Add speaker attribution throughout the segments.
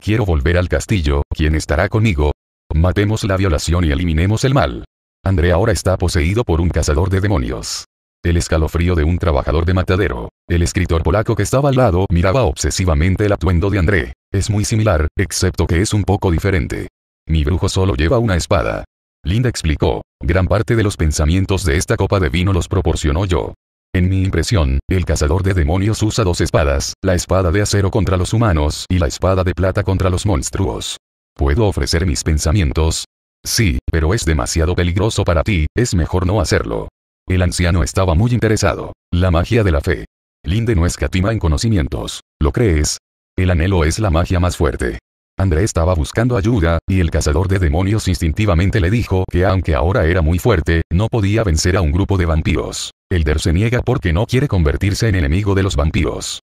Speaker 1: Quiero volver al castillo, ¿quién estará conmigo? Matemos la violación y eliminemos el mal. André ahora está poseído por un cazador de demonios. El escalofrío de un trabajador de matadero. El escritor polaco que estaba al lado miraba obsesivamente el atuendo de André. Es muy similar, excepto que es un poco diferente. Mi brujo solo lleva una espada. Linda explicó, gran parte de los pensamientos de esta copa de vino los proporcionó yo. En mi impresión, el cazador de demonios usa dos espadas, la espada de acero contra los humanos y la espada de plata contra los monstruos. ¿Puedo ofrecer mis pensamientos? Sí, pero es demasiado peligroso para ti, es mejor no hacerlo. El anciano estaba muy interesado. La magia de la fe. Linde no escatima en conocimientos. ¿Lo crees? El anhelo es la magia más fuerte. André estaba buscando ayuda, y el cazador de demonios instintivamente le dijo que aunque ahora era muy fuerte, no podía vencer a un grupo de vampiros. Elder se niega porque no quiere convertirse en enemigo de los vampiros.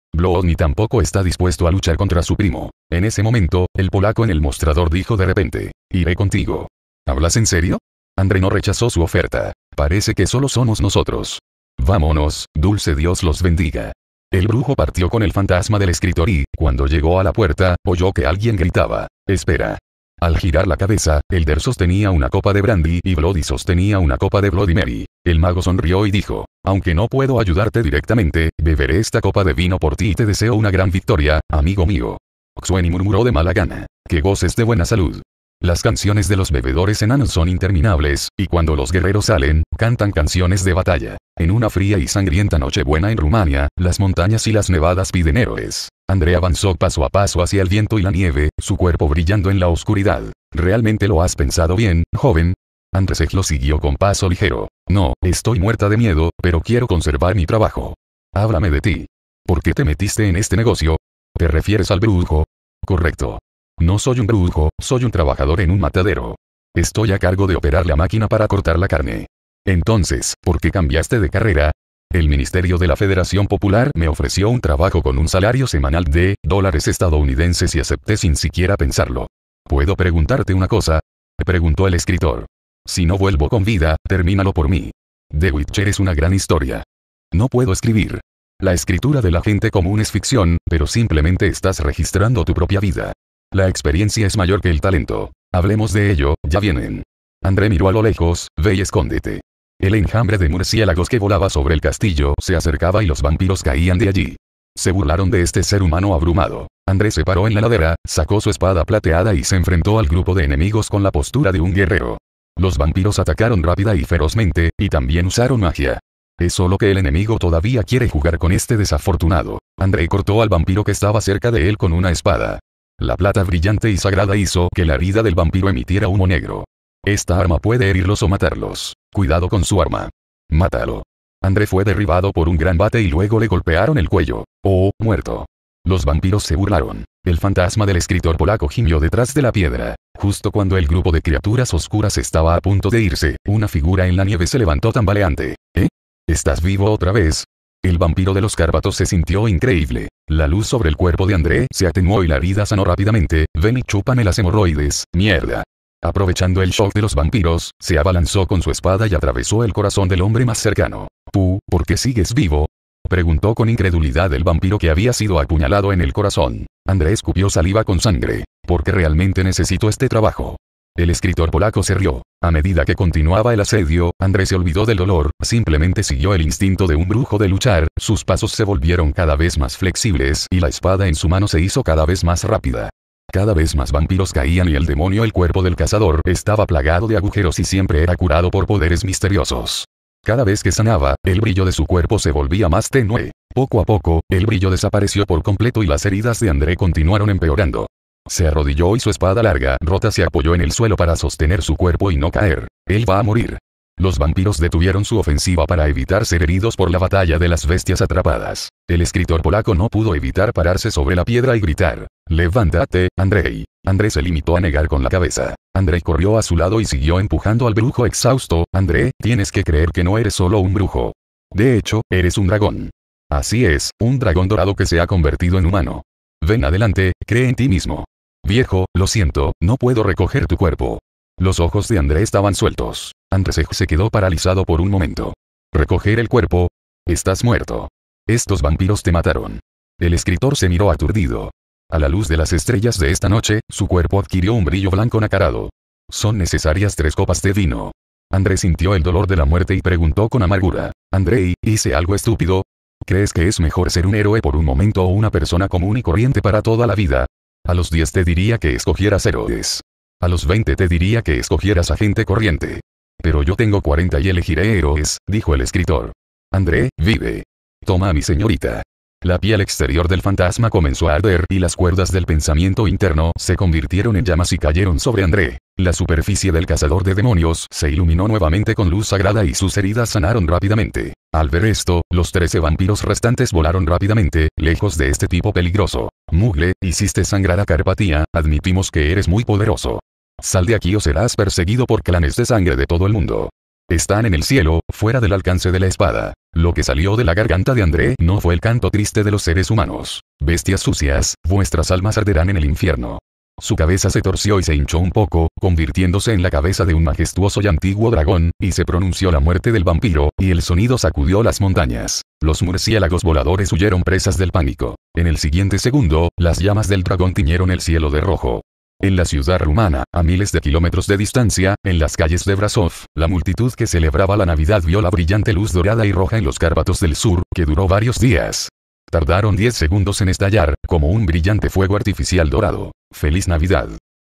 Speaker 1: ni tampoco está dispuesto a luchar contra su primo. En ese momento, el polaco en el mostrador dijo de repente, iré contigo. ¿Hablas en serio? André no rechazó su oferta. Parece que solo somos nosotros. Vámonos, dulce Dios los bendiga. El brujo partió con el fantasma del escritor y, cuando llegó a la puerta, oyó que alguien gritaba, espera. Al girar la cabeza, Elder sostenía una copa de brandy y Bloody sostenía una copa de Bloody Mary. El mago sonrió y dijo, aunque no puedo ayudarte directamente, beberé esta copa de vino por ti y te deseo una gran victoria, amigo mío. Xueni murmuró de mala gana, que goces de buena salud. Las canciones de los bebedores enanos son interminables, y cuando los guerreros salen, cantan canciones de batalla. En una fría y sangrienta nochebuena en Rumania, las montañas y las nevadas piden héroes. André avanzó paso a paso hacia el viento y la nieve, su cuerpo brillando en la oscuridad. ¿Realmente lo has pensado bien, joven? Andrzej lo siguió con paso ligero. No, estoy muerta de miedo, pero quiero conservar mi trabajo. Háblame de ti. ¿Por qué te metiste en este negocio? ¿Te refieres al brujo? Correcto. No soy un brujo, soy un trabajador en un matadero. Estoy a cargo de operar la máquina para cortar la carne. Entonces, ¿por qué cambiaste de carrera? El Ministerio de la Federación Popular me ofreció un trabajo con un salario semanal de dólares estadounidenses y acepté sin siquiera pensarlo. ¿Puedo preguntarte una cosa? Preguntó el escritor. Si no vuelvo con vida, termínalo por mí. The Witcher es una gran historia. No puedo escribir. La escritura de la gente común es ficción, pero simplemente estás registrando tu propia vida. La experiencia es mayor que el talento. Hablemos de ello, ya vienen. André miró a lo lejos, ve y escóndete. El enjambre de murciélagos que volaba sobre el castillo se acercaba y los vampiros caían de allí. Se burlaron de este ser humano abrumado. André se paró en la ladera, sacó su espada plateada y se enfrentó al grupo de enemigos con la postura de un guerrero. Los vampiros atacaron rápida y ferozmente, y también usaron magia. Es solo que el enemigo todavía quiere jugar con este desafortunado. André cortó al vampiro que estaba cerca de él con una espada. La plata brillante y sagrada hizo que la herida del vampiro emitiera humo negro. Esta arma puede herirlos o matarlos. Cuidado con su arma. Mátalo. André fue derribado por un gran bate y luego le golpearon el cuello. Oh, muerto. Los vampiros se burlaron. El fantasma del escritor polaco gimió detrás de la piedra. Justo cuando el grupo de criaturas oscuras estaba a punto de irse, una figura en la nieve se levantó tambaleante. ¿Eh? ¿Estás vivo otra vez? El vampiro de los Cárbatos se sintió increíble. La luz sobre el cuerpo de André se atenuó y la vida sanó rápidamente. Ven y chúpame las hemorroides, mierda. Aprovechando el shock de los vampiros, se abalanzó con su espada y atravesó el corazón del hombre más cercano. ¿Tú, por qué sigues vivo? Preguntó con incredulidad el vampiro que había sido apuñalado en el corazón. André escupió saliva con sangre. Porque realmente necesito este trabajo. El escritor polaco se rió. A medida que continuaba el asedio, André se olvidó del dolor, simplemente siguió el instinto de un brujo de luchar, sus pasos se volvieron cada vez más flexibles y la espada en su mano se hizo cada vez más rápida. Cada vez más vampiros caían y el demonio el cuerpo del cazador estaba plagado de agujeros y siempre era curado por poderes misteriosos. Cada vez que sanaba, el brillo de su cuerpo se volvía más tenue. Poco a poco, el brillo desapareció por completo y las heridas de André continuaron empeorando. Se arrodilló y su espada larga, rota, se apoyó en el suelo para sostener su cuerpo y no caer. Él va a morir. Los vampiros detuvieron su ofensiva para evitar ser heridos por la batalla de las bestias atrapadas. El escritor polaco no pudo evitar pararse sobre la piedra y gritar, Levántate, Andrei. Andrei se limitó a negar con la cabeza. André corrió a su lado y siguió empujando al brujo exhausto, André, tienes que creer que no eres solo un brujo. De hecho, eres un dragón. Así es, un dragón dorado que se ha convertido en humano. Ven adelante, cree en ti mismo. Viejo, lo siento, no puedo recoger tu cuerpo. Los ojos de André estaban sueltos. Andrés se quedó paralizado por un momento. ¿Recoger el cuerpo? Estás muerto. Estos vampiros te mataron. El escritor se miró aturdido. A la luz de las estrellas de esta noche, su cuerpo adquirió un brillo blanco nacarado. Son necesarias tres copas de vino. André sintió el dolor de la muerte y preguntó con amargura. André, ¿hice algo estúpido? ¿Crees que es mejor ser un héroe por un momento o una persona común y corriente para toda la vida? A los 10 te diría que escogieras héroes. A los 20 te diría que escogieras a gente corriente. Pero yo tengo 40 y elegiré héroes, dijo el escritor. André, vive. Toma a mi señorita. La piel exterior del fantasma comenzó a arder y las cuerdas del pensamiento interno se convirtieron en llamas y cayeron sobre André. La superficie del cazador de demonios se iluminó nuevamente con luz sagrada y sus heridas sanaron rápidamente. Al ver esto, los trece vampiros restantes volaron rápidamente, lejos de este tipo peligroso. Mugle, hiciste sangrar a Carpatía, admitimos que eres muy poderoso. Sal de aquí o serás perseguido por clanes de sangre de todo el mundo están en el cielo, fuera del alcance de la espada. Lo que salió de la garganta de André no fue el canto triste de los seres humanos. Bestias sucias, vuestras almas arderán en el infierno. Su cabeza se torció y se hinchó un poco, convirtiéndose en la cabeza de un majestuoso y antiguo dragón, y se pronunció la muerte del vampiro, y el sonido sacudió las montañas. Los murciélagos voladores huyeron presas del pánico. En el siguiente segundo, las llamas del dragón tiñeron el cielo de rojo. En la ciudad rumana, a miles de kilómetros de distancia, en las calles de Brasov, la multitud que celebraba la Navidad vio la brillante luz dorada y roja en los Cárpatos del Sur, que duró varios días. Tardaron 10 segundos en estallar, como un brillante fuego artificial dorado. ¡Feliz Navidad!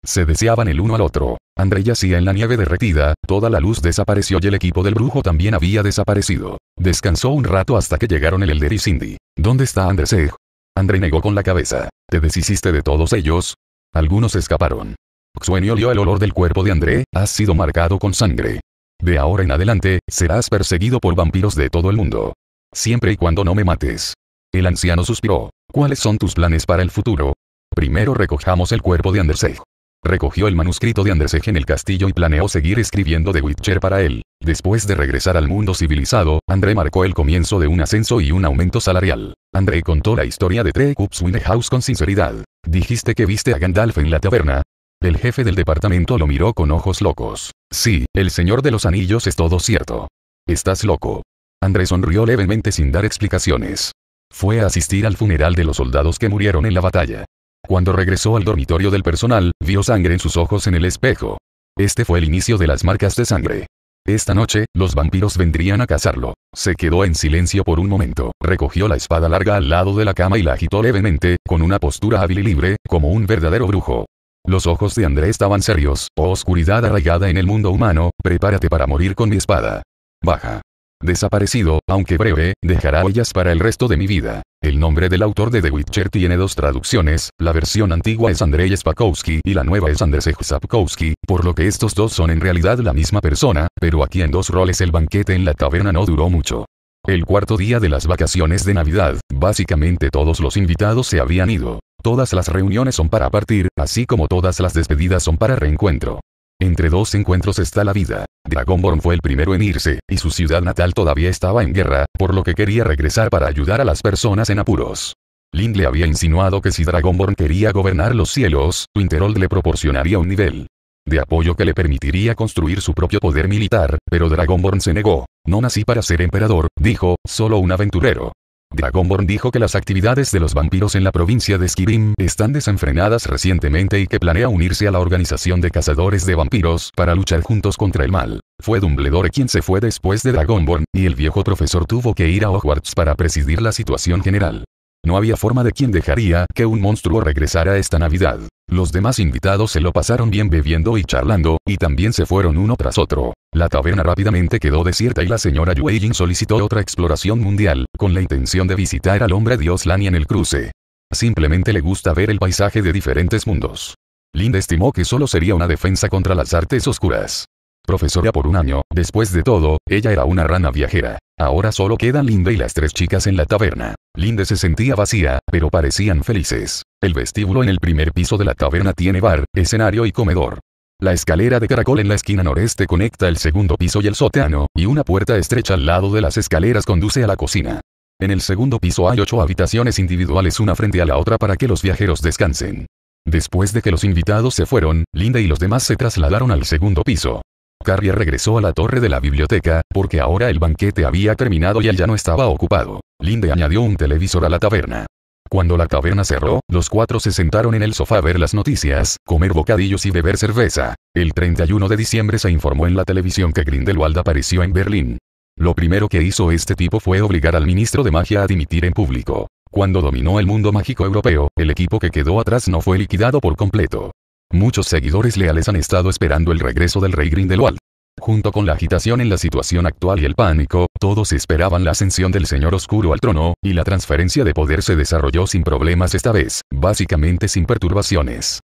Speaker 1: Se deseaban el uno al otro. André yacía en la nieve derretida, toda la luz desapareció y el equipo del brujo también había desaparecido. Descansó un rato hasta que llegaron el Elder y Cindy. ¿Dónde está Andrzej? André negó con la cabeza. ¿Te deshiciste de todos ellos? Algunos escaparon. Xuenio olió el olor del cuerpo de André, ha sido marcado con sangre. De ahora en adelante, serás perseguido por vampiros de todo el mundo. Siempre y cuando no me mates. El anciano suspiró. ¿Cuáles son tus planes para el futuro? Primero recojamos el cuerpo de Andersej. Recogió el manuscrito de Eje en el castillo y planeó seguir escribiendo de Witcher para él. Después de regresar al mundo civilizado, André marcó el comienzo de un ascenso y un aumento salarial. André contó la historia de Trey Cups House con sinceridad. Dijiste que viste a Gandalf en la taberna. El jefe del departamento lo miró con ojos locos. Sí, el señor de los anillos es todo cierto. Estás loco. André sonrió levemente sin dar explicaciones. Fue a asistir al funeral de los soldados que murieron en la batalla. Cuando regresó al dormitorio del personal, vio sangre en sus ojos en el espejo. Este fue el inicio de las marcas de sangre. Esta noche, los vampiros vendrían a cazarlo. Se quedó en silencio por un momento, recogió la espada larga al lado de la cama y la agitó levemente, con una postura hábil y libre, como un verdadero brujo. Los ojos de André estaban serios, oh oscuridad arraigada en el mundo humano, prepárate para morir con mi espada. Baja desaparecido, aunque breve, dejará huellas para el resto de mi vida. El nombre del autor de The Witcher tiene dos traducciones, la versión antigua es Andrzej Spakowski y la nueva es Andrzej Sapkowski, por lo que estos dos son en realidad la misma persona, pero aquí en dos roles el banquete en la taberna no duró mucho. El cuarto día de las vacaciones de Navidad, básicamente todos los invitados se habían ido. Todas las reuniones son para partir, así como todas las despedidas son para reencuentro. Entre dos encuentros está la vida. Dragonborn fue el primero en irse, y su ciudad natal todavía estaba en guerra, por lo que quería regresar para ayudar a las personas en apuros. Lind le había insinuado que si Dragonborn quería gobernar los cielos, Winterhold le proporcionaría un nivel de apoyo que le permitiría construir su propio poder militar, pero Dragonborn se negó. No nací para ser emperador, dijo, solo un aventurero. Dragonborn dijo que las actividades de los vampiros en la provincia de Skyrim están desenfrenadas recientemente y que planea unirse a la organización de cazadores de vampiros para luchar juntos contra el mal. Fue Dumbledore quien se fue después de Dragonborn, y el viejo profesor tuvo que ir a Hogwarts para presidir la situación general. No había forma de quien dejaría que un monstruo regresara esta Navidad. Los demás invitados se lo pasaron bien bebiendo y charlando, y también se fueron uno tras otro. La taberna rápidamente quedó desierta y la señora Yueying solicitó otra exploración mundial, con la intención de visitar al hombre dios Lani en el cruce. Simplemente le gusta ver el paisaje de diferentes mundos. Linda estimó que solo sería una defensa contra las artes oscuras. Profesora por un año, después de todo, ella era una rana viajera. Ahora solo quedan Linda y las tres chicas en la taberna. Linda se sentía vacía, pero parecían felices. El vestíbulo en el primer piso de la taberna tiene bar, escenario y comedor. La escalera de caracol en la esquina noreste conecta el segundo piso y el sótano, y una puerta estrecha al lado de las escaleras conduce a la cocina. En el segundo piso hay ocho habitaciones individuales una frente a la otra para que los viajeros descansen. Después de que los invitados se fueron, Linda y los demás se trasladaron al segundo piso. Carrie regresó a la torre de la biblioteca, porque ahora el banquete había terminado y él ya no estaba ocupado. Linda añadió un televisor a la taberna. Cuando la caverna cerró, los cuatro se sentaron en el sofá a ver las noticias, comer bocadillos y beber cerveza. El 31 de diciembre se informó en la televisión que Grindelwald apareció en Berlín. Lo primero que hizo este tipo fue obligar al ministro de magia a dimitir en público. Cuando dominó el mundo mágico europeo, el equipo que quedó atrás no fue liquidado por completo. Muchos seguidores leales han estado esperando el regreso del rey Grindelwald. Junto con la agitación en la situación actual y el pánico, todos esperaban la ascensión del Señor Oscuro al trono, y la transferencia de poder se desarrolló sin problemas esta vez, básicamente sin perturbaciones.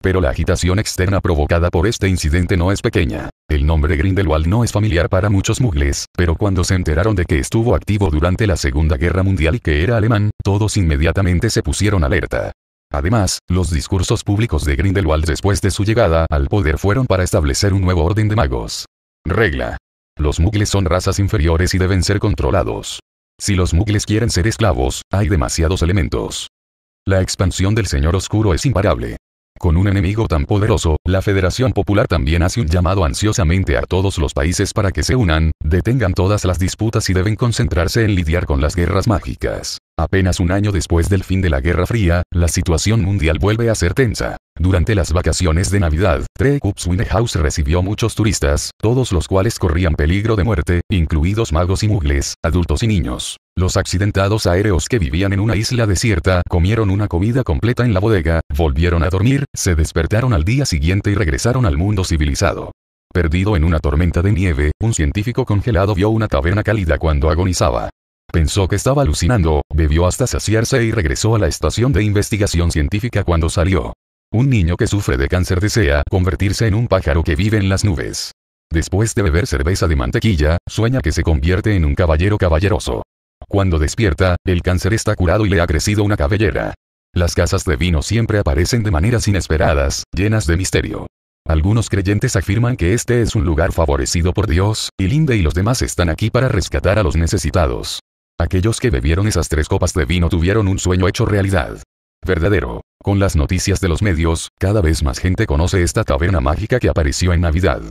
Speaker 1: Pero la agitación externa provocada por este incidente no es pequeña. El nombre Grindelwald no es familiar para muchos mugles, pero cuando se enteraron de que estuvo activo durante la Segunda Guerra Mundial y que era alemán, todos inmediatamente se pusieron alerta. Además, los discursos públicos de Grindelwald después de su llegada al poder fueron para establecer un nuevo orden de magos. Regla. Los mugles son razas inferiores y deben ser controlados. Si los mugles quieren ser esclavos, hay demasiados elementos. La expansión del Señor Oscuro es imparable. Con un enemigo tan poderoso, la Federación Popular también hace un llamado ansiosamente a todos los países para que se unan, detengan todas las disputas y deben concentrarse en lidiar con las guerras mágicas. Apenas un año después del fin de la Guerra Fría, la situación mundial vuelve a ser tensa. Durante las vacaciones de Navidad, Trecups House recibió muchos turistas, todos los cuales corrían peligro de muerte, incluidos magos y mugles, adultos y niños. Los accidentados aéreos que vivían en una isla desierta comieron una comida completa en la bodega, volvieron a dormir, se despertaron al día siguiente y regresaron al mundo civilizado. Perdido en una tormenta de nieve, un científico congelado vio una taberna cálida cuando agonizaba. Pensó que estaba alucinando, bebió hasta saciarse y regresó a la estación de investigación científica cuando salió. Un niño que sufre de cáncer desea convertirse en un pájaro que vive en las nubes. Después de beber cerveza de mantequilla, sueña que se convierte en un caballero caballeroso. Cuando despierta, el cáncer está curado y le ha crecido una cabellera. Las casas de vino siempre aparecen de maneras inesperadas, llenas de misterio. Algunos creyentes afirman que este es un lugar favorecido por Dios, y Linda y los demás están aquí para rescatar a los necesitados. Aquellos que bebieron esas tres copas de vino tuvieron un sueño hecho realidad. Verdadero. Con las noticias de los medios, cada vez más gente conoce esta taberna mágica que apareció en Navidad.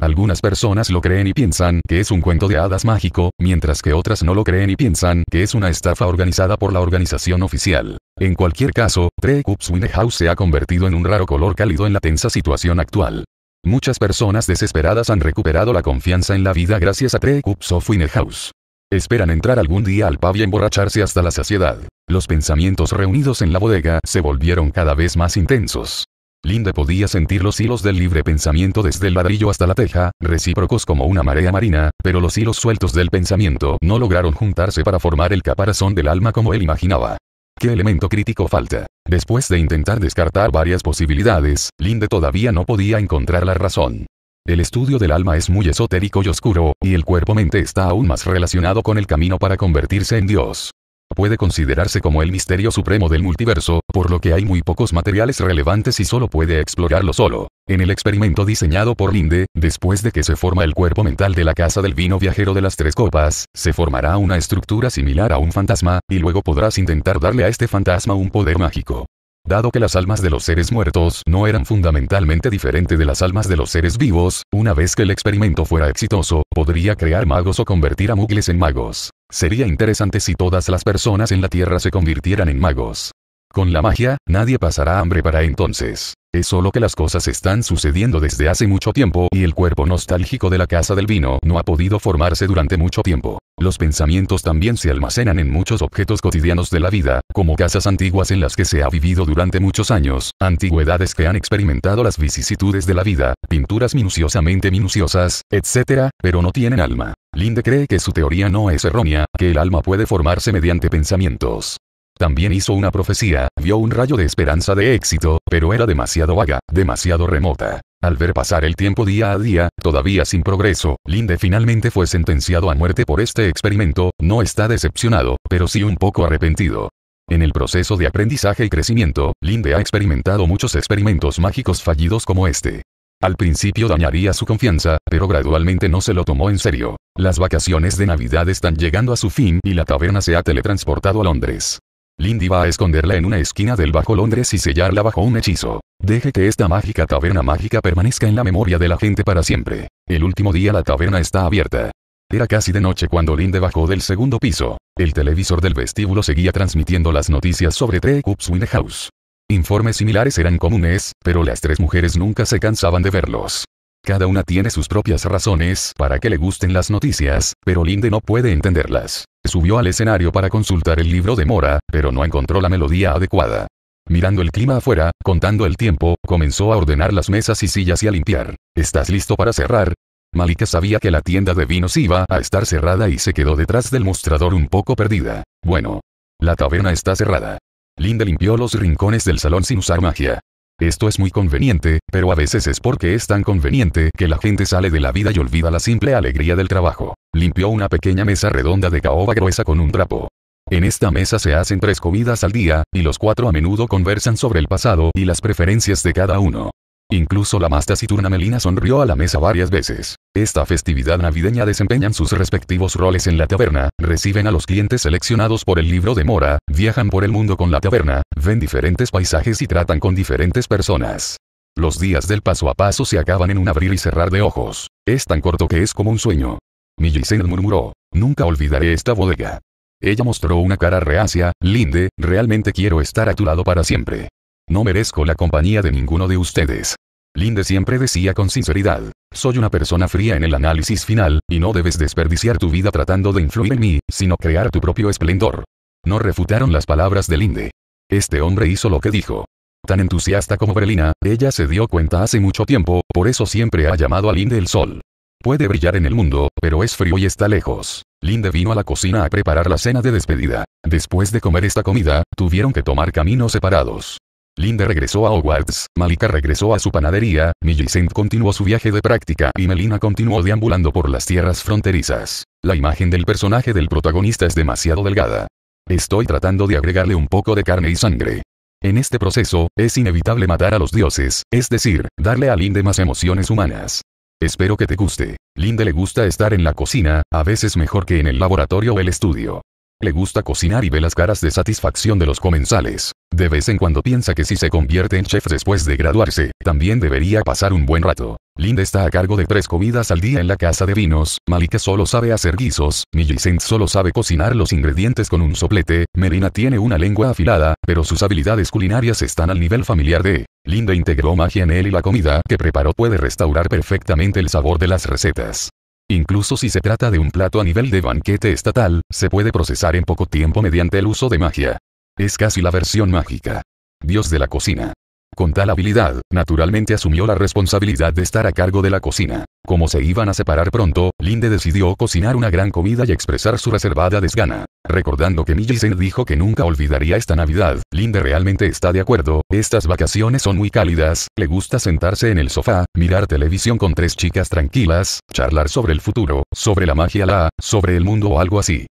Speaker 1: Algunas personas lo creen y piensan que es un cuento de hadas mágico, mientras que otras no lo creen y piensan que es una estafa organizada por la organización oficial. En cualquier caso, Trey Cups House se ha convertido en un raro color cálido en la tensa situación actual. Muchas personas desesperadas han recuperado la confianza en la vida gracias a Trey Cups of House. Esperan entrar algún día al pub y emborracharse hasta la saciedad. Los pensamientos reunidos en la bodega se volvieron cada vez más intensos. Linde podía sentir los hilos del libre pensamiento desde el ladrillo hasta la teja, recíprocos como una marea marina, pero los hilos sueltos del pensamiento no lograron juntarse para formar el caparazón del alma como él imaginaba. ¿Qué elemento crítico falta? Después de intentar descartar varias posibilidades, Linde todavía no podía encontrar la razón. El estudio del alma es muy esotérico y oscuro, y el cuerpo-mente está aún más relacionado con el camino para convertirse en Dios. Puede considerarse como el misterio supremo del multiverso, por lo que hay muy pocos materiales relevantes y solo puede explorarlo solo. En el experimento diseñado por Linde, después de que se forma el cuerpo mental de la casa del vino viajero de las tres copas, se formará una estructura similar a un fantasma, y luego podrás intentar darle a este fantasma un poder mágico. Dado que las almas de los seres muertos no eran fundamentalmente diferentes de las almas de los seres vivos, una vez que el experimento fuera exitoso, podría crear magos o convertir a mugles en magos. Sería interesante si todas las personas en la Tierra se convirtieran en magos. Con la magia, nadie pasará hambre para entonces. Es solo que las cosas están sucediendo desde hace mucho tiempo y el cuerpo nostálgico de la casa del vino no ha podido formarse durante mucho tiempo. Los pensamientos también se almacenan en muchos objetos cotidianos de la vida, como casas antiguas en las que se ha vivido durante muchos años, antigüedades que han experimentado las vicisitudes de la vida, pinturas minuciosamente minuciosas, etc., pero no tienen alma. Linde cree que su teoría no es errónea, que el alma puede formarse mediante pensamientos. También hizo una profecía, vio un rayo de esperanza de éxito, pero era demasiado vaga, demasiado remota. Al ver pasar el tiempo día a día, todavía sin progreso, Linde finalmente fue sentenciado a muerte por este experimento, no está decepcionado, pero sí un poco arrepentido. En el proceso de aprendizaje y crecimiento, Linde ha experimentado muchos experimentos mágicos fallidos como este. Al principio dañaría su confianza, pero gradualmente no se lo tomó en serio. Las vacaciones de Navidad están llegando a su fin y la taberna se ha teletransportado a Londres. Lindy va a esconderla en una esquina del Bajo Londres y sellarla bajo un hechizo. Deje que esta mágica taberna mágica permanezca en la memoria de la gente para siempre. El último día la taberna está abierta. Era casi de noche cuando Lindy bajó del segundo piso. El televisor del vestíbulo seguía transmitiendo las noticias sobre Trey Cups House. Informes similares eran comunes, pero las tres mujeres nunca se cansaban de verlos. Cada una tiene sus propias razones para que le gusten las noticias, pero Linde no puede entenderlas. Subió al escenario para consultar el libro de Mora, pero no encontró la melodía adecuada. Mirando el clima afuera, contando el tiempo, comenzó a ordenar las mesas y sillas y a limpiar. ¿Estás listo para cerrar? Malika sabía que la tienda de vinos iba a estar cerrada y se quedó detrás del mostrador un poco perdida. Bueno. La taberna está cerrada. Linde limpió los rincones del salón sin usar magia. Esto es muy conveniente, pero a veces es porque es tan conveniente que la gente sale de la vida y olvida la simple alegría del trabajo. Limpió una pequeña mesa redonda de caoba gruesa con un trapo. En esta mesa se hacen tres comidas al día, y los cuatro a menudo conversan sobre el pasado y las preferencias de cada uno. Incluso la más taciturna Melina sonrió a la mesa varias veces. Esta festividad navideña desempeñan sus respectivos roles en la taberna, reciben a los clientes seleccionados por el libro de Mora, viajan por el mundo con la taberna, ven diferentes paisajes y tratan con diferentes personas. Los días del paso a paso se acaban en un abrir y cerrar de ojos. Es tan corto que es como un sueño. Millicent murmuró, nunca olvidaré esta bodega. Ella mostró una cara reacia, Linde, realmente quiero estar a tu lado para siempre. No merezco la compañía de ninguno de ustedes. Linde siempre decía con sinceridad, soy una persona fría en el análisis final, y no debes desperdiciar tu vida tratando de influir en mí, sino crear tu propio esplendor. No refutaron las palabras de Linde. Este hombre hizo lo que dijo. Tan entusiasta como Berlina, ella se dio cuenta hace mucho tiempo, por eso siempre ha llamado a Linde el sol. Puede brillar en el mundo, pero es frío y está lejos. Linde vino a la cocina a preparar la cena de despedida. Después de comer esta comida, tuvieron que tomar caminos separados. Linda regresó a Hogwarts, Malika regresó a su panadería, Millicent continuó su viaje de práctica y Melina continuó deambulando por las tierras fronterizas. La imagen del personaje del protagonista es demasiado delgada. Estoy tratando de agregarle un poco de carne y sangre. En este proceso, es inevitable matar a los dioses, es decir, darle a Linde más emociones humanas. Espero que te guste. Linde le gusta estar en la cocina, a veces mejor que en el laboratorio o el estudio. Le gusta cocinar y ve las caras de satisfacción de los comensales. De vez en cuando piensa que si se convierte en chef después de graduarse, también debería pasar un buen rato. Linda está a cargo de tres comidas al día en la casa de vinos, Malika solo sabe hacer guisos, Millicent solo sabe cocinar los ingredientes con un soplete, Merina tiene una lengua afilada, pero sus habilidades culinarias están al nivel familiar de Linda integró magia en él y la comida que preparó puede restaurar perfectamente el sabor de las recetas. Incluso si se trata de un plato a nivel de banquete estatal, se puede procesar en poco tiempo mediante el uso de magia. Es casi la versión mágica. Dios de la cocina. Con tal habilidad, naturalmente asumió la responsabilidad de estar a cargo de la cocina. Como se iban a separar pronto, Linde decidió cocinar una gran comida y expresar su reservada desgana. Recordando que Millicent dijo que nunca olvidaría esta Navidad, Linde realmente está de acuerdo, estas vacaciones son muy cálidas, le gusta sentarse en el sofá, mirar televisión con tres chicas tranquilas, charlar sobre el futuro, sobre la magia la, sobre el mundo o algo así.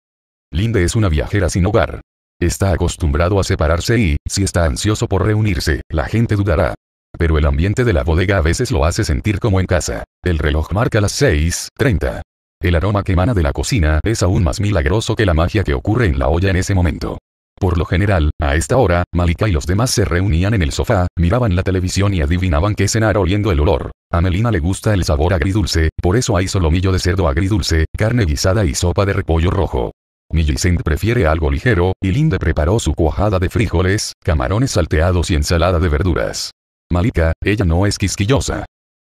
Speaker 1: Linde es una viajera sin hogar. Está acostumbrado a separarse y, si está ansioso por reunirse, la gente dudará, pero el ambiente de la bodega a veces lo hace sentir como en casa. El reloj marca las 6.30. El aroma que emana de la cocina es aún más milagroso que la magia que ocurre en la olla en ese momento. Por lo general, a esta hora, Malika y los demás se reunían en el sofá, miraban la televisión y adivinaban qué cenar oliendo el olor. A Melina le gusta el sabor agridulce, por eso hay solomillo de cerdo agridulce, carne guisada y sopa de repollo rojo. Millicent prefiere algo ligero, y Linda preparó su cuajada de frijoles, camarones salteados y ensalada de verduras. Malika, ella no es quisquillosa.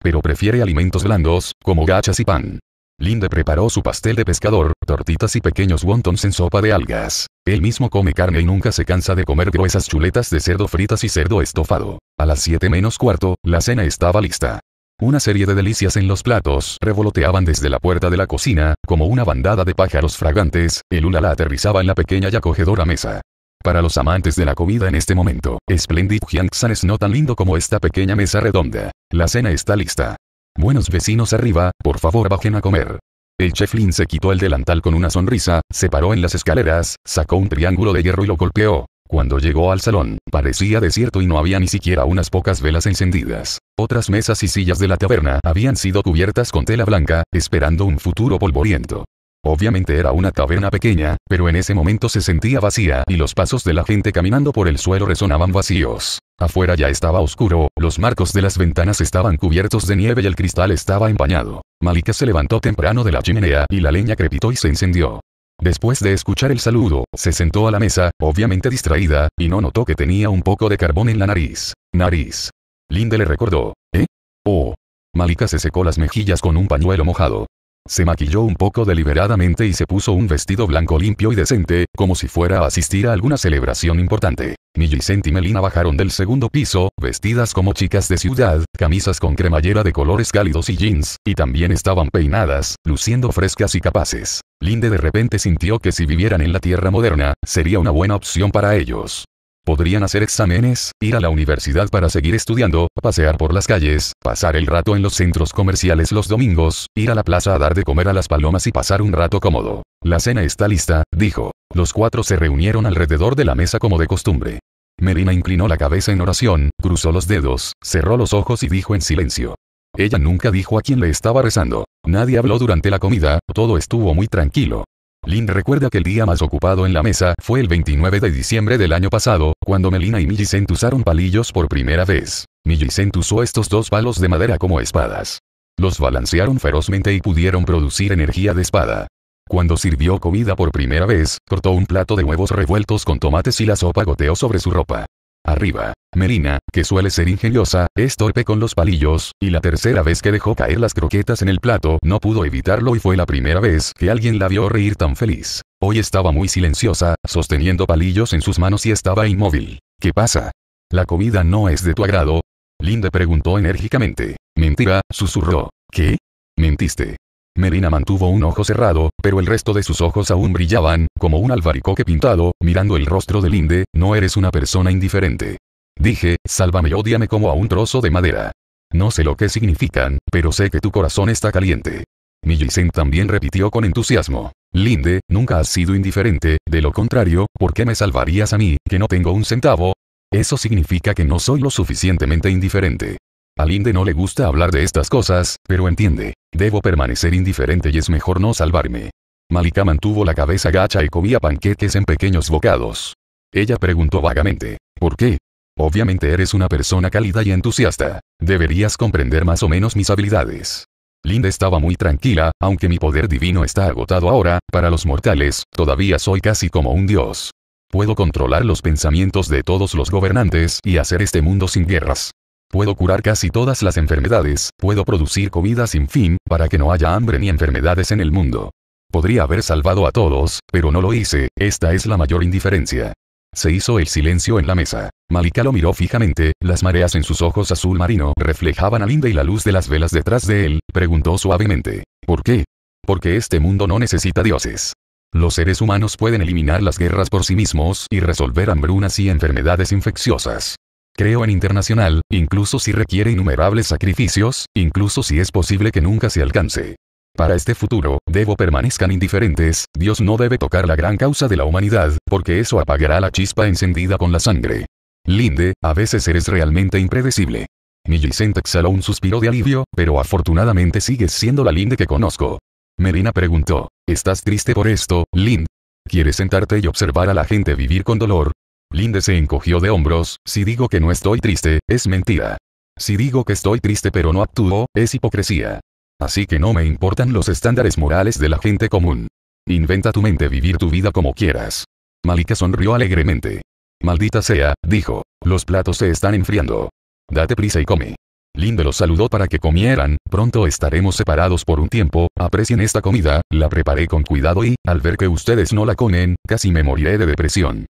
Speaker 1: Pero prefiere alimentos blandos, como gachas y pan. Linda preparó su pastel de pescador, tortitas y pequeños wontons en sopa de algas. Él mismo come carne y nunca se cansa de comer gruesas chuletas de cerdo fritas y cerdo estofado. A las 7 menos cuarto, la cena estaba lista. Una serie de delicias en los platos revoloteaban desde la puerta de la cocina, como una bandada de pájaros fragantes, el la aterrizaba en la pequeña y acogedora mesa. Para los amantes de la comida en este momento, Splendid San es no tan lindo como esta pequeña mesa redonda. La cena está lista. Buenos vecinos arriba, por favor bajen a comer. El chef Lin se quitó el delantal con una sonrisa, se paró en las escaleras, sacó un triángulo de hierro y lo golpeó. Cuando llegó al salón, parecía desierto y no había ni siquiera unas pocas velas encendidas. Otras mesas y sillas de la taberna habían sido cubiertas con tela blanca, esperando un futuro polvoriento. Obviamente era una taberna pequeña, pero en ese momento se sentía vacía y los pasos de la gente caminando por el suelo resonaban vacíos. Afuera ya estaba oscuro, los marcos de las ventanas estaban cubiertos de nieve y el cristal estaba empañado. Malika se levantó temprano de la chimenea y la leña crepitó y se encendió. Después de escuchar el saludo, se sentó a la mesa, obviamente distraída, y no notó que tenía un poco de carbón en la nariz. Nariz. Linda le recordó. ¿Eh? Oh. Malika se secó las mejillas con un pañuelo mojado. Se maquilló un poco deliberadamente y se puso un vestido blanco limpio y decente, como si fuera a asistir a alguna celebración importante. Millicent y Melina bajaron del segundo piso, vestidas como chicas de ciudad, camisas con cremallera de colores cálidos y jeans, y también estaban peinadas, luciendo frescas y capaces. Linde de repente sintió que si vivieran en la Tierra moderna, sería una buena opción para ellos. Podrían hacer exámenes, ir a la universidad para seguir estudiando, pasear por las calles, pasar el rato en los centros comerciales los domingos, ir a la plaza a dar de comer a las palomas y pasar un rato cómodo. La cena está lista, dijo. Los cuatro se reunieron alrededor de la mesa como de costumbre. Merina inclinó la cabeza en oración, cruzó los dedos, cerró los ojos y dijo en silencio. Ella nunca dijo a quién le estaba rezando. Nadie habló durante la comida, todo estuvo muy tranquilo. Lynn recuerda que el día más ocupado en la mesa fue el 29 de diciembre del año pasado, cuando Melina y Millicent usaron palillos por primera vez. Millicent usó estos dos palos de madera como espadas. Los balancearon ferozmente y pudieron producir energía de espada. Cuando sirvió comida por primera vez, cortó un plato de huevos revueltos con tomates y la sopa goteó sobre su ropa. Arriba, Merina, que suele ser ingeniosa, es torpe con los palillos, y la tercera vez que dejó caer las croquetas en el plato no pudo evitarlo y fue la primera vez que alguien la vio reír tan feliz. Hoy estaba muy silenciosa, sosteniendo palillos en sus manos y estaba inmóvil. ¿Qué pasa? ¿La comida no es de tu agrado? Linda preguntó enérgicamente. Mentira, susurró. ¿Qué? Mentiste. Merina mantuvo un ojo cerrado, pero el resto de sus ojos aún brillaban, como un albaricoque pintado, mirando el rostro de Linde, no eres una persona indiferente. Dije, sálvame y ódiame como a un trozo de madera. No sé lo que significan, pero sé que tu corazón está caliente. Millicent también repitió con entusiasmo. Linde, nunca has sido indiferente, de lo contrario, ¿por qué me salvarías a mí, que no tengo un centavo? Eso significa que no soy lo suficientemente indiferente. A Linde no le gusta hablar de estas cosas, pero entiende. Debo permanecer indiferente y es mejor no salvarme. Malika mantuvo la cabeza gacha y comía panquetes en pequeños bocados. Ella preguntó vagamente, ¿por qué? Obviamente eres una persona cálida y entusiasta. Deberías comprender más o menos mis habilidades. Linda estaba muy tranquila, aunque mi poder divino está agotado ahora, para los mortales, todavía soy casi como un dios. Puedo controlar los pensamientos de todos los gobernantes y hacer este mundo sin guerras. Puedo curar casi todas las enfermedades, puedo producir comida sin fin, para que no haya hambre ni enfermedades en el mundo. Podría haber salvado a todos, pero no lo hice, esta es la mayor indiferencia. Se hizo el silencio en la mesa. Malika lo miró fijamente, las mareas en sus ojos azul marino reflejaban a Linda y la luz de las velas detrás de él, preguntó suavemente. ¿Por qué? Porque este mundo no necesita dioses. Los seres humanos pueden eliminar las guerras por sí mismos y resolver hambrunas y enfermedades infecciosas. Creo en internacional, incluso si requiere innumerables sacrificios, incluso si es posible que nunca se alcance. Para este futuro, debo permanezcan indiferentes, Dios no debe tocar la gran causa de la humanidad, porque eso apagará la chispa encendida con la sangre. Linde, a veces eres realmente impredecible. Millicent exhaló un suspiro de alivio, pero afortunadamente sigues siendo la Linde que conozco. Merina preguntó, ¿estás triste por esto, Lind? ¿Quieres sentarte y observar a la gente vivir con dolor? Linde se encogió de hombros, si digo que no estoy triste, es mentira. Si digo que estoy triste pero no actúo, es hipocresía. Así que no me importan los estándares morales de la gente común. Inventa tu mente vivir tu vida como quieras. Malika sonrió alegremente. Maldita sea, dijo, los platos se están enfriando. Date prisa y come. Linde los saludó para que comieran, pronto estaremos separados por un tiempo, aprecien esta comida, la preparé con cuidado y, al ver que ustedes no la comen, casi me moriré de depresión.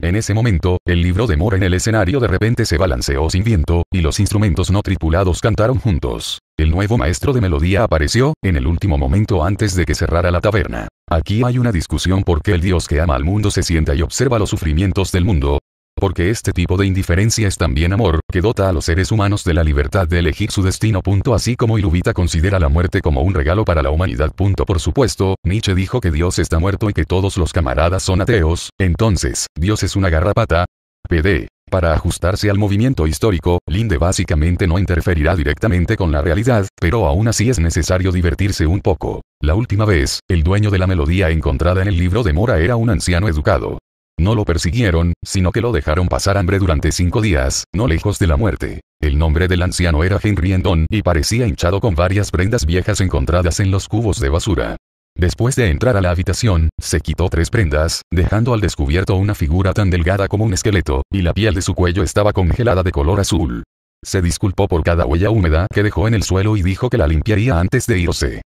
Speaker 1: En ese momento, el libro de mora en el escenario de repente se balanceó sin viento, y los instrumentos no tripulados cantaron juntos. El nuevo maestro de melodía apareció, en el último momento antes de que cerrara la taberna. Aquí hay una discusión por qué el Dios que ama al mundo se sienta y observa los sufrimientos del mundo, porque este tipo de indiferencia es también amor, que dota a los seres humanos de la libertad de elegir su destino. Punto. Así como Irubita considera la muerte como un regalo para la humanidad. Punto. Por supuesto, Nietzsche dijo que Dios está muerto y que todos los camaradas son ateos, entonces, Dios es una garrapata. PD. Para ajustarse al movimiento histórico, Linde básicamente no interferirá directamente con la realidad, pero aún así es necesario divertirse un poco. La última vez, el dueño de la melodía encontrada en el libro de Mora era un anciano educado. No lo persiguieron, sino que lo dejaron pasar hambre durante cinco días, no lejos de la muerte. El nombre del anciano era Henry Endon y parecía hinchado con varias prendas viejas encontradas en los cubos de basura. Después de entrar a la habitación, se quitó tres prendas, dejando al descubierto una figura tan delgada como un esqueleto, y la piel de su cuello estaba congelada de color azul. Se disculpó por cada huella húmeda que dejó en el suelo y dijo que la limpiaría antes de irse.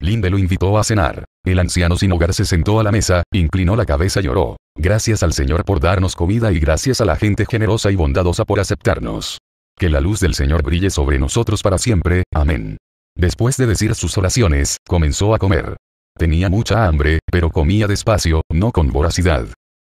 Speaker 1: Linde lo invitó a cenar. El anciano sin hogar se sentó a la mesa, inclinó la cabeza y lloró. Gracias al Señor por darnos comida y gracias a la gente generosa y bondadosa por aceptarnos. Que la luz del Señor brille sobre nosotros para siempre, amén. Después de decir sus oraciones, comenzó a comer. Tenía mucha hambre, pero comía despacio, no con voracidad.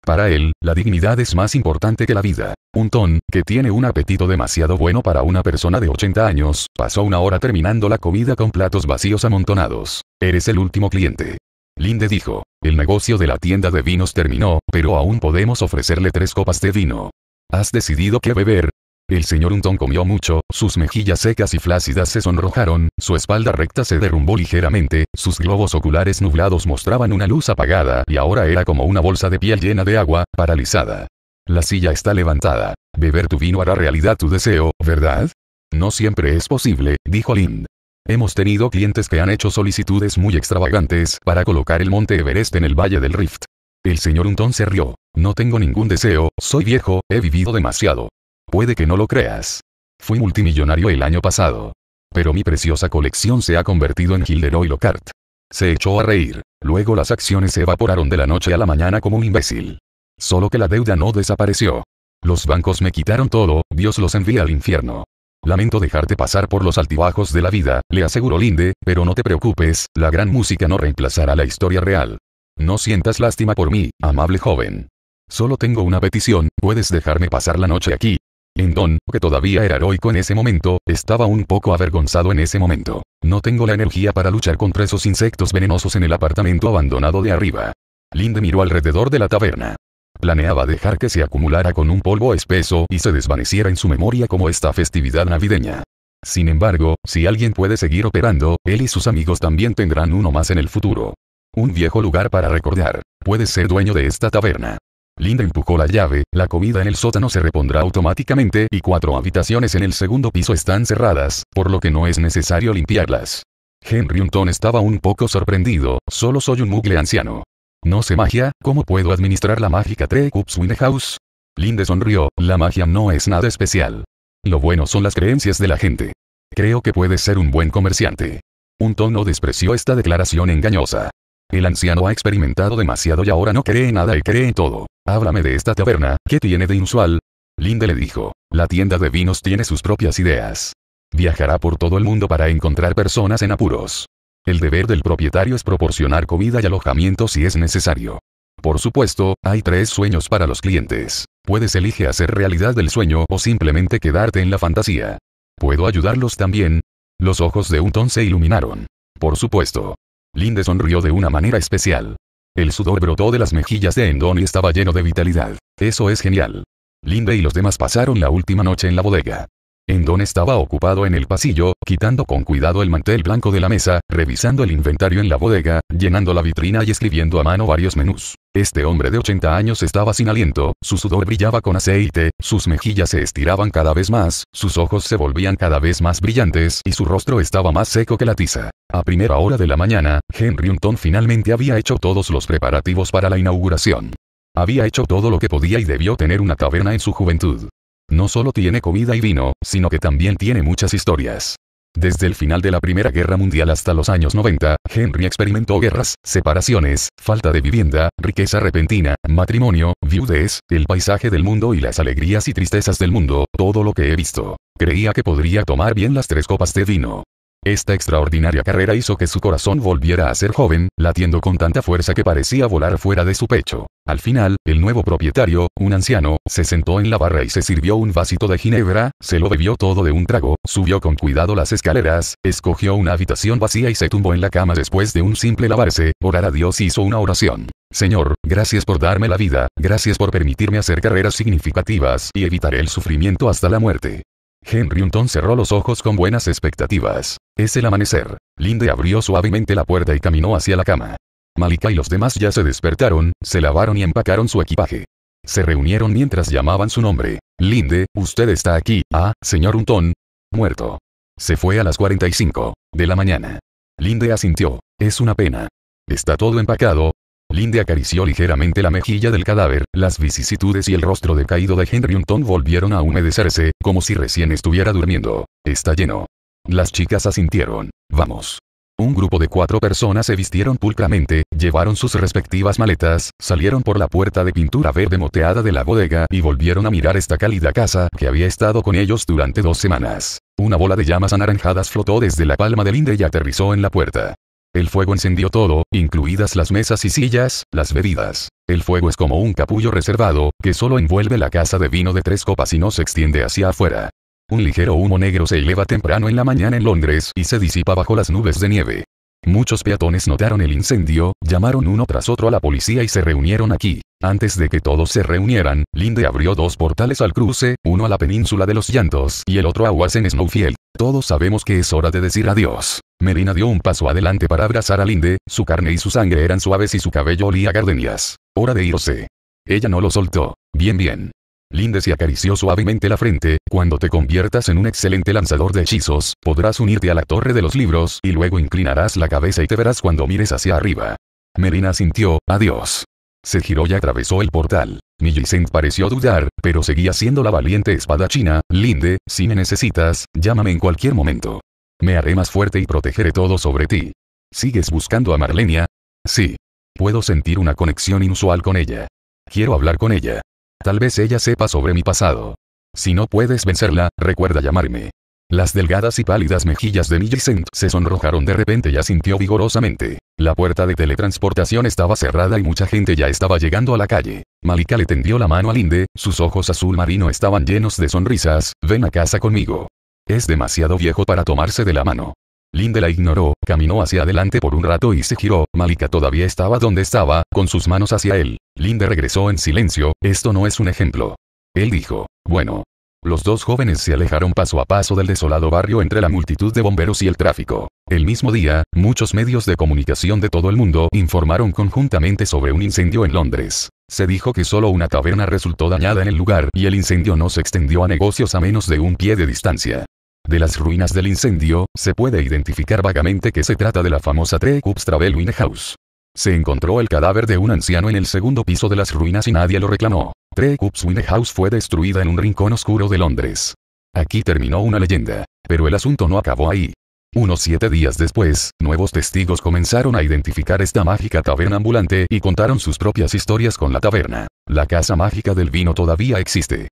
Speaker 1: Para él, la dignidad es más importante que la vida. Un ton, que tiene un apetito demasiado bueno para una persona de 80 años, pasó una hora terminando la comida con platos vacíos amontonados. Eres el último cliente. Linde dijo, el negocio de la tienda de vinos terminó, pero aún podemos ofrecerle tres copas de vino. ¿Has decidido qué beber? El señor Unton comió mucho, sus mejillas secas y flácidas se sonrojaron, su espalda recta se derrumbó ligeramente, sus globos oculares nublados mostraban una luz apagada y ahora era como una bolsa de piel llena de agua, paralizada. La silla está levantada. Beber tu vino hará realidad tu deseo, ¿verdad? No siempre es posible, dijo Lind. Hemos tenido clientes que han hecho solicitudes muy extravagantes para colocar el monte Everest en el valle del Rift. El señor Unton se rió. No tengo ningún deseo, soy viejo, he vivido demasiado. Puede que no lo creas. Fui multimillonario el año pasado. Pero mi preciosa colección se ha convertido en Gilderoy Lockhart. Se echó a reír. Luego las acciones se evaporaron de la noche a la mañana como un imbécil. Solo que la deuda no desapareció. Los bancos me quitaron todo, Dios los envía al infierno. Lamento dejarte pasar por los altibajos de la vida, le aseguró Linde, pero no te preocupes, la gran música no reemplazará la historia real. No sientas lástima por mí, amable joven. Solo tengo una petición, ¿puedes dejarme pasar la noche aquí? Lindon, que todavía era heroico en ese momento, estaba un poco avergonzado en ese momento. No tengo la energía para luchar contra esos insectos venenosos en el apartamento abandonado de arriba. Linde miró alrededor de la taberna. Planeaba dejar que se acumulara con un polvo espeso y se desvaneciera en su memoria como esta festividad navideña. Sin embargo, si alguien puede seguir operando, él y sus amigos también tendrán uno más en el futuro. Un viejo lugar para recordar. Puedes ser dueño de esta taberna. Linda empujó la llave, la comida en el sótano se repondrá automáticamente y cuatro habitaciones en el segundo piso están cerradas, por lo que no es necesario limpiarlas. Henry Unton estaba un poco sorprendido, solo soy un mugle anciano. No sé magia, ¿cómo puedo administrar la mágica 3 Cups House? Linda sonrió, la magia no es nada especial. Lo bueno son las creencias de la gente. Creo que puedes ser un buen comerciante. Un tono despreció esta declaración engañosa. El anciano ha experimentado demasiado y ahora no cree en nada y cree en todo. Háblame de esta taberna, ¿qué tiene de inusual? Linde le dijo. La tienda de vinos tiene sus propias ideas. Viajará por todo el mundo para encontrar personas en apuros. El deber del propietario es proporcionar comida y alojamiento si es necesario. Por supuesto, hay tres sueños para los clientes. Puedes elige hacer realidad del sueño o simplemente quedarte en la fantasía. ¿Puedo ayudarlos también? Los ojos de un se iluminaron. Por supuesto. Linde sonrió de una manera especial. El sudor brotó de las mejillas de Endon y estaba lleno de vitalidad. Eso es genial. Linde y los demás pasaron la última noche en la bodega. Endon estaba ocupado en el pasillo, quitando con cuidado el mantel blanco de la mesa, revisando el inventario en la bodega, llenando la vitrina y escribiendo a mano varios menús. Este hombre de 80 años estaba sin aliento, su sudor brillaba con aceite, sus mejillas se estiraban cada vez más, sus ojos se volvían cada vez más brillantes y su rostro estaba más seco que la tiza. A primera hora de la mañana, Henry Unton finalmente había hecho todos los preparativos para la inauguración. Había hecho todo lo que podía y debió tener una taberna en su juventud. No solo tiene comida y vino, sino que también tiene muchas historias. Desde el final de la Primera Guerra Mundial hasta los años 90, Henry experimentó guerras, separaciones, falta de vivienda, riqueza repentina, matrimonio, viudez, el paisaje del mundo y las alegrías y tristezas del mundo, todo lo que he visto. Creía que podría tomar bien las tres copas de vino. Esta extraordinaria carrera hizo que su corazón volviera a ser joven, latiendo con tanta fuerza que parecía volar fuera de su pecho. Al final, el nuevo propietario, un anciano, se sentó en la barra y se sirvió un vasito de ginebra, se lo bebió todo de un trago, subió con cuidado las escaleras, escogió una habitación vacía y se tumbó en la cama después de un simple lavarse, orar a Dios hizo una oración. Señor, gracias por darme la vida, gracias por permitirme hacer carreras significativas y evitaré el sufrimiento hasta la muerte. Henry Unton cerró los ojos con buenas expectativas. Es el amanecer. Linde abrió suavemente la puerta y caminó hacia la cama. Malika y los demás ya se despertaron, se lavaron y empacaron su equipaje. Se reunieron mientras llamaban su nombre. Linde, usted está aquí, ah, señor Unton. Muerto. Se fue a las 45 de la mañana. Linde asintió. Es una pena. Está todo empacado, linde acarició ligeramente la mejilla del cadáver, las vicisitudes y el rostro decaído de Henry Unton volvieron a humedecerse, como si recién estuviera durmiendo. Está lleno. Las chicas asintieron. Vamos. Un grupo de cuatro personas se vistieron pulcramente, llevaron sus respectivas maletas, salieron por la puerta de pintura verde moteada de la bodega y volvieron a mirar esta cálida casa que había estado con ellos durante dos semanas. Una bola de llamas anaranjadas flotó desde la palma de linde y aterrizó en la puerta. El fuego encendió todo, incluidas las mesas y sillas, las bebidas. El fuego es como un capullo reservado, que solo envuelve la casa de vino de tres copas y no se extiende hacia afuera. Un ligero humo negro se eleva temprano en la mañana en Londres y se disipa bajo las nubes de nieve. Muchos peatones notaron el incendio, llamaron uno tras otro a la policía y se reunieron aquí. Antes de que todos se reunieran, Linde abrió dos portales al cruce, uno a la península de los llantos y el otro a Watson Snowfield. Todos sabemos que es hora de decir adiós. Merina dio un paso adelante para abrazar a Linde, su carne y su sangre eran suaves y su cabello olía a gardenias. Hora de irse. Ella no lo soltó. Bien bien. Linde se acarició suavemente la frente, cuando te conviertas en un excelente lanzador de hechizos, podrás unirte a la torre de los libros y luego inclinarás la cabeza y te verás cuando mires hacia arriba. Merina sintió, adiós. Se giró y atravesó el portal. Millicent pareció dudar, pero seguía siendo la valiente espada china. Linde, si me necesitas, llámame en cualquier momento. Me haré más fuerte y protegeré todo sobre ti. ¿Sigues buscando a Marlenia? Sí. Puedo sentir una conexión inusual con ella. Quiero hablar con ella. Tal vez ella sepa sobre mi pasado. Si no puedes vencerla, recuerda llamarme. Las delgadas y pálidas mejillas de Millicent se sonrojaron de repente y asintió vigorosamente. La puerta de teletransportación estaba cerrada y mucha gente ya estaba llegando a la calle. Malika le tendió la mano a Linde, sus ojos azul marino estaban llenos de sonrisas, ven a casa conmigo. Es demasiado viejo para tomarse de la mano. Linde la ignoró, caminó hacia adelante por un rato y se giró, Malika todavía estaba donde estaba, con sus manos hacia él. Linde regresó en silencio, esto no es un ejemplo. Él dijo, bueno. Los dos jóvenes se alejaron paso a paso del desolado barrio entre la multitud de bomberos y el tráfico. El mismo día, muchos medios de comunicación de todo el mundo informaron conjuntamente sobre un incendio en Londres. Se dijo que solo una taberna resultó dañada en el lugar y el incendio no se extendió a negocios a menos de un pie de distancia. De las ruinas del incendio, se puede identificar vagamente que se trata de la famosa Tre Cups Travel House. Se encontró el cadáver de un anciano en el segundo piso de las ruinas y nadie lo reclamó. Tre Cups Wine House fue destruida en un rincón oscuro de Londres. Aquí terminó una leyenda, pero el asunto no acabó ahí. Unos siete días después, nuevos testigos comenzaron a identificar esta mágica taberna ambulante y contaron sus propias historias con la taberna. La casa mágica del vino todavía existe.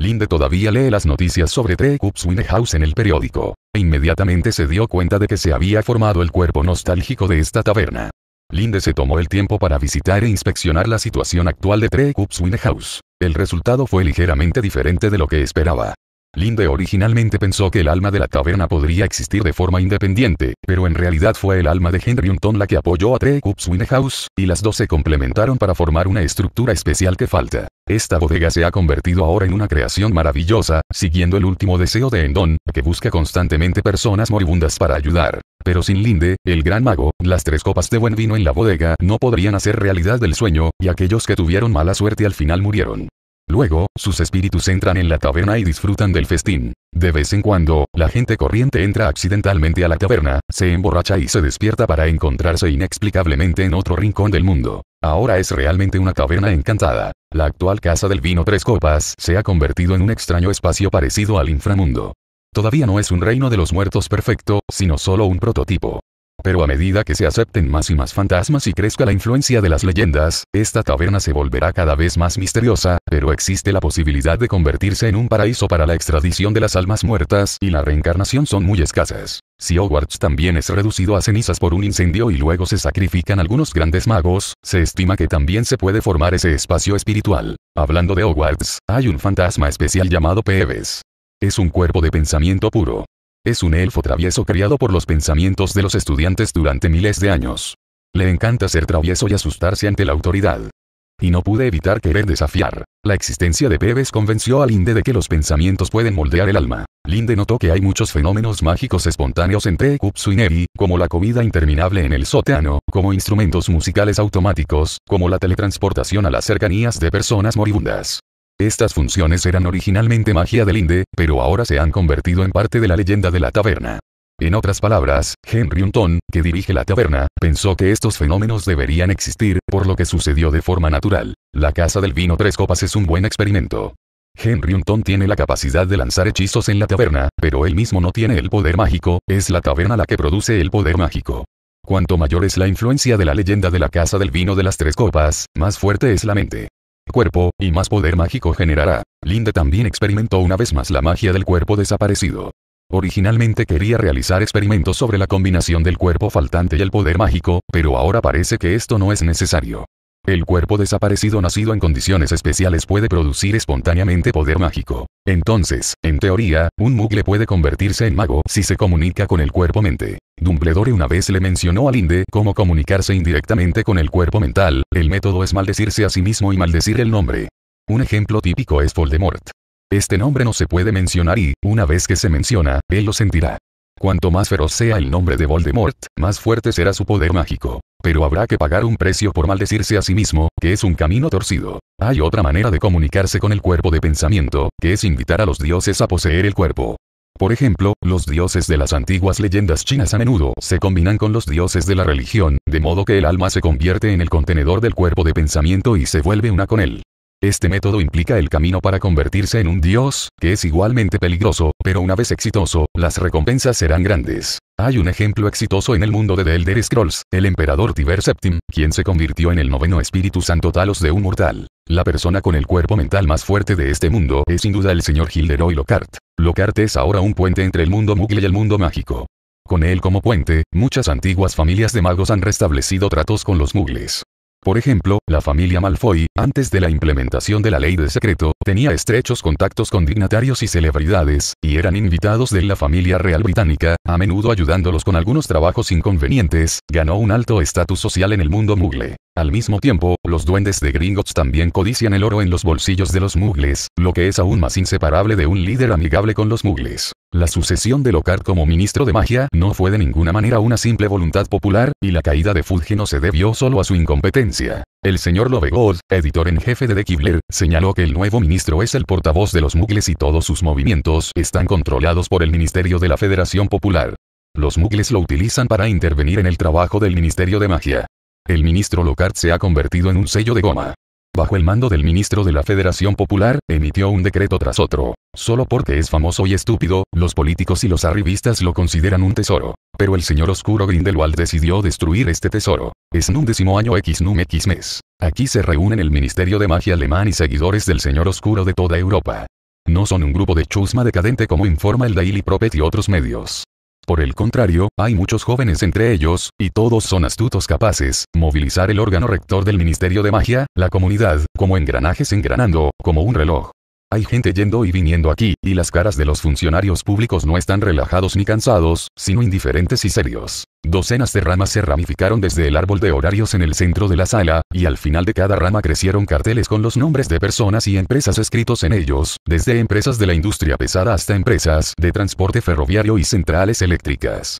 Speaker 1: Linde todavía lee las noticias sobre Cups Winehouse en el periódico, e inmediatamente se dio cuenta de que se había formado el cuerpo nostálgico de esta taberna. Linde se tomó el tiempo para visitar e inspeccionar la situación actual de Cups Winehouse. El resultado fue ligeramente diferente de lo que esperaba. Linde originalmente pensó que el alma de la taberna podría existir de forma independiente, pero en realidad fue el alma de Henry Unton la que apoyó a Cups Winehouse, y las dos se complementaron para formar una estructura especial que falta. Esta bodega se ha convertido ahora en una creación maravillosa, siguiendo el último deseo de Endón, que busca constantemente personas moribundas para ayudar. Pero sin Linde, el gran mago, las tres copas de buen vino en la bodega no podrían hacer realidad del sueño, y aquellos que tuvieron mala suerte al final murieron. Luego, sus espíritus entran en la taberna y disfrutan del festín. De vez en cuando, la gente corriente entra accidentalmente a la taberna, se emborracha y se despierta para encontrarse inexplicablemente en otro rincón del mundo. Ahora es realmente una taberna encantada. La actual casa del vino Tres Copas se ha convertido en un extraño espacio parecido al inframundo. Todavía no es un reino de los muertos perfecto, sino solo un prototipo. Pero a medida que se acepten más y más fantasmas y crezca la influencia de las leyendas, esta taberna se volverá cada vez más misteriosa, pero existe la posibilidad de convertirse en un paraíso para la extradición de las almas muertas y la reencarnación son muy escasas. Si Hogwarts también es reducido a cenizas por un incendio y luego se sacrifican algunos grandes magos, se estima que también se puede formar ese espacio espiritual. Hablando de Hogwarts, hay un fantasma especial llamado Peeves. Es un cuerpo de pensamiento puro. Es un elfo travieso criado por los pensamientos de los estudiantes durante miles de años. Le encanta ser travieso y asustarse ante la autoridad. Y no pude evitar querer desafiar. La existencia de Pebes convenció a Linde de que los pensamientos pueden moldear el alma. Linde notó que hay muchos fenómenos mágicos espontáneos en Kupsu y Neri, como la comida interminable en el sótano, como instrumentos musicales automáticos, como la teletransportación a las cercanías de personas moribundas. Estas funciones eran originalmente magia del Inde, pero ahora se han convertido en parte de la leyenda de la taberna. En otras palabras, Henry Unton, que dirige la taberna, pensó que estos fenómenos deberían existir, por lo que sucedió de forma natural. La casa del vino Tres Copas es un buen experimento. Henry Unton tiene la capacidad de lanzar hechizos en la taberna, pero él mismo no tiene el poder mágico, es la taberna la que produce el poder mágico. Cuanto mayor es la influencia de la leyenda de la casa del vino de las tres copas, más fuerte es la mente cuerpo, y más poder mágico generará. Linde también experimentó una vez más la magia del cuerpo desaparecido. Originalmente quería realizar experimentos sobre la combinación del cuerpo faltante y el poder mágico, pero ahora parece que esto no es necesario. El cuerpo desaparecido nacido en condiciones especiales puede producir espontáneamente poder mágico. Entonces, en teoría, un mugle puede convertirse en mago si se comunica con el cuerpo mente. Dumbledore una vez le mencionó a Linde cómo comunicarse indirectamente con el cuerpo mental, el método es maldecirse a sí mismo y maldecir el nombre. Un ejemplo típico es Voldemort. Este nombre no se puede mencionar y, una vez que se menciona, él lo sentirá. Cuanto más feroz sea el nombre de Voldemort, más fuerte será su poder mágico. Pero habrá que pagar un precio por maldecirse a sí mismo, que es un camino torcido. Hay otra manera de comunicarse con el cuerpo de pensamiento, que es invitar a los dioses a poseer el cuerpo. Por ejemplo, los dioses de las antiguas leyendas chinas a menudo se combinan con los dioses de la religión, de modo que el alma se convierte en el contenedor del cuerpo de pensamiento y se vuelve una con él. Este método implica el camino para convertirse en un dios, que es igualmente peligroso, pero una vez exitoso, las recompensas serán grandes. Hay un ejemplo exitoso en el mundo de The Elder Scrolls, el emperador Tiber Septim, quien se convirtió en el noveno espíritu santo Talos de un mortal. La persona con el cuerpo mental más fuerte de este mundo es sin duda el señor Hilderoy Lockhart. Lockhart es ahora un puente entre el mundo mugle y el mundo mágico. Con él como puente, muchas antiguas familias de magos han restablecido tratos con los mugles. Por ejemplo, la familia Malfoy, antes de la implementación de la ley de secreto, tenía estrechos contactos con dignatarios y celebridades, y eran invitados de la familia real británica, a menudo ayudándolos con algunos trabajos inconvenientes, ganó un alto estatus social en el mundo mugle. Al mismo tiempo, los duendes de Gringotts también codician el oro en los bolsillos de los mugles, lo que es aún más inseparable de un líder amigable con los mugles. La sucesión de Lockhart como ministro de magia no fue de ninguna manera una simple voluntad popular, y la caída de Fudge no se debió solo a su incompetencia. El señor Lovegood, editor en jefe de The Kibler, señaló que el nuevo ministro es el portavoz de los mugles y todos sus movimientos están controlados por el Ministerio de la Federación Popular. Los mugles lo utilizan para intervenir en el trabajo del Ministerio de Magia. El ministro Lockhart se ha convertido en un sello de goma bajo el mando del ministro de la Federación Popular, emitió un decreto tras otro. Solo porque es famoso y estúpido, los políticos y los arribistas lo consideran un tesoro. Pero el señor oscuro Grindelwald decidió destruir este tesoro. Es un décimo año X num X mes. Aquí se reúnen el Ministerio de Magia Alemán y seguidores del señor oscuro de toda Europa. No son un grupo de chusma decadente como informa el Daily Prophet y otros medios. Por el contrario, hay muchos jóvenes entre ellos, y todos son astutos capaces, movilizar el órgano rector del Ministerio de Magia, la comunidad, como engranajes engranando, como un reloj. Hay gente yendo y viniendo aquí, y las caras de los funcionarios públicos no están relajados ni cansados, sino indiferentes y serios. Docenas de ramas se ramificaron desde el árbol de horarios en el centro de la sala, y al final de cada rama crecieron carteles con los nombres de personas y empresas escritos en ellos, desde empresas de la industria pesada hasta empresas de transporte ferroviario y centrales eléctricas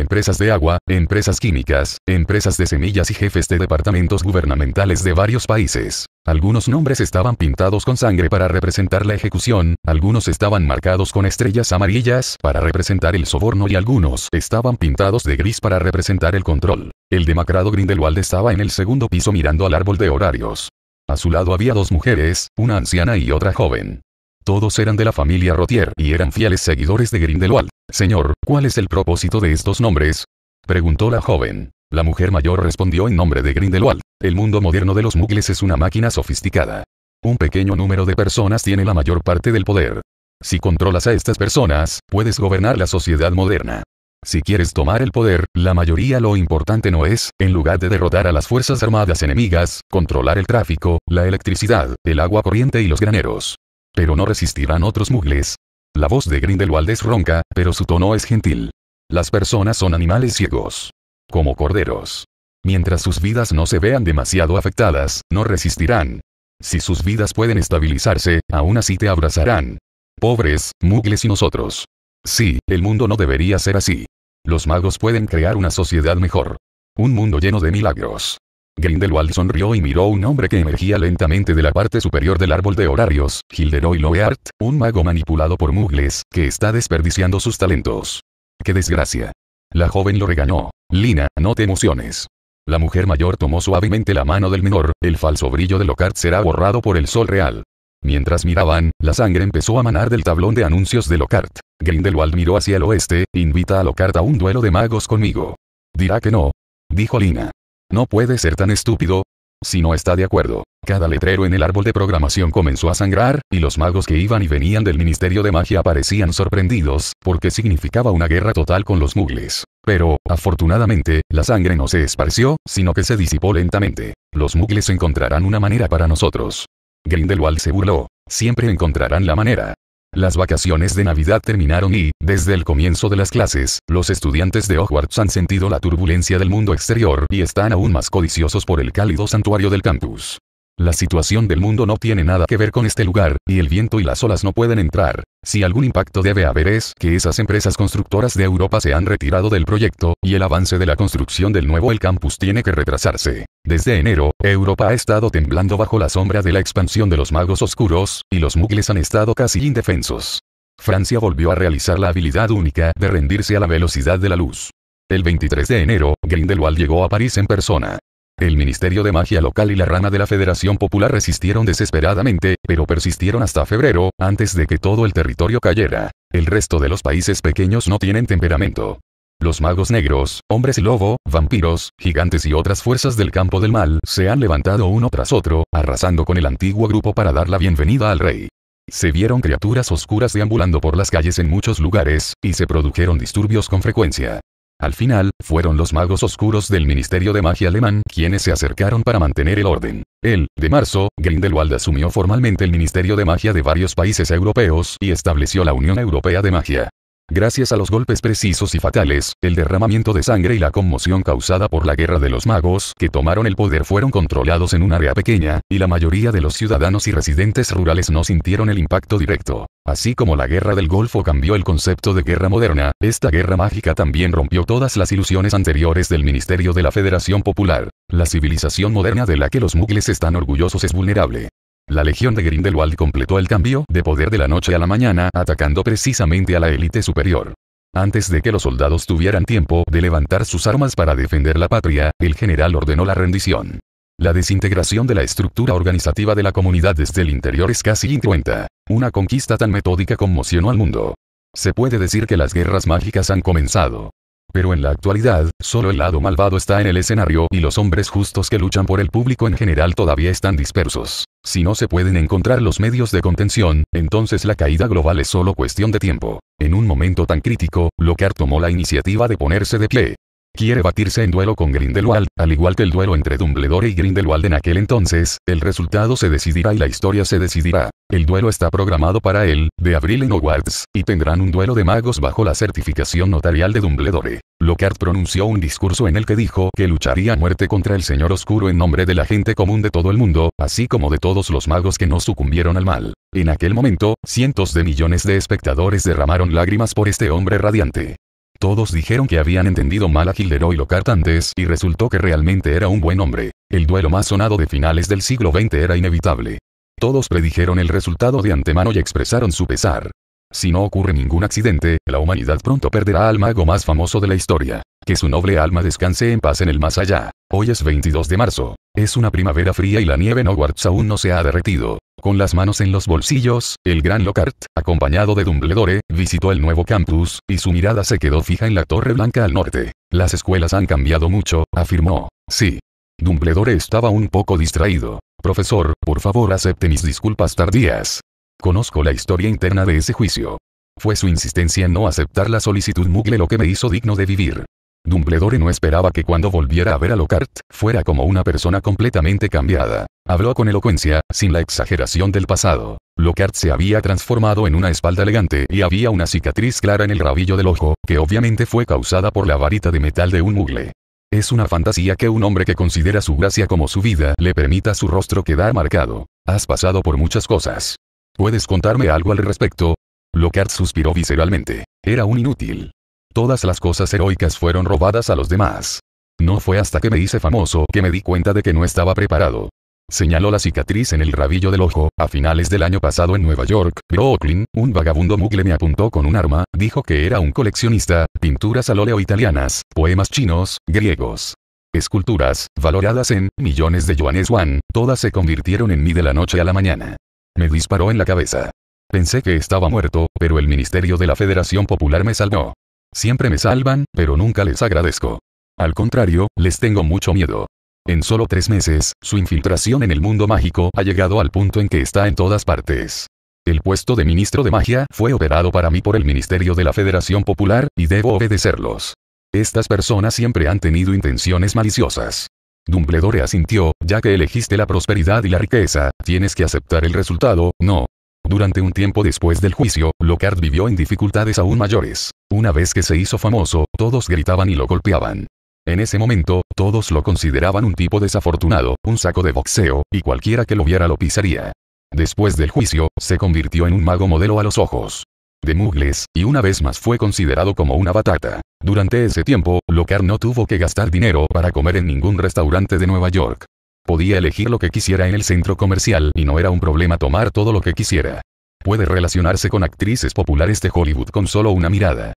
Speaker 1: empresas de agua, empresas químicas, empresas de semillas y jefes de departamentos gubernamentales de varios países. Algunos nombres estaban pintados con sangre para representar la ejecución, algunos estaban marcados con estrellas amarillas para representar el soborno y algunos estaban pintados de gris para representar el control. El demacrado Grindelwald estaba en el segundo piso mirando al árbol de horarios. A su lado había dos mujeres, una anciana y otra joven. Todos eran de la familia Rotier y eran fieles seguidores de Grindelwald. Señor, ¿cuál es el propósito de estos nombres? Preguntó la joven. La mujer mayor respondió en nombre de Grindelwald. El mundo moderno de los mugles es una máquina sofisticada. Un pequeño número de personas tiene la mayor parte del poder. Si controlas a estas personas, puedes gobernar la sociedad moderna. Si quieres tomar el poder, la mayoría lo importante no es, en lugar de derrotar a las fuerzas armadas enemigas, controlar el tráfico, la electricidad, el agua corriente y los graneros pero no resistirán otros mugles. La voz de Grindelwald es ronca, pero su tono es gentil. Las personas son animales ciegos. Como corderos. Mientras sus vidas no se vean demasiado afectadas, no resistirán. Si sus vidas pueden estabilizarse, aún así te abrazarán. Pobres, mugles y nosotros. Sí, el mundo no debería ser así. Los magos pueden crear una sociedad mejor. Un mundo lleno de milagros. Grindelwald sonrió y miró un hombre que emergía lentamente de la parte superior del árbol de horarios, Hilderoy Loeart, un mago manipulado por mugles, que está desperdiciando sus talentos. ¡Qué desgracia! La joven lo regañó. Lina, no te emociones. La mujer mayor tomó suavemente la mano del menor, el falso brillo de Locart será borrado por el sol real. Mientras miraban, la sangre empezó a manar del tablón de anuncios de Locart. Grindelwald miró hacia el oeste, invita a Locart a un duelo de magos conmigo. Dirá que no. Dijo Lina. No puede ser tan estúpido. Si no está de acuerdo, cada letrero en el árbol de programación comenzó a sangrar, y los magos que iban y venían del Ministerio de Magia parecían sorprendidos, porque significaba una guerra total con los mugles. Pero, afortunadamente, la sangre no se esparció, sino que se disipó lentamente. Los mugles encontrarán una manera para nosotros. Grindelwald se burló. Siempre encontrarán la manera. Las vacaciones de Navidad terminaron y, desde el comienzo de las clases, los estudiantes de Hogwarts han sentido la turbulencia del mundo exterior y están aún más codiciosos por el cálido santuario del campus. La situación del mundo no tiene nada que ver con este lugar, y el viento y las olas no pueden entrar. Si algún impacto debe haber es que esas empresas constructoras de Europa se han retirado del proyecto, y el avance de la construcción del nuevo el campus tiene que retrasarse. Desde enero, Europa ha estado temblando bajo la sombra de la expansión de los magos oscuros, y los mugles han estado casi indefensos. Francia volvió a realizar la habilidad única de rendirse a la velocidad de la luz. El 23 de enero, Grindelwald llegó a París en persona. El Ministerio de Magia Local y la rama de la Federación Popular resistieron desesperadamente, pero persistieron hasta febrero, antes de que todo el territorio cayera. El resto de los países pequeños no tienen temperamento. Los magos negros, hombres lobo, vampiros, gigantes y otras fuerzas del campo del mal se han levantado uno tras otro, arrasando con el antiguo grupo para dar la bienvenida al rey. Se vieron criaturas oscuras deambulando por las calles en muchos lugares, y se produjeron disturbios con frecuencia. Al final, fueron los magos oscuros del Ministerio de Magia Alemán quienes se acercaron para mantener el orden. El, de marzo, Grindelwald asumió formalmente el Ministerio de Magia de varios países europeos y estableció la Unión Europea de Magia. Gracias a los golpes precisos y fatales, el derramamiento de sangre y la conmoción causada por la guerra de los magos que tomaron el poder fueron controlados en un área pequeña, y la mayoría de los ciudadanos y residentes rurales no sintieron el impacto directo. Así como la guerra del Golfo cambió el concepto de guerra moderna, esta guerra mágica también rompió todas las ilusiones anteriores del Ministerio de la Federación Popular. La civilización moderna de la que los mugles están orgullosos es vulnerable. La Legión de Grindelwald completó el cambio de poder de la noche a la mañana atacando precisamente a la élite superior. Antes de que los soldados tuvieran tiempo de levantar sus armas para defender la patria, el general ordenó la rendición. La desintegración de la estructura organizativa de la comunidad desde el interior es casi incruenta. Una conquista tan metódica conmocionó al mundo. Se puede decir que las guerras mágicas han comenzado pero en la actualidad, solo el lado malvado está en el escenario y los hombres justos que luchan por el público en general todavía están dispersos. Si no se pueden encontrar los medios de contención, entonces la caída global es solo cuestión de tiempo. En un momento tan crítico, Lockhart tomó la iniciativa de ponerse de pie. Quiere batirse en duelo con Grindelwald, al igual que el duelo entre Dumbledore y Grindelwald en aquel entonces, el resultado se decidirá y la historia se decidirá. El duelo está programado para el, de abril en Hogwarts, y tendrán un duelo de magos bajo la certificación notarial de Dumbledore. Lockhart pronunció un discurso en el que dijo que lucharía a muerte contra el Señor Oscuro en nombre de la gente común de todo el mundo, así como de todos los magos que no sucumbieron al mal. En aquel momento, cientos de millones de espectadores derramaron lágrimas por este hombre radiante. Todos dijeron que habían entendido mal a Gilderoy Lockhart antes y resultó que realmente era un buen hombre. El duelo más sonado de finales del siglo XX era inevitable. Todos predijeron el resultado de antemano y expresaron su pesar. Si no ocurre ningún accidente, la humanidad pronto perderá al mago más famoso de la historia. Que su noble alma descanse en paz en el más allá. Hoy es 22 de marzo. Es una primavera fría y la nieve en Hogwarts aún no se ha derretido. Con las manos en los bolsillos, el gran Lockhart, acompañado de Dumbledore, visitó el nuevo campus, y su mirada se quedó fija en la Torre Blanca al norte. Las escuelas han cambiado mucho, afirmó. Sí. Dumbledore estaba un poco distraído. Profesor, por favor acepte mis disculpas tardías. Conozco la historia interna de ese juicio. Fue su insistencia en no aceptar la solicitud Mugle lo que me hizo digno de vivir. Dumbledore no esperaba que cuando volviera a ver a Lockhart, fuera como una persona completamente cambiada. Habló con elocuencia, sin la exageración del pasado. Lockhart se había transformado en una espalda elegante y había una cicatriz clara en el rabillo del ojo, que obviamente fue causada por la varita de metal de un mugle. Es una fantasía que un hombre que considera su gracia como su vida le permita su rostro quedar marcado. Has pasado por muchas cosas. ¿Puedes contarme algo al respecto? Lockhart suspiró visceralmente. Era un inútil. Todas las cosas heroicas fueron robadas a los demás. No fue hasta que me hice famoso que me di cuenta de que no estaba preparado. Señaló la cicatriz en el rabillo del ojo, a finales del año pasado en Nueva York, Brooklyn, un vagabundo mugle me apuntó con un arma, dijo que era un coleccionista, pinturas al óleo italianas, poemas chinos, griegos. Esculturas, valoradas en millones de yuanes Wan todas se convirtieron en mí de la noche a la mañana. Me disparó en la cabeza. Pensé que estaba muerto, pero el Ministerio de la Federación Popular me salvó. Siempre me salvan, pero nunca les agradezco. Al contrario, les tengo mucho miedo. En solo tres meses, su infiltración en el mundo mágico ha llegado al punto en que está en todas partes. El puesto de ministro de magia fue operado para mí por el Ministerio de la Federación Popular, y debo obedecerlos. Estas personas siempre han tenido intenciones maliciosas. Dumbledore asintió, ya que elegiste la prosperidad y la riqueza, tienes que aceptar el resultado, no. Durante un tiempo después del juicio, Lockhart vivió en dificultades aún mayores. Una vez que se hizo famoso, todos gritaban y lo golpeaban. En ese momento, todos lo consideraban un tipo desafortunado, un saco de boxeo, y cualquiera que lo viera lo pisaría. Después del juicio, se convirtió en un mago modelo a los ojos de Mugles, y una vez más fue considerado como una batata. Durante ese tiempo, Locar no tuvo que gastar dinero para comer en ningún restaurante de Nueva York. Podía elegir lo que quisiera en el centro comercial y no era un problema tomar todo lo que quisiera. Puede relacionarse con actrices populares de Hollywood con solo una mirada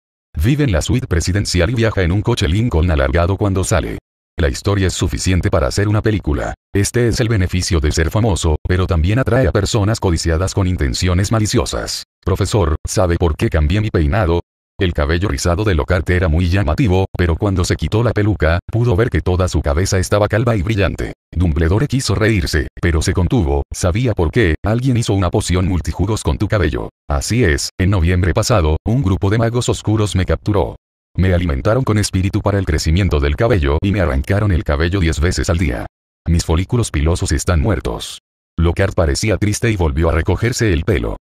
Speaker 1: vive en la suite presidencial y viaja en un coche Lincoln alargado cuando sale. La historia es suficiente para hacer una película. Este es el beneficio de ser famoso, pero también atrae a personas codiciadas con intenciones maliciosas. Profesor, ¿sabe por qué cambié mi peinado? El cabello rizado de Locarte era muy llamativo, pero cuando se quitó la peluca, pudo ver que toda su cabeza estaba calva y brillante. Dumbledore quiso reírse, pero se contuvo, sabía por qué, alguien hizo una poción multijugos con tu cabello. Así es, en noviembre pasado, un grupo de magos oscuros me capturó. Me alimentaron con espíritu para el crecimiento del cabello y me arrancaron el cabello diez veces al día. Mis folículos pilosos están muertos. Lockhart parecía triste y volvió a recogerse el pelo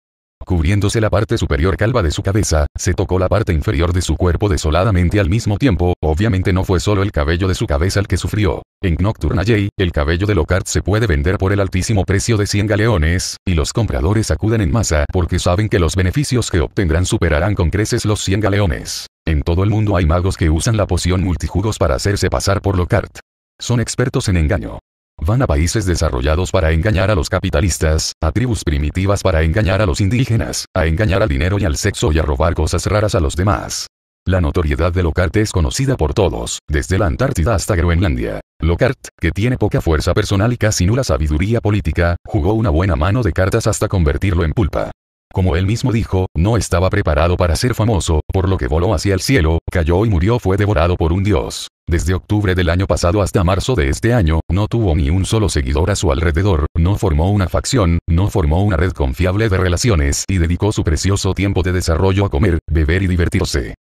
Speaker 1: cubriéndose la parte superior calva de su cabeza, se tocó la parte inferior de su cuerpo desoladamente al mismo tiempo, obviamente no fue solo el cabello de su cabeza el que sufrió. En Nocturna J, el cabello de Locart se puede vender por el altísimo precio de 100 galeones, y los compradores acuden en masa porque saben que los beneficios que obtendrán superarán con creces los 100 galeones. En todo el mundo hay magos que usan la poción multijugos para hacerse pasar por Locart. Son expertos en engaño. Van a países desarrollados para engañar a los capitalistas, a tribus primitivas para engañar a los indígenas, a engañar al dinero y al sexo y a robar cosas raras a los demás. La notoriedad de Lockhart es conocida por todos, desde la Antártida hasta Groenlandia. Locart, que tiene poca fuerza personal y casi nula sabiduría política, jugó una buena mano de cartas hasta convertirlo en pulpa. Como él mismo dijo, no estaba preparado para ser famoso, por lo que voló hacia el cielo, cayó y murió fue devorado por un dios. Desde octubre del año pasado hasta marzo de este año, no tuvo ni un solo seguidor a su alrededor, no formó una facción, no formó una red confiable de relaciones y dedicó su precioso tiempo de desarrollo a comer, beber y divertirse.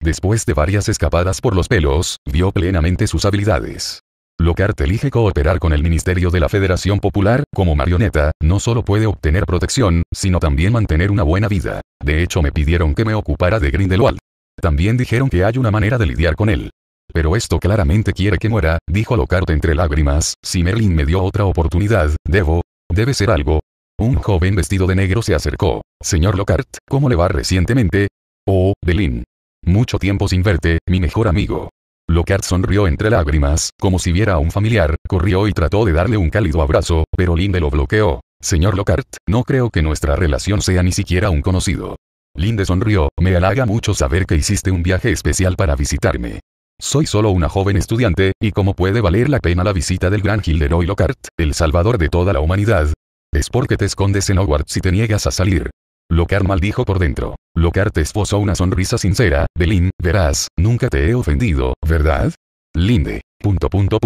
Speaker 1: Después de varias escapadas por los pelos, vio plenamente sus habilidades. Lockhart elige cooperar con el Ministerio de la Federación Popular, como marioneta, no solo puede obtener protección, sino también mantener una buena vida. De hecho me pidieron que me ocupara de Grindelwald. También dijeron que hay una manera de lidiar con él. Pero esto claramente quiere que muera, dijo Lockhart entre lágrimas, si Merlin me dio otra oportunidad, debo, debe ser algo. Un joven vestido de negro se acercó. Señor Lockhart, ¿cómo le va recientemente? Oh, Belín. Mucho tiempo sin verte, mi mejor amigo. Lockhart sonrió entre lágrimas, como si viera a un familiar, corrió y trató de darle un cálido abrazo, pero Linde lo bloqueó. Señor Lockhart, no creo que nuestra relación sea ni siquiera un conocido. Linde sonrió, me halaga mucho saber que hiciste un viaje especial para visitarme. Soy solo una joven estudiante, y cómo puede valer la pena la visita del gran Hilderoy Lockhart, el salvador de toda la humanidad. Es porque te escondes en Hogwarts si te niegas a salir. Lockhart maldijo por dentro. Lockhart esposó una sonrisa sincera, Belín, verás, nunca te he ofendido, ¿verdad? Linde. Punto punto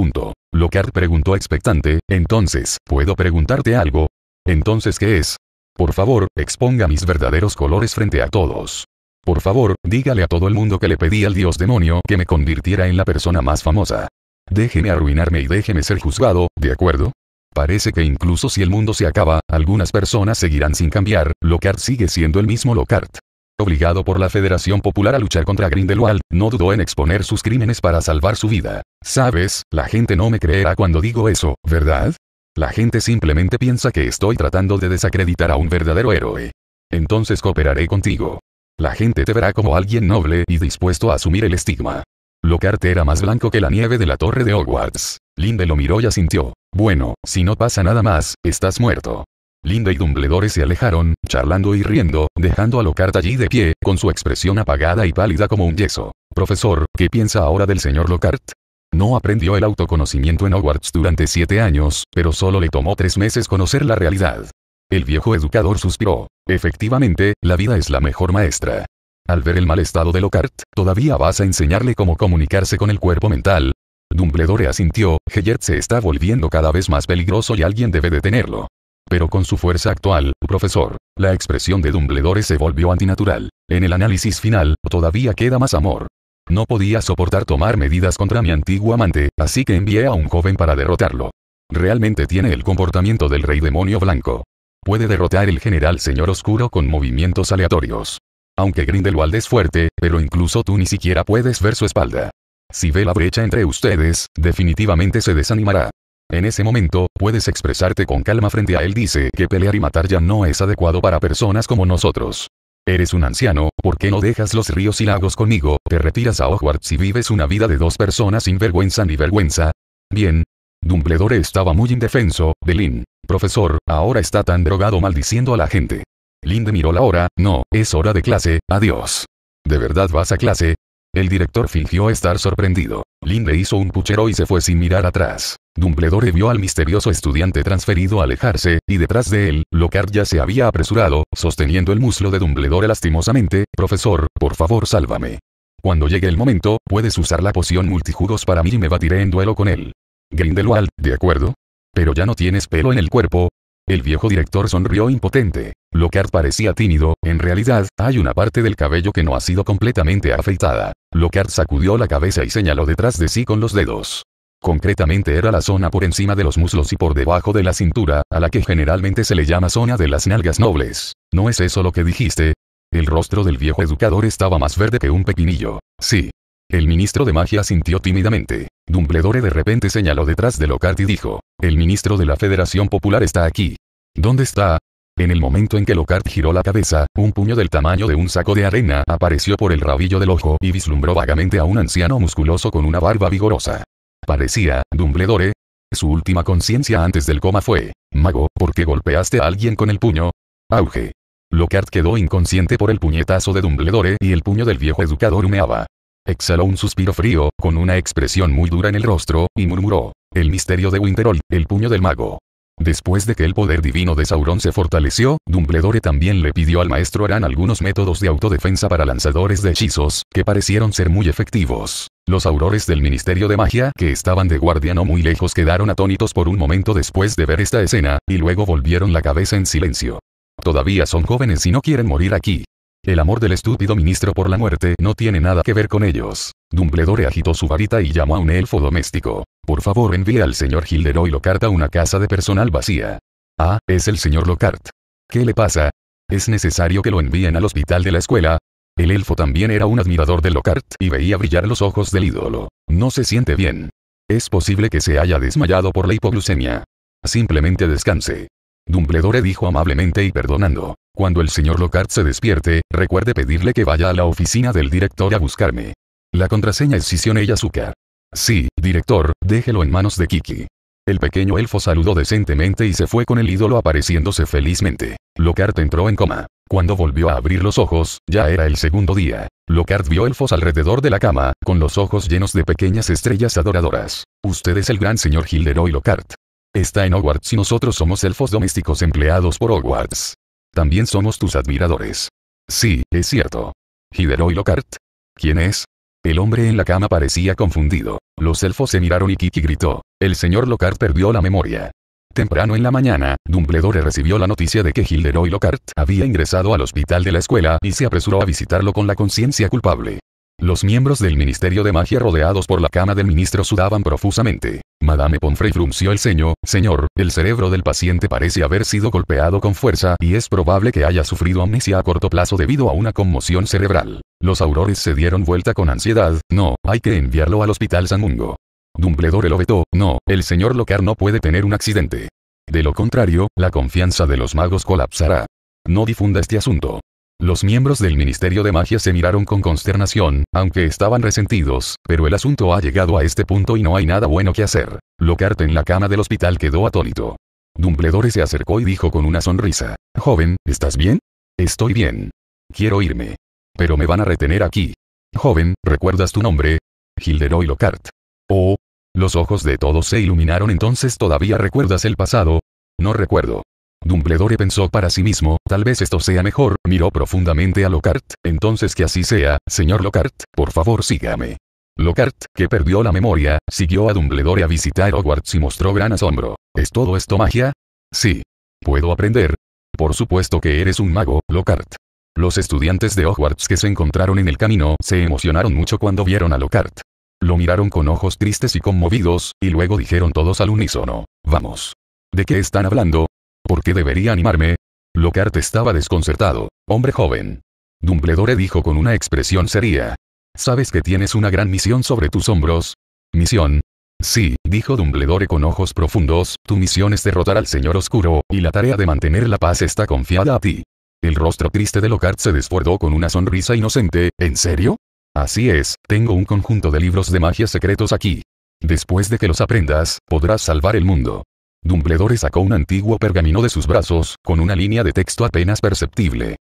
Speaker 1: Lockhart preguntó expectante, entonces, ¿puedo preguntarte algo? Entonces, ¿qué es? Por favor, exponga mis verdaderos colores frente a todos. Por favor, dígale a todo el mundo que le pedí al dios demonio que me convirtiera en la persona más famosa. Déjeme arruinarme y déjeme ser juzgado, ¿de acuerdo? Parece que incluso si el mundo se acaba, algunas personas seguirán sin cambiar, Lockhart sigue siendo el mismo Lockhart. Obligado por la Federación Popular a luchar contra Grindelwald, no dudó en exponer sus crímenes para salvar su vida. Sabes, la gente no me creerá cuando digo eso, ¿verdad? La gente simplemente piensa que estoy tratando de desacreditar a un verdadero héroe. Entonces cooperaré contigo. La gente te verá como alguien noble y dispuesto a asumir el estigma. Locarte era más blanco que la nieve de la torre de Hogwarts. Linde lo miró y asintió. Bueno, si no pasa nada más, estás muerto. Linda y Dumbledore se alejaron, charlando y riendo, dejando a Lockhart allí de pie, con su expresión apagada y pálida como un yeso. Profesor, ¿qué piensa ahora del señor Lockhart? No aprendió el autoconocimiento en Hogwarts durante siete años, pero solo le tomó tres meses conocer la realidad. El viejo educador suspiró. Efectivamente, la vida es la mejor maestra. Al ver el mal estado de Lockhart, todavía vas a enseñarle cómo comunicarse con el cuerpo mental. Dumbledore asintió, Gellert se está volviendo cada vez más peligroso y alguien debe detenerlo. Pero con su fuerza actual, profesor, la expresión de Dumbledore se volvió antinatural. En el análisis final, todavía queda más amor. No podía soportar tomar medidas contra mi antiguo amante, así que envié a un joven para derrotarlo. Realmente tiene el comportamiento del rey demonio blanco. Puede derrotar el general señor oscuro con movimientos aleatorios. Aunque Grindelwald es fuerte, pero incluso tú ni siquiera puedes ver su espalda. Si ve la brecha entre ustedes, definitivamente se desanimará. En ese momento, puedes expresarte con calma frente a él dice que pelear y matar ya no es adecuado para personas como nosotros. Eres un anciano, ¿por qué no dejas los ríos y lagos conmigo, te retiras a Hogwarts y vives una vida de dos personas sin vergüenza ni vergüenza? Bien. Dumbledore estaba muy indefenso, de Profesor, ahora está tan drogado maldiciendo a la gente. Lynn miró la hora, no, es hora de clase, adiós. ¿De verdad vas a clase? El director fingió estar sorprendido. Linde hizo un puchero y se fue sin mirar atrás. Dumbledore vio al misterioso estudiante transferido alejarse, y detrás de él, Lockhart ya se había apresurado, sosteniendo el muslo de Dumbledore lastimosamente, «Profesor, por favor sálvame. Cuando llegue el momento, puedes usar la poción multijugos para mí y me batiré en duelo con él». Grindelwald, ¿de acuerdo? Pero ya no tienes pelo en el cuerpo. El viejo director sonrió impotente. Lockhart parecía tímido, en realidad, hay una parte del cabello que no ha sido completamente afeitada. Lockhart sacudió la cabeza y señaló detrás de sí con los dedos. Concretamente era la zona por encima de los muslos y por debajo de la cintura, a la que generalmente se le llama zona de las nalgas nobles. ¿No es eso lo que dijiste? El rostro del viejo educador estaba más verde que un pepinillo. Sí. El ministro de magia sintió tímidamente. Dumbledore de repente señaló detrás de Lockhart y dijo, el ministro de la Federación Popular está aquí. ¿Dónde está? En el momento en que Lockhart giró la cabeza, un puño del tamaño de un saco de arena apareció por el rabillo del ojo y vislumbró vagamente a un anciano musculoso con una barba vigorosa. Parecía, Dumbledore. Su última conciencia antes del coma fue, Mago, ¿por qué golpeaste a alguien con el puño? Auge. Lockhart quedó inconsciente por el puñetazo de Dumbledore y el puño del viejo educador humeaba. Exhaló un suspiro frío, con una expresión muy dura en el rostro, y murmuró, el misterio de Winterhold, el puño del mago. Después de que el poder divino de Sauron se fortaleció, Dumbledore también le pidió al maestro Aran algunos métodos de autodefensa para lanzadores de hechizos, que parecieron ser muy efectivos. Los aurores del Ministerio de Magia, que estaban de guardia no muy lejos, quedaron atónitos por un momento después de ver esta escena, y luego volvieron la cabeza en silencio. Todavía son jóvenes y no quieren morir aquí. El amor del estúpido ministro por la muerte no tiene nada que ver con ellos. Dumbledore agitó su varita y llamó a un elfo doméstico. Por favor envíe al señor Gilderoy Lockhart a una casa de personal vacía. Ah, es el señor Lockhart. ¿Qué le pasa? ¿Es necesario que lo envíen al hospital de la escuela? El elfo también era un admirador de Lockhart y veía brillar los ojos del ídolo. No se siente bien. Es posible que se haya desmayado por la hipoglucemia. Simplemente descanse. Dumbledore dijo amablemente y perdonando. Cuando el señor Lockhart se despierte, recuerde pedirle que vaya a la oficina del director a buscarme. La contraseña es Sisione y Azúcar. Sí, director, déjelo en manos de Kiki. El pequeño elfo saludó decentemente y se fue con el ídolo apareciéndose felizmente. Lockhart entró en coma. Cuando volvió a abrir los ojos, ya era el segundo día. Lockhart vio elfos alrededor de la cama, con los ojos llenos de pequeñas estrellas adoradoras. Usted es el gran señor Hilderoy Lockhart. Está en Hogwarts y nosotros somos elfos domésticos empleados por Hogwarts. También somos tus admiradores. Sí, es cierto. ¿Hilderoy Lockhart. ¿Quién es? El hombre en la cama parecía confundido. Los elfos se miraron y Kiki gritó. El señor Lockhart perdió la memoria. Temprano en la mañana, Dumbledore recibió la noticia de que Hilderoy Lockhart había ingresado al hospital de la escuela y se apresuró a visitarlo con la conciencia culpable. Los miembros del Ministerio de Magia rodeados por la cama del ministro sudaban profusamente. Madame Pomfrey frunció el ceño, señor, el cerebro del paciente parece haber sido golpeado con fuerza y es probable que haya sufrido amnesia a corto plazo debido a una conmoción cerebral. Los aurores se dieron vuelta con ansiedad, no, hay que enviarlo al hospital San Mungo. Dumbledore lo vetó, no, el señor Locar no puede tener un accidente. De lo contrario, la confianza de los magos colapsará. No difunda este asunto. Los miembros del Ministerio de Magia se miraron con consternación, aunque estaban resentidos, pero el asunto ha llegado a este punto y no hay nada bueno que hacer. Locart en la cama del hospital quedó atónito. Dumbledore se acercó y dijo con una sonrisa, Joven, ¿estás bien? Estoy bien. Quiero irme. Pero me van a retener aquí. Joven, ¿recuerdas tu nombre? Gilderoy Lockhart. Oh. Los ojos de todos se iluminaron entonces todavía recuerdas el pasado. No recuerdo. Dumbledore pensó para sí mismo, tal vez esto sea mejor, miró profundamente a Lockhart, entonces que así sea, señor Lockhart, por favor sígame. Lockhart, que perdió la memoria, siguió a Dumbledore a visitar Hogwarts y mostró gran asombro. ¿Es todo esto magia? Sí. ¿Puedo aprender? Por supuesto que eres un mago, Lockhart. Los estudiantes de Hogwarts que se encontraron en el camino se emocionaron mucho cuando vieron a Lockhart. Lo miraron con ojos tristes y conmovidos, y luego dijeron todos al unísono, vamos. ¿De qué están hablando? ¿Por qué debería animarme? Lockhart estaba desconcertado. Hombre joven. Dumbledore dijo con una expresión seria. ¿Sabes que tienes una gran misión sobre tus hombros? ¿Misión? Sí, dijo Dumbledore con ojos profundos, tu misión es derrotar al Señor Oscuro, y la tarea de mantener la paz está confiada a ti. El rostro triste de Lockhart se desbordó con una sonrisa inocente, ¿en serio? Así es, tengo un conjunto de libros de magia secretos aquí. Después de que los aprendas, podrás salvar el mundo. Dumbledore sacó un antiguo pergamino de sus brazos, con una línea de texto apenas perceptible.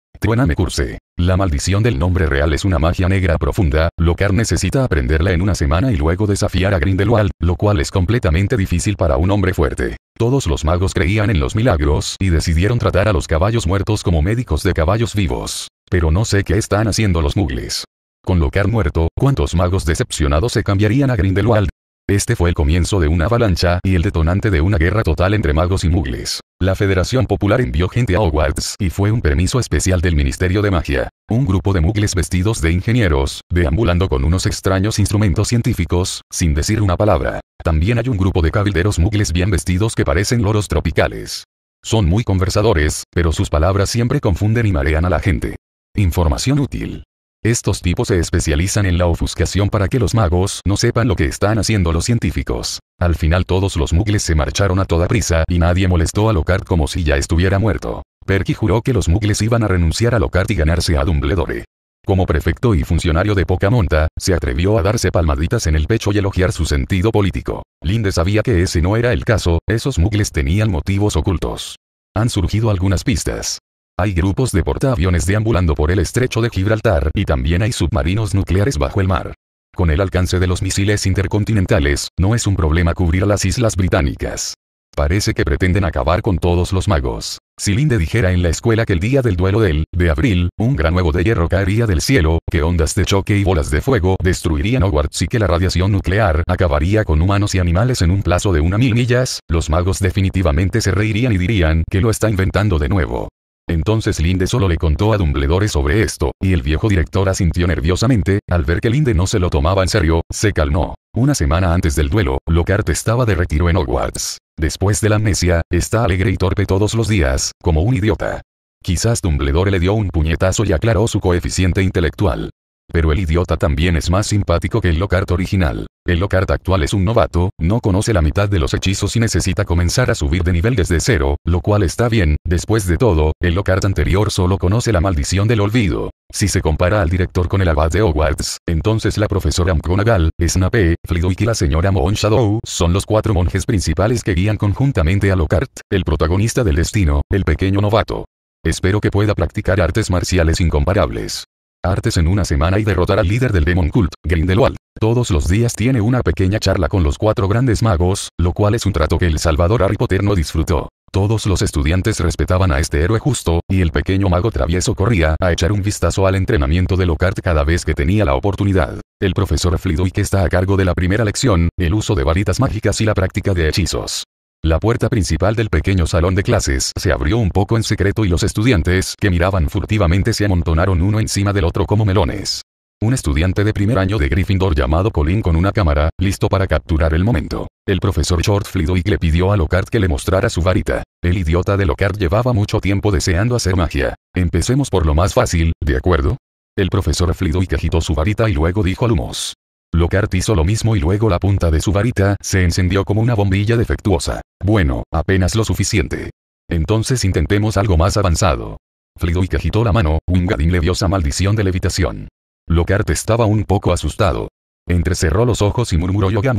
Speaker 1: me curse. La maldición del nombre real es una magia negra profunda, Locar necesita aprenderla en una semana y luego desafiar a Grindelwald, lo cual es completamente difícil para un hombre fuerte. Todos los magos creían en los milagros y decidieron tratar a los caballos muertos como médicos de caballos vivos. Pero no sé qué están haciendo los mugles. Con Locar muerto, ¿cuántos magos decepcionados se cambiarían a Grindelwald? Este fue el comienzo de una avalancha y el detonante de una guerra total entre magos y mugles. La Federación Popular envió gente a Hogwarts y fue un permiso especial del Ministerio de Magia. Un grupo de mugles vestidos de ingenieros, deambulando con unos extraños instrumentos científicos, sin decir una palabra. También hay un grupo de cabilderos mugles bien vestidos que parecen loros tropicales. Son muy conversadores, pero sus palabras siempre confunden y marean a la gente. Información útil. Estos tipos se especializan en la ofuscación para que los magos no sepan lo que están haciendo los científicos. Al final todos los muggles se marcharon a toda prisa y nadie molestó a Lockhart como si ya estuviera muerto. Perky juró que los muggles iban a renunciar a Lockhart y ganarse a Dumbledore. Como prefecto y funcionario de Poca Monta, se atrevió a darse palmaditas en el pecho y elogiar su sentido político. Linde sabía que ese no era el caso, esos muggles tenían motivos ocultos. Han surgido algunas pistas. Hay grupos de portaaviones deambulando por el estrecho de Gibraltar y también hay submarinos nucleares bajo el mar. Con el alcance de los misiles intercontinentales, no es un problema cubrir a las islas británicas. Parece que pretenden acabar con todos los magos. Si Linde dijera en la escuela que el día del duelo del, de abril, un gran huevo de hierro caería del cielo, que ondas de choque y bolas de fuego destruirían Hogwarts y que la radiación nuclear acabaría con humanos y animales en un plazo de una mil millas, los magos definitivamente se reirían y dirían que lo está inventando de nuevo. Entonces Linde solo le contó a Dumbledore sobre esto, y el viejo director asintió nerviosamente, al ver que Linde no se lo tomaba en serio, se calmó. Una semana antes del duelo, Lockhart estaba de retiro en Hogwarts. Después de la amnesia, está alegre y torpe todos los días, como un idiota. Quizás Dumbledore le dio un puñetazo y aclaró su coeficiente intelectual. Pero el idiota también es más simpático que el Lockhart original. El Lockhart actual es un novato, no conoce la mitad de los hechizos y necesita comenzar a subir de nivel desde cero, lo cual está bien, después de todo, el Lockhart anterior solo conoce la maldición del olvido. Si se compara al director con el abad de Hogwarts, entonces la profesora McGonagall, Snape, Flitwick y la señora Moonshadow son los cuatro monjes principales que guían conjuntamente a Lockhart, el protagonista del destino, el pequeño novato. Espero que pueda practicar artes marciales incomparables artes en una semana y derrotar al líder del Demon Cult, Grindelwald. Todos los días tiene una pequeña charla con los cuatro grandes magos, lo cual es un trato que el Salvador Harry Potter no disfrutó. Todos los estudiantes respetaban a este héroe justo, y el pequeño mago travieso corría a echar un vistazo al entrenamiento de Lockhart cada vez que tenía la oportunidad. El profesor que está a cargo de la primera lección, el uso de varitas mágicas y la práctica de hechizos. La puerta principal del pequeño salón de clases se abrió un poco en secreto y los estudiantes que miraban furtivamente se amontonaron uno encima del otro como melones. Un estudiante de primer año de Gryffindor llamado Colin con una cámara, listo para capturar el momento. El profesor Short Flidwick le pidió a Lockhart que le mostrara su varita. El idiota de Lockhart llevaba mucho tiempo deseando hacer magia. Empecemos por lo más fácil, ¿de acuerdo? El profesor Flidwick agitó su varita y luego dijo a Lumos. Lockhart hizo lo mismo y luego la punta de su varita se encendió como una bombilla defectuosa. Bueno, apenas lo suficiente. Entonces intentemos algo más avanzado. Flidwick agitó la mano, Wingadin le dio maldición de levitación. Lockhart estaba un poco asustado. Entrecerró los ojos y murmuró yoga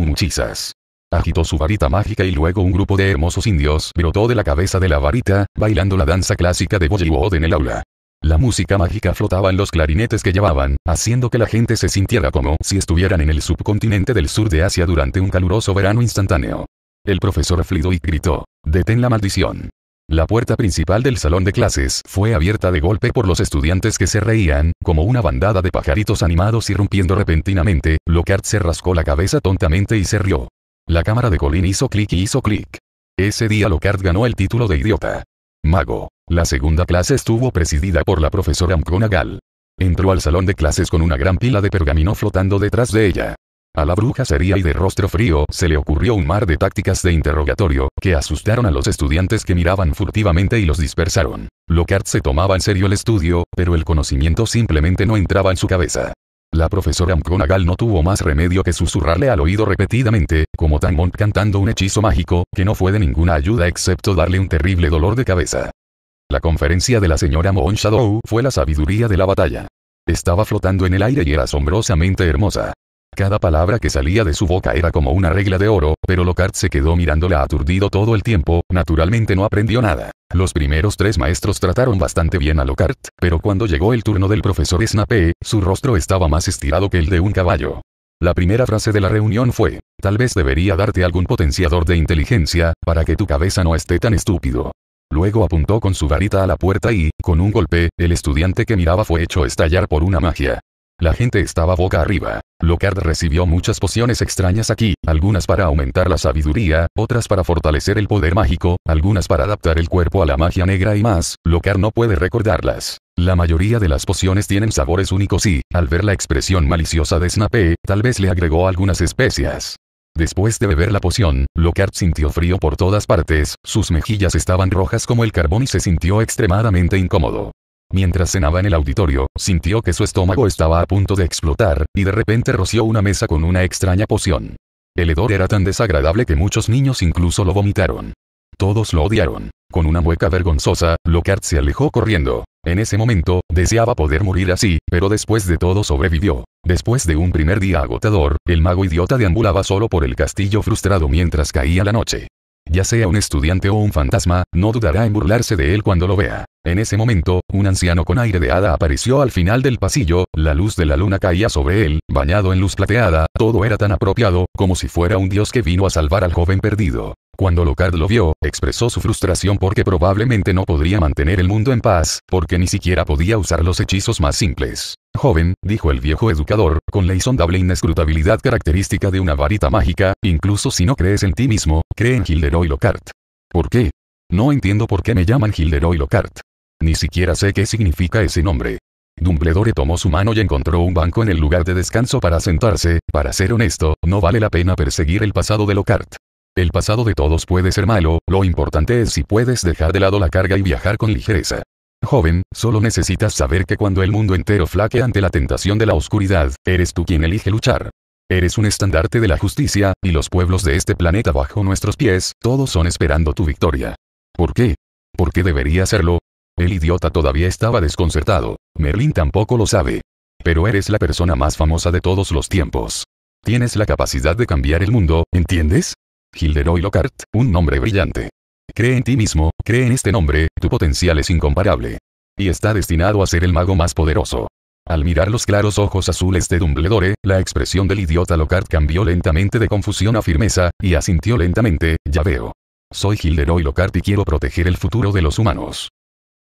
Speaker 1: Agitó su varita mágica y luego un grupo de hermosos indios brotó de la cabeza de la varita, bailando la danza clásica de Bollywood en el aula. La música mágica flotaba en los clarinetes que llevaban, haciendo que la gente se sintiera como si estuvieran en el subcontinente del sur de Asia durante un caluroso verano instantáneo. El profesor Flidoy gritó, detén la maldición. La puerta principal del salón de clases fue abierta de golpe por los estudiantes que se reían, como una bandada de pajaritos animados irrumpiendo repentinamente, Lockhart se rascó la cabeza tontamente y se rió. La cámara de Colin hizo clic y hizo clic. Ese día Lockhart ganó el título de idiota. Mago. La segunda clase estuvo presidida por la profesora McGonagall. Entró al salón de clases con una gran pila de pergamino flotando detrás de ella. A la bruja seria y de rostro frío se le ocurrió un mar de tácticas de interrogatorio, que asustaron a los estudiantes que miraban furtivamente y los dispersaron. Lockhart se tomaba en serio el estudio, pero el conocimiento simplemente no entraba en su cabeza. La profesora McGonagall no tuvo más remedio que susurrarle al oído repetidamente, como Tanmont cantando un hechizo mágico, que no fue de ninguna ayuda excepto darle un terrible dolor de cabeza. La conferencia de la señora Moon Shadow fue la sabiduría de la batalla. Estaba flotando en el aire y era asombrosamente hermosa. Cada palabra que salía de su boca era como una regla de oro, pero Lockhart se quedó mirándola aturdido todo el tiempo, naturalmente no aprendió nada. Los primeros tres maestros trataron bastante bien a Lockhart, pero cuando llegó el turno del profesor Snape, su rostro estaba más estirado que el de un caballo. La primera frase de la reunión fue, tal vez debería darte algún potenciador de inteligencia, para que tu cabeza no esté tan estúpido. Luego apuntó con su varita a la puerta y, con un golpe, el estudiante que miraba fue hecho estallar por una magia. La gente estaba boca arriba. Lockhart recibió muchas pociones extrañas aquí, algunas para aumentar la sabiduría, otras para fortalecer el poder mágico, algunas para adaptar el cuerpo a la magia negra y más, Lockhart no puede recordarlas. La mayoría de las pociones tienen sabores únicos y, al ver la expresión maliciosa de Snape, tal vez le agregó algunas especias. Después de beber la poción, Lockhart sintió frío por todas partes, sus mejillas estaban rojas como el carbón y se sintió extremadamente incómodo. Mientras cenaba en el auditorio, sintió que su estómago estaba a punto de explotar, y de repente roció una mesa con una extraña poción. El hedor era tan desagradable que muchos niños incluso lo vomitaron. Todos lo odiaron. Con una mueca vergonzosa, Lockhart se alejó corriendo. En ese momento, deseaba poder morir así, pero después de todo sobrevivió. Después de un primer día agotador, el mago idiota deambulaba solo por el castillo frustrado mientras caía la noche ya sea un estudiante o un fantasma, no dudará en burlarse de él cuando lo vea. En ese momento, un anciano con aire de hada apareció al final del pasillo, la luz de la luna caía sobre él, bañado en luz plateada, todo era tan apropiado, como si fuera un dios que vino a salvar al joven perdido. Cuando Locard lo vio, expresó su frustración porque probablemente no podría mantener el mundo en paz, porque ni siquiera podía usar los hechizos más simples. Joven, dijo el viejo educador, con la insondable inescrutabilidad característica de una varita mágica, incluso si no crees en ti mismo, cree en Gilderoy Lockhart. ¿Por qué? No entiendo por qué me llaman Hilderoy Lockhart. Ni siquiera sé qué significa ese nombre. Dumbledore tomó su mano y encontró un banco en el lugar de descanso para sentarse, para ser honesto, no vale la pena perseguir el pasado de Lockhart. El pasado de todos puede ser malo, lo importante es si puedes dejar de lado la carga y viajar con ligereza. Joven, solo necesitas saber que cuando el mundo entero flaque ante la tentación de la oscuridad, eres tú quien elige luchar. Eres un estandarte de la justicia, y los pueblos de este planeta bajo nuestros pies, todos son esperando tu victoria. ¿Por qué? ¿Por qué debería hacerlo? El idiota todavía estaba desconcertado. Merlin tampoco lo sabe. Pero eres la persona más famosa de todos los tiempos. Tienes la capacidad de cambiar el mundo, ¿entiendes? Gilderoy Lockhart, un nombre brillante. Cree en ti mismo, cree en este nombre, tu potencial es incomparable. Y está destinado a ser el mago más poderoso. Al mirar los claros ojos azules de Dumbledore, la expresión del idiota Lockhart cambió lentamente de confusión a firmeza, y asintió lentamente, ya veo. Soy Gilderoy Lockhart y quiero proteger el futuro de los humanos.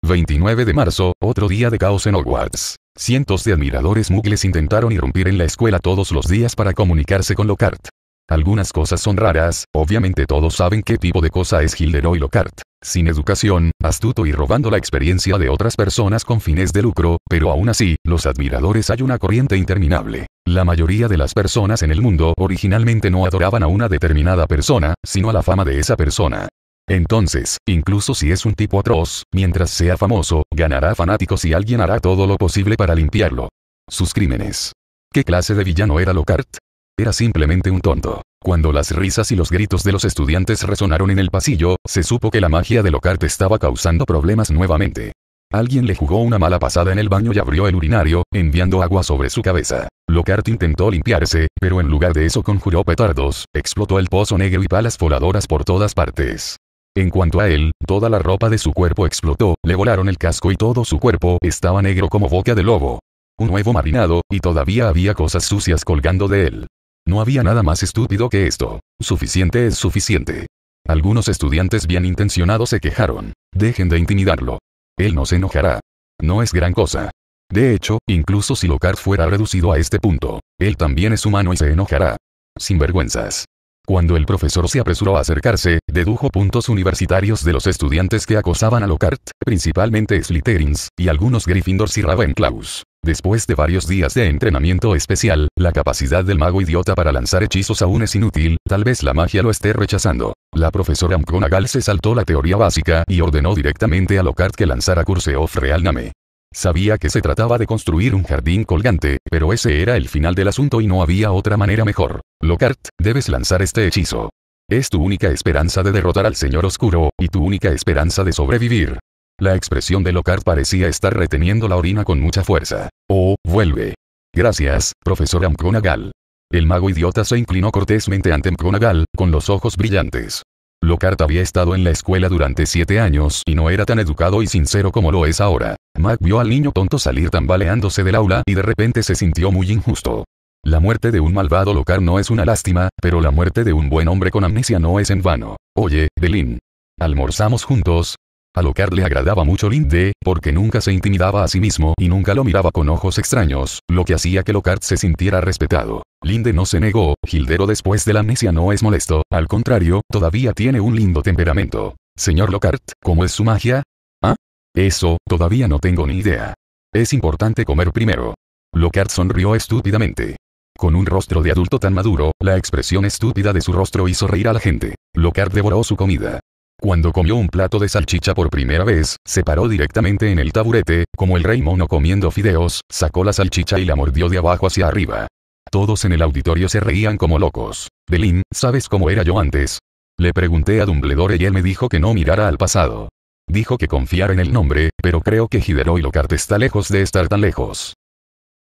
Speaker 1: 29 de marzo, otro día de caos en Hogwarts. Cientos de admiradores mugles intentaron irrumpir en la escuela todos los días para comunicarse con Lockhart. Algunas cosas son raras, obviamente todos saben qué tipo de cosa es Gilderoy Lockhart. Sin educación, astuto y robando la experiencia de otras personas con fines de lucro, pero aún así, los admiradores hay una corriente interminable. La mayoría de las personas en el mundo originalmente no adoraban a una determinada persona, sino a la fama de esa persona. Entonces, incluso si es un tipo atroz, mientras sea famoso, ganará fanáticos y alguien hará todo lo posible para limpiarlo. Sus crímenes. ¿Qué clase de villano era Lockhart? Era simplemente un tonto. Cuando las risas y los gritos de los estudiantes resonaron en el pasillo, se supo que la magia de Lockhart estaba causando problemas nuevamente. Alguien le jugó una mala pasada en el baño y abrió el urinario, enviando agua sobre su cabeza. Lockhart intentó limpiarse, pero en lugar de eso conjuró petardos, explotó el pozo negro y palas voladoras por todas partes. En cuanto a él, toda la ropa de su cuerpo explotó, le volaron el casco y todo su cuerpo estaba negro como boca de lobo. Un nuevo marinado, y todavía había cosas sucias colgando de él. No había nada más estúpido que esto. Suficiente es suficiente. Algunos estudiantes bien intencionados se quejaron. Dejen de intimidarlo. Él no se enojará. No es gran cosa. De hecho, incluso si Locard fuera reducido a este punto, él también es humano y se enojará. Sin vergüenzas. Cuando el profesor se apresuró a acercarse, dedujo puntos universitarios de los estudiantes que acosaban a Lockhart, principalmente Slytherins, y algunos Gryffindors y Ravenclaws. Después de varios días de entrenamiento especial, la capacidad del mago idiota para lanzar hechizos aún es inútil, tal vez la magia lo esté rechazando. La profesora McGonagall se saltó la teoría básica y ordenó directamente a Lockhart que lanzara Curse of Realname. Sabía que se trataba de construir un jardín colgante, pero ese era el final del asunto y no había otra manera mejor. Locart, debes lanzar este hechizo. Es tu única esperanza de derrotar al Señor Oscuro, y tu única esperanza de sobrevivir. La expresión de Locart parecía estar reteniendo la orina con mucha fuerza. Oh, vuelve. Gracias, profesor Amconagal. El mago idiota se inclinó cortésmente ante Amconagal, con los ojos brillantes. Locart había estado en la escuela durante siete años y no era tan educado y sincero como lo es ahora. Mac vio al niño tonto salir tambaleándose del aula y de repente se sintió muy injusto. La muerte de un malvado locar no es una lástima, pero la muerte de un buen hombre con amnesia no es en vano. Oye, Delin. ¿Almorzamos juntos? A Locar le agradaba mucho Linde, porque nunca se intimidaba a sí mismo y nunca lo miraba con ojos extraños, lo que hacía que Locard se sintiera respetado. Linde no se negó, Gildero después de la amnesia no es molesto, al contrario, todavía tiene un lindo temperamento. Señor Locard, ¿cómo es su magia? ¿Ah? Eso, todavía no tengo ni idea. Es importante comer primero. Locard sonrió estúpidamente. Con un rostro de adulto tan maduro, la expresión estúpida de su rostro hizo reír a la gente. Locard devoró su comida. Cuando comió un plato de salchicha por primera vez, se paró directamente en el taburete, como el rey mono comiendo fideos, sacó la salchicha y la mordió de abajo hacia arriba. Todos en el auditorio se reían como locos. Belín, ¿sabes cómo era yo antes? Le pregunté a Dumbledore y él me dijo que no mirara al pasado. Dijo que confiara en el nombre, pero creo que y Lockhart está lejos de estar tan lejos.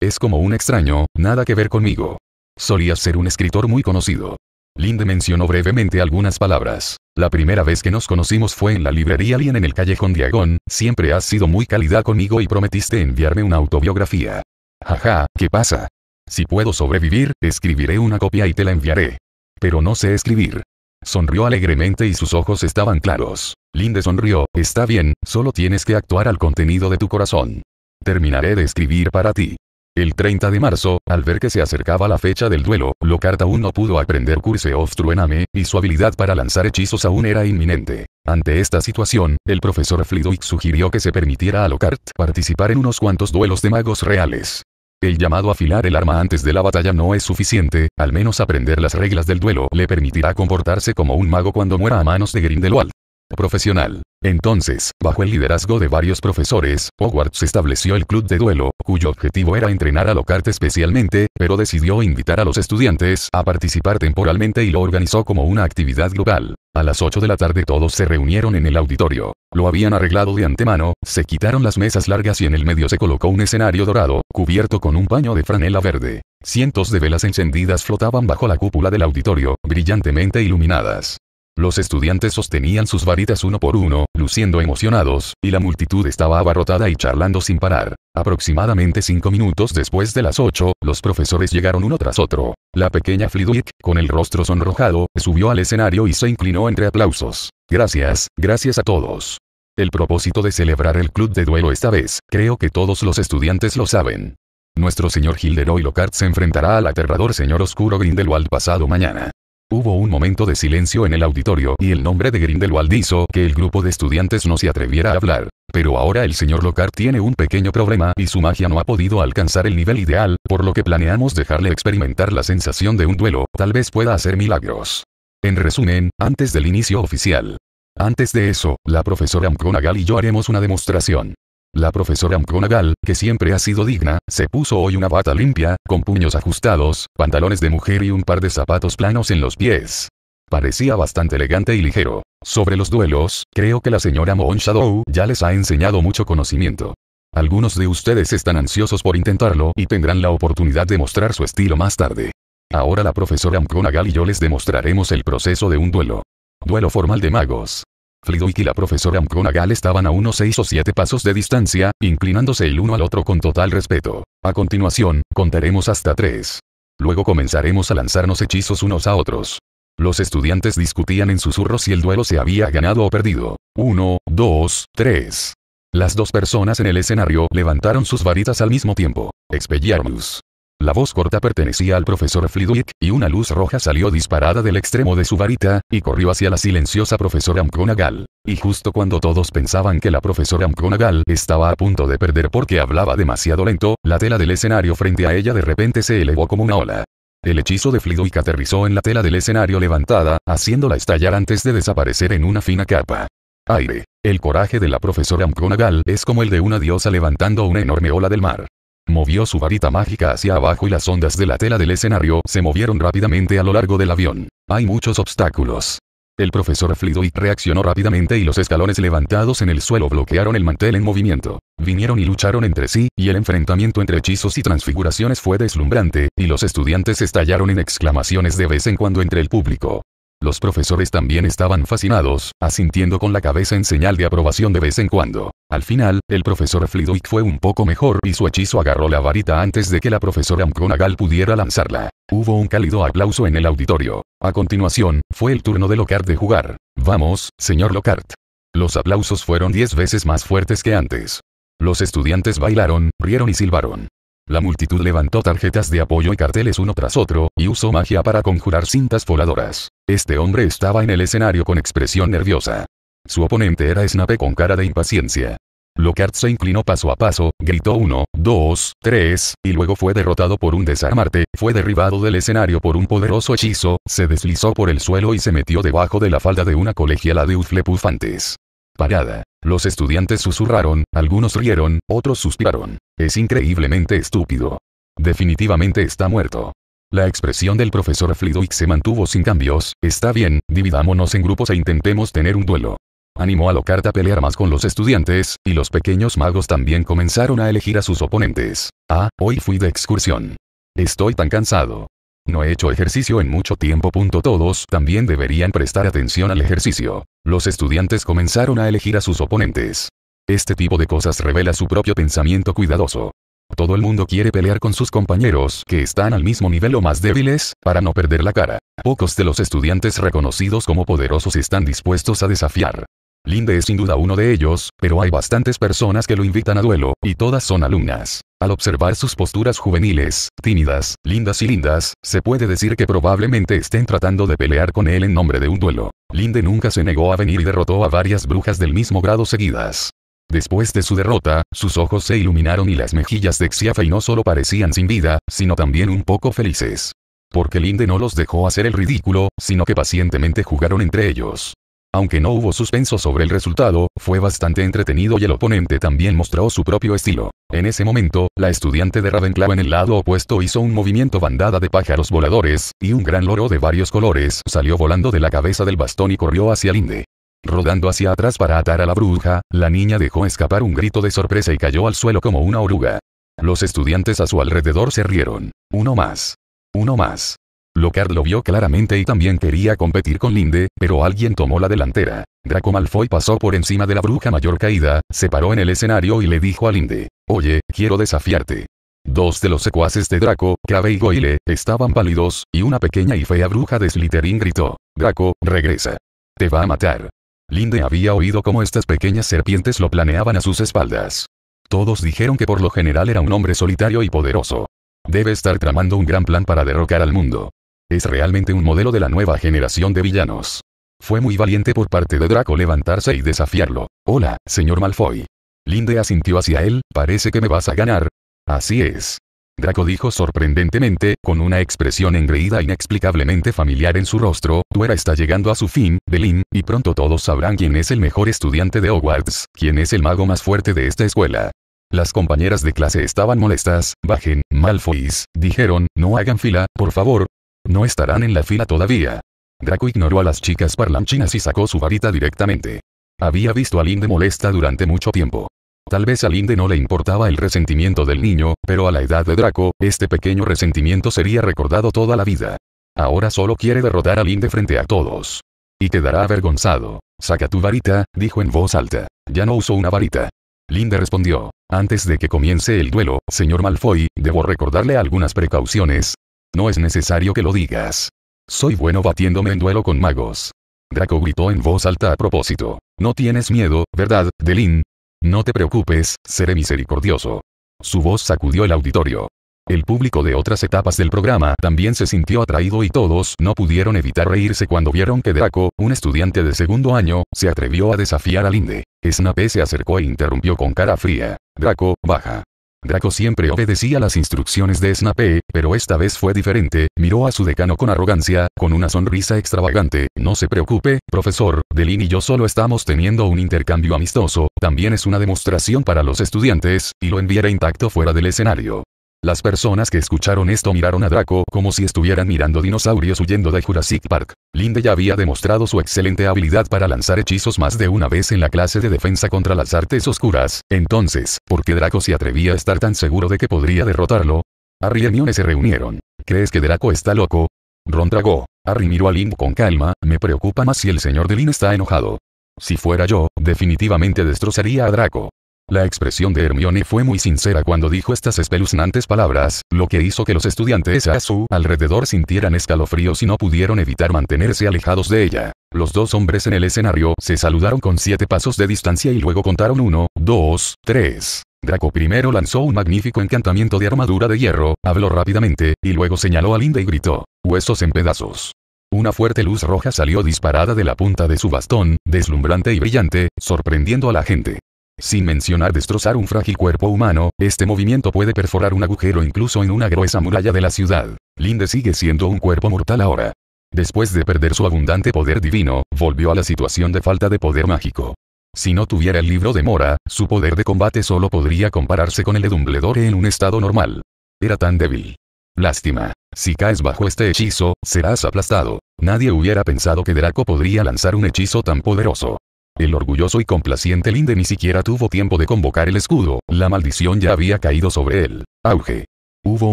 Speaker 1: Es como un extraño, nada que ver conmigo. Solías ser un escritor muy conocido. Linde mencionó brevemente algunas palabras. La primera vez que nos conocimos fue en la librería Lien en el callejón Diagón, siempre has sido muy cálida conmigo y prometiste enviarme una autobiografía. Jaja, ¿qué pasa? Si puedo sobrevivir, escribiré una copia y te la enviaré. Pero no sé escribir. Sonrió alegremente y sus ojos estaban claros. Linde sonrió, está bien, solo tienes que actuar al contenido de tu corazón. Terminaré de escribir para ti. El 30 de marzo, al ver que se acercaba la fecha del duelo, Lockhart aún no pudo aprender Curse of Truename, y su habilidad para lanzar hechizos aún era inminente. Ante esta situación, el profesor Flidwick sugirió que se permitiera a Locart participar en unos cuantos duelos de magos reales. El llamado a afilar el arma antes de la batalla no es suficiente, al menos aprender las reglas del duelo le permitirá comportarse como un mago cuando muera a manos de Grindelwald profesional. Entonces, bajo el liderazgo de varios profesores, Hogwarts estableció el Club de Duelo, cuyo objetivo era entrenar a Lockhart especialmente, pero decidió invitar a los estudiantes a participar temporalmente y lo organizó como una actividad global. A las 8 de la tarde todos se reunieron en el auditorio. Lo habían arreglado de antemano, se quitaron las mesas largas y en el medio se colocó un escenario dorado, cubierto con un paño de franela verde. Cientos de velas encendidas flotaban bajo la cúpula del auditorio, brillantemente iluminadas. Los estudiantes sostenían sus varitas uno por uno, luciendo emocionados, y la multitud estaba abarrotada y charlando sin parar. Aproximadamente cinco minutos después de las ocho, los profesores llegaron uno tras otro. La pequeña Flidwick, con el rostro sonrojado, subió al escenario y se inclinó entre aplausos. Gracias, gracias a todos. El propósito de celebrar el club de duelo esta vez, creo que todos los estudiantes lo saben. Nuestro señor Hilderoy Lockhart se enfrentará al aterrador señor oscuro Grindelwald pasado mañana. Hubo un momento de silencio en el auditorio y el nombre de Grindelwald hizo que el grupo de estudiantes no se atreviera a hablar. Pero ahora el señor Lockhart tiene un pequeño problema y su magia no ha podido alcanzar el nivel ideal, por lo que planeamos dejarle experimentar la sensación de un duelo, tal vez pueda hacer milagros. En resumen, antes del inicio oficial. Antes de eso, la profesora McGonagall y yo haremos una demostración. La profesora Amkonagal, que siempre ha sido digna, se puso hoy una bata limpia, con puños ajustados, pantalones de mujer y un par de zapatos planos en los pies. Parecía bastante elegante y ligero. Sobre los duelos, creo que la señora Moon Shadow ya les ha enseñado mucho conocimiento. Algunos de ustedes están ansiosos por intentarlo y tendrán la oportunidad de mostrar su estilo más tarde. Ahora la profesora Amconagal y yo les demostraremos el proceso de un duelo. Duelo formal de magos. Flidwick y la profesora McGonagall estaban a unos seis o siete pasos de distancia, inclinándose el uno al otro con total respeto. A continuación, contaremos hasta tres. Luego comenzaremos a lanzarnos hechizos unos a otros. Los estudiantes discutían en susurros si el duelo se había ganado o perdido. Uno, dos, tres. Las dos personas en el escenario levantaron sus varitas al mismo tiempo. Expelliarmus. La voz corta pertenecía al profesor Flidwick, y una luz roja salió disparada del extremo de su varita, y corrió hacia la silenciosa profesora McGonagall. Y justo cuando todos pensaban que la profesora McGonagall estaba a punto de perder porque hablaba demasiado lento, la tela del escenario frente a ella de repente se elevó como una ola. El hechizo de Flidwick aterrizó en la tela del escenario levantada, haciéndola estallar antes de desaparecer en una fina capa. Aire. El coraje de la profesora McGonagall es como el de una diosa levantando una enorme ola del mar. Movió su varita mágica hacia abajo y las ondas de la tela del escenario se movieron rápidamente a lo largo del avión. Hay muchos obstáculos. El profesor Flidwick reaccionó rápidamente y los escalones levantados en el suelo bloquearon el mantel en movimiento. Vinieron y lucharon entre sí, y el enfrentamiento entre hechizos y transfiguraciones fue deslumbrante, y los estudiantes estallaron en exclamaciones de vez en cuando entre el público. Los profesores también estaban fascinados, asintiendo con la cabeza en señal de aprobación de vez en cuando. Al final, el profesor Flidwick fue un poco mejor y su hechizo agarró la varita antes de que la profesora McGonagall pudiera lanzarla. Hubo un cálido aplauso en el auditorio. A continuación, fue el turno de Lockhart de jugar. Vamos, señor Lockhart. Los aplausos fueron diez veces más fuertes que antes. Los estudiantes bailaron, rieron y silbaron. La multitud levantó tarjetas de apoyo y carteles uno tras otro, y usó magia para conjurar cintas voladoras. Este hombre estaba en el escenario con expresión nerviosa. Su oponente era Snape con cara de impaciencia. Lockhart se inclinó paso a paso, gritó uno, dos, tres, y luego fue derrotado por un desarmarte, fue derribado del escenario por un poderoso hechizo, se deslizó por el suelo y se metió debajo de la falda de una colegiala de Uflepufantes. Parada. Los estudiantes susurraron, algunos rieron, otros suspiraron. Es increíblemente estúpido. Definitivamente está muerto. La expresión del profesor Flidwick se mantuvo sin cambios, está bien, dividámonos en grupos e intentemos tener un duelo. Animó a Locarta a pelear más con los estudiantes, y los pequeños magos también comenzaron a elegir a sus oponentes. Ah, hoy fui de excursión. Estoy tan cansado. No he hecho ejercicio en mucho tiempo. Todos también deberían prestar atención al ejercicio. Los estudiantes comenzaron a elegir a sus oponentes. Este tipo de cosas revela su propio pensamiento cuidadoso. Todo el mundo quiere pelear con sus compañeros que están al mismo nivel o más débiles, para no perder la cara. Pocos de los estudiantes reconocidos como poderosos están dispuestos a desafiar. Linde es sin duda uno de ellos, pero hay bastantes personas que lo invitan a duelo, y todas son alumnas. Al observar sus posturas juveniles, tímidas, lindas y lindas, se puede decir que probablemente estén tratando de pelear con él en nombre de un duelo. Linde nunca se negó a venir y derrotó a varias brujas del mismo grado seguidas. Después de su derrota, sus ojos se iluminaron y las mejillas de Xiafei no solo parecían sin vida, sino también un poco felices. Porque Linde no los dejó hacer el ridículo, sino que pacientemente jugaron entre ellos. Aunque no hubo suspenso sobre el resultado, fue bastante entretenido y el oponente también mostró su propio estilo. En ese momento, la estudiante de Ravenclaw en el lado opuesto hizo un movimiento bandada de pájaros voladores, y un gran loro de varios colores salió volando de la cabeza del bastón y corrió hacia Linde. Rodando hacia atrás para atar a la bruja, la niña dejó escapar un grito de sorpresa y cayó al suelo como una oruga. Los estudiantes a su alrededor se rieron. Uno más. Uno más. Lockhart lo vio claramente y también quería competir con Linde, pero alguien tomó la delantera. Draco Malfoy pasó por encima de la bruja mayor caída, se paró en el escenario y le dijo a Linde, oye, quiero desafiarte. Dos de los secuaces de Draco, Crave y Goyle, estaban pálidos, y una pequeña y fea bruja de Slytherin gritó, Draco, regresa. Te va a matar. Linde había oído cómo estas pequeñas serpientes lo planeaban a sus espaldas. Todos dijeron que por lo general era un hombre solitario y poderoso. Debe estar tramando un gran plan para derrocar al mundo. Es realmente un modelo de la nueva generación de villanos. Fue muy valiente por parte de Draco levantarse y desafiarlo. Hola, señor Malfoy. Linde asintió hacia él, parece que me vas a ganar. Así es. Draco dijo sorprendentemente, con una expresión engreída inexplicablemente familiar en su rostro, tu era está llegando a su fin, Belín, y pronto todos sabrán quién es el mejor estudiante de Hogwarts, quién es el mago más fuerte de esta escuela. Las compañeras de clase estaban molestas, bajen, Malfoys, dijeron, no hagan fila, por favor, no estarán en la fila todavía. Draco ignoró a las chicas parlanchinas y sacó su varita directamente. Había visto a Linde molesta durante mucho tiempo. Tal vez a Linde no le importaba el resentimiento del niño, pero a la edad de Draco, este pequeño resentimiento sería recordado toda la vida. Ahora solo quiere derrotar a Linde frente a todos. Y quedará avergonzado. Saca tu varita, dijo en voz alta. Ya no uso una varita. Linde respondió. Antes de que comience el duelo, señor Malfoy, debo recordarle algunas precauciones, no es necesario que lo digas. Soy bueno batiéndome en duelo con magos. Draco gritó en voz alta a propósito. No tienes miedo, ¿verdad, Delin? No te preocupes, seré misericordioso. Su voz sacudió el auditorio. El público de otras etapas del programa también se sintió atraído y todos no pudieron evitar reírse cuando vieron que Draco, un estudiante de segundo año, se atrevió a desafiar a Linde. Snape se acercó e interrumpió con cara fría. Draco, baja. Draco siempre obedecía las instrucciones de Snape, pero esta vez fue diferente, miró a su decano con arrogancia, con una sonrisa extravagante, no se preocupe, profesor, Delin y yo solo estamos teniendo un intercambio amistoso, también es una demostración para los estudiantes, y lo enviaré intacto fuera del escenario. Las personas que escucharon esto miraron a Draco como si estuvieran mirando dinosaurios huyendo de Jurassic Park. Linde ya había demostrado su excelente habilidad para lanzar hechizos más de una vez en la clase de defensa contra las artes oscuras, entonces, ¿por qué Draco se atrevía a estar tan seguro de que podría derrotarlo? Harry y Hermione se reunieron. ¿Crees que Draco está loco? Ron tragó. Harry miró a Linde con calma, me preocupa más si el señor de Lin está enojado. Si fuera yo, definitivamente destrozaría a Draco. La expresión de Hermione fue muy sincera cuando dijo estas espeluznantes palabras, lo que hizo que los estudiantes a su alrededor sintieran escalofríos y no pudieron evitar mantenerse alejados de ella. Los dos hombres en el escenario se saludaron con siete pasos de distancia y luego contaron uno, dos, tres. Draco primero lanzó un magnífico encantamiento de armadura de hierro, habló rápidamente, y luego señaló a Linda y gritó, huesos en pedazos. Una fuerte luz roja salió disparada de la punta de su bastón, deslumbrante y brillante, sorprendiendo a la gente. Sin mencionar destrozar un frágil cuerpo humano, este movimiento puede perforar un agujero incluso en una gruesa muralla de la ciudad. Linde sigue siendo un cuerpo mortal ahora. Después de perder su abundante poder divino, volvió a la situación de falta de poder mágico. Si no tuviera el libro de Mora, su poder de combate solo podría compararse con el de Dumbledore en un estado normal. Era tan débil. Lástima. Si caes bajo este hechizo, serás aplastado. Nadie hubiera pensado que Draco podría lanzar un hechizo tan poderoso. El orgulloso y complaciente Linde ni siquiera tuvo tiempo de convocar el escudo, la maldición ya había caído sobre él. Auge. Hubo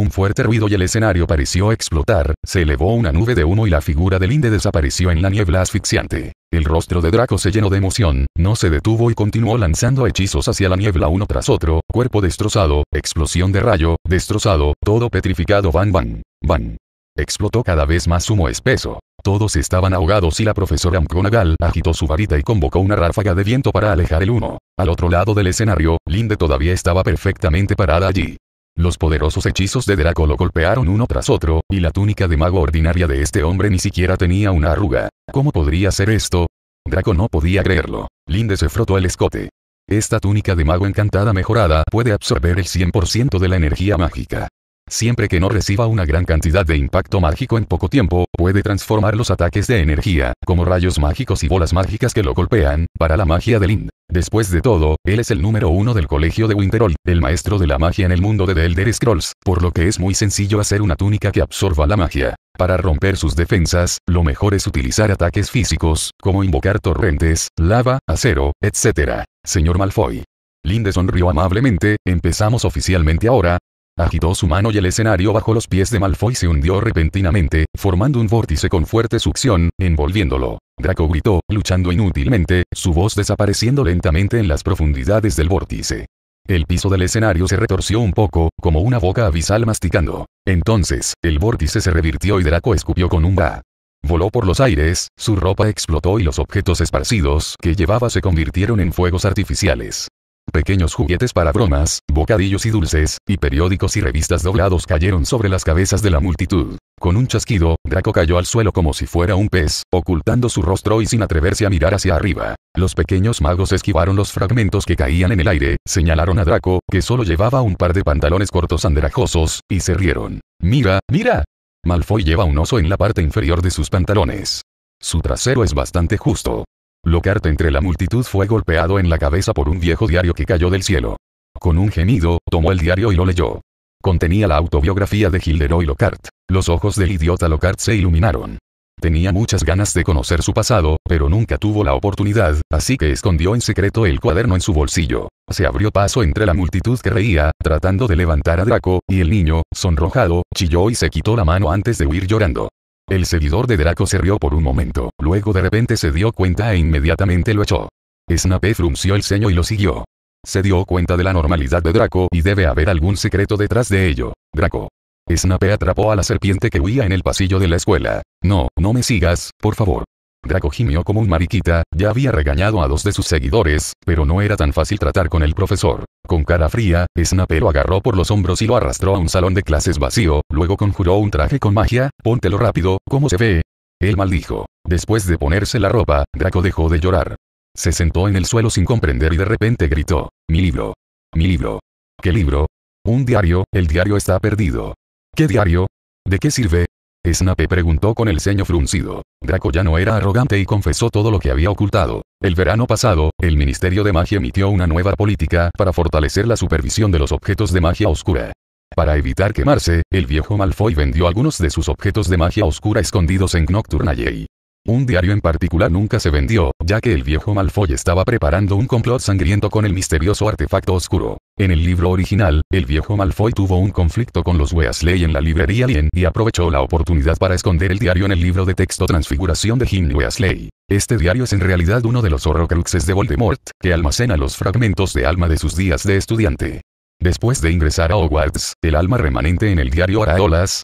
Speaker 1: un fuerte ruido y el escenario pareció explotar, se elevó una nube de humo y la figura de Linde desapareció en la niebla asfixiante. El rostro de Draco se llenó de emoción, no se detuvo y continuó lanzando hechizos hacia la niebla uno tras otro, cuerpo destrozado, explosión de rayo, destrozado, todo petrificado van van. Van. Explotó cada vez más humo espeso. Todos estaban ahogados y la profesora McGonagall agitó su varita y convocó una ráfaga de viento para alejar el humo. Al otro lado del escenario, Linde todavía estaba perfectamente parada allí. Los poderosos hechizos de Draco lo golpearon uno tras otro, y la túnica de mago ordinaria de este hombre ni siquiera tenía una arruga. ¿Cómo podría ser esto? Draco no podía creerlo. Linde se frotó el escote. Esta túnica de mago encantada mejorada puede absorber el 100% de la energía mágica. Siempre que no reciba una gran cantidad de impacto mágico en poco tiempo, puede transformar los ataques de energía, como rayos mágicos y bolas mágicas que lo golpean, para la magia de Lind. Después de todo, él es el número uno del colegio de Winterhold, el maestro de la magia en el mundo de The Elder Scrolls, por lo que es muy sencillo hacer una túnica que absorba la magia. Para romper sus defensas, lo mejor es utilizar ataques físicos, como invocar torrentes, lava, acero, etc. Señor Malfoy. Linde sonrió amablemente, empezamos oficialmente ahora, Agitó su mano y el escenario bajo los pies de Malfoy se hundió repentinamente, formando un vórtice con fuerte succión, envolviéndolo. Draco gritó, luchando inútilmente, su voz desapareciendo lentamente en las profundidades del vórtice. El piso del escenario se retorció un poco, como una boca abisal masticando. Entonces, el vórtice se revirtió y Draco escupió con un ba. Voló por los aires, su ropa explotó y los objetos esparcidos que llevaba se convirtieron en fuegos artificiales. Pequeños juguetes para bromas, bocadillos y dulces, y periódicos y revistas doblados cayeron sobre las cabezas de la multitud. Con un chasquido, Draco cayó al suelo como si fuera un pez, ocultando su rostro y sin atreverse a mirar hacia arriba. Los pequeños magos esquivaron los fragmentos que caían en el aire, señalaron a Draco, que solo llevaba un par de pantalones cortos andrajosos, y se rieron. Mira, mira. Malfoy lleva un oso en la parte inferior de sus pantalones. Su trasero es bastante justo. Lockhart entre la multitud fue golpeado en la cabeza por un viejo diario que cayó del cielo. Con un gemido, tomó el diario y lo leyó. Contenía la autobiografía de Hilderoy Lockhart. Los ojos del idiota Lockhart se iluminaron. Tenía muchas ganas de conocer su pasado, pero nunca tuvo la oportunidad, así que escondió en secreto el cuaderno en su bolsillo. Se abrió paso entre la multitud que reía, tratando de levantar a Draco, y el niño, sonrojado, chilló y se quitó la mano antes de huir llorando. El seguidor de Draco se rió por un momento, luego de repente se dio cuenta e inmediatamente lo echó. Snape frunció el ceño y lo siguió. Se dio cuenta de la normalidad de Draco y debe haber algún secreto detrás de ello. Draco. Snape atrapó a la serpiente que huía en el pasillo de la escuela. No, no me sigas, por favor. Draco gimió como un mariquita, ya había regañado a dos de sus seguidores, pero no era tan fácil tratar con el profesor. Con cara fría, Snape lo agarró por los hombros y lo arrastró a un salón de clases vacío, luego conjuró un traje con magia, póntelo rápido, ¿cómo se ve? Él maldijo. Después de ponerse la ropa, Draco dejó de llorar. Se sentó en el suelo sin comprender y de repente gritó, mi libro. Mi libro. ¿Qué libro? Un diario, el diario está perdido. ¿Qué diario? ¿De qué sirve? Snape preguntó con el ceño fruncido. Draco ya no era arrogante y confesó todo lo que había ocultado. El verano pasado, el Ministerio de Magia emitió una nueva política para fortalecer la supervisión de los objetos de magia oscura. Para evitar quemarse, el viejo Malfoy vendió algunos de sus objetos de magia oscura escondidos en Nocturnae. Un diario en particular nunca se vendió, ya que el viejo Malfoy estaba preparando un complot sangriento con el misterioso artefacto oscuro. En el libro original, el viejo Malfoy tuvo un conflicto con los Weasley en la librería Lien y aprovechó la oportunidad para esconder el diario en el libro de texto Transfiguración de Jim Weasley. Este diario es en realidad uno de los horrocruxes de Voldemort, que almacena los fragmentos de alma de sus días de estudiante. Después de ingresar a Hogwarts, el alma remanente en el diario hará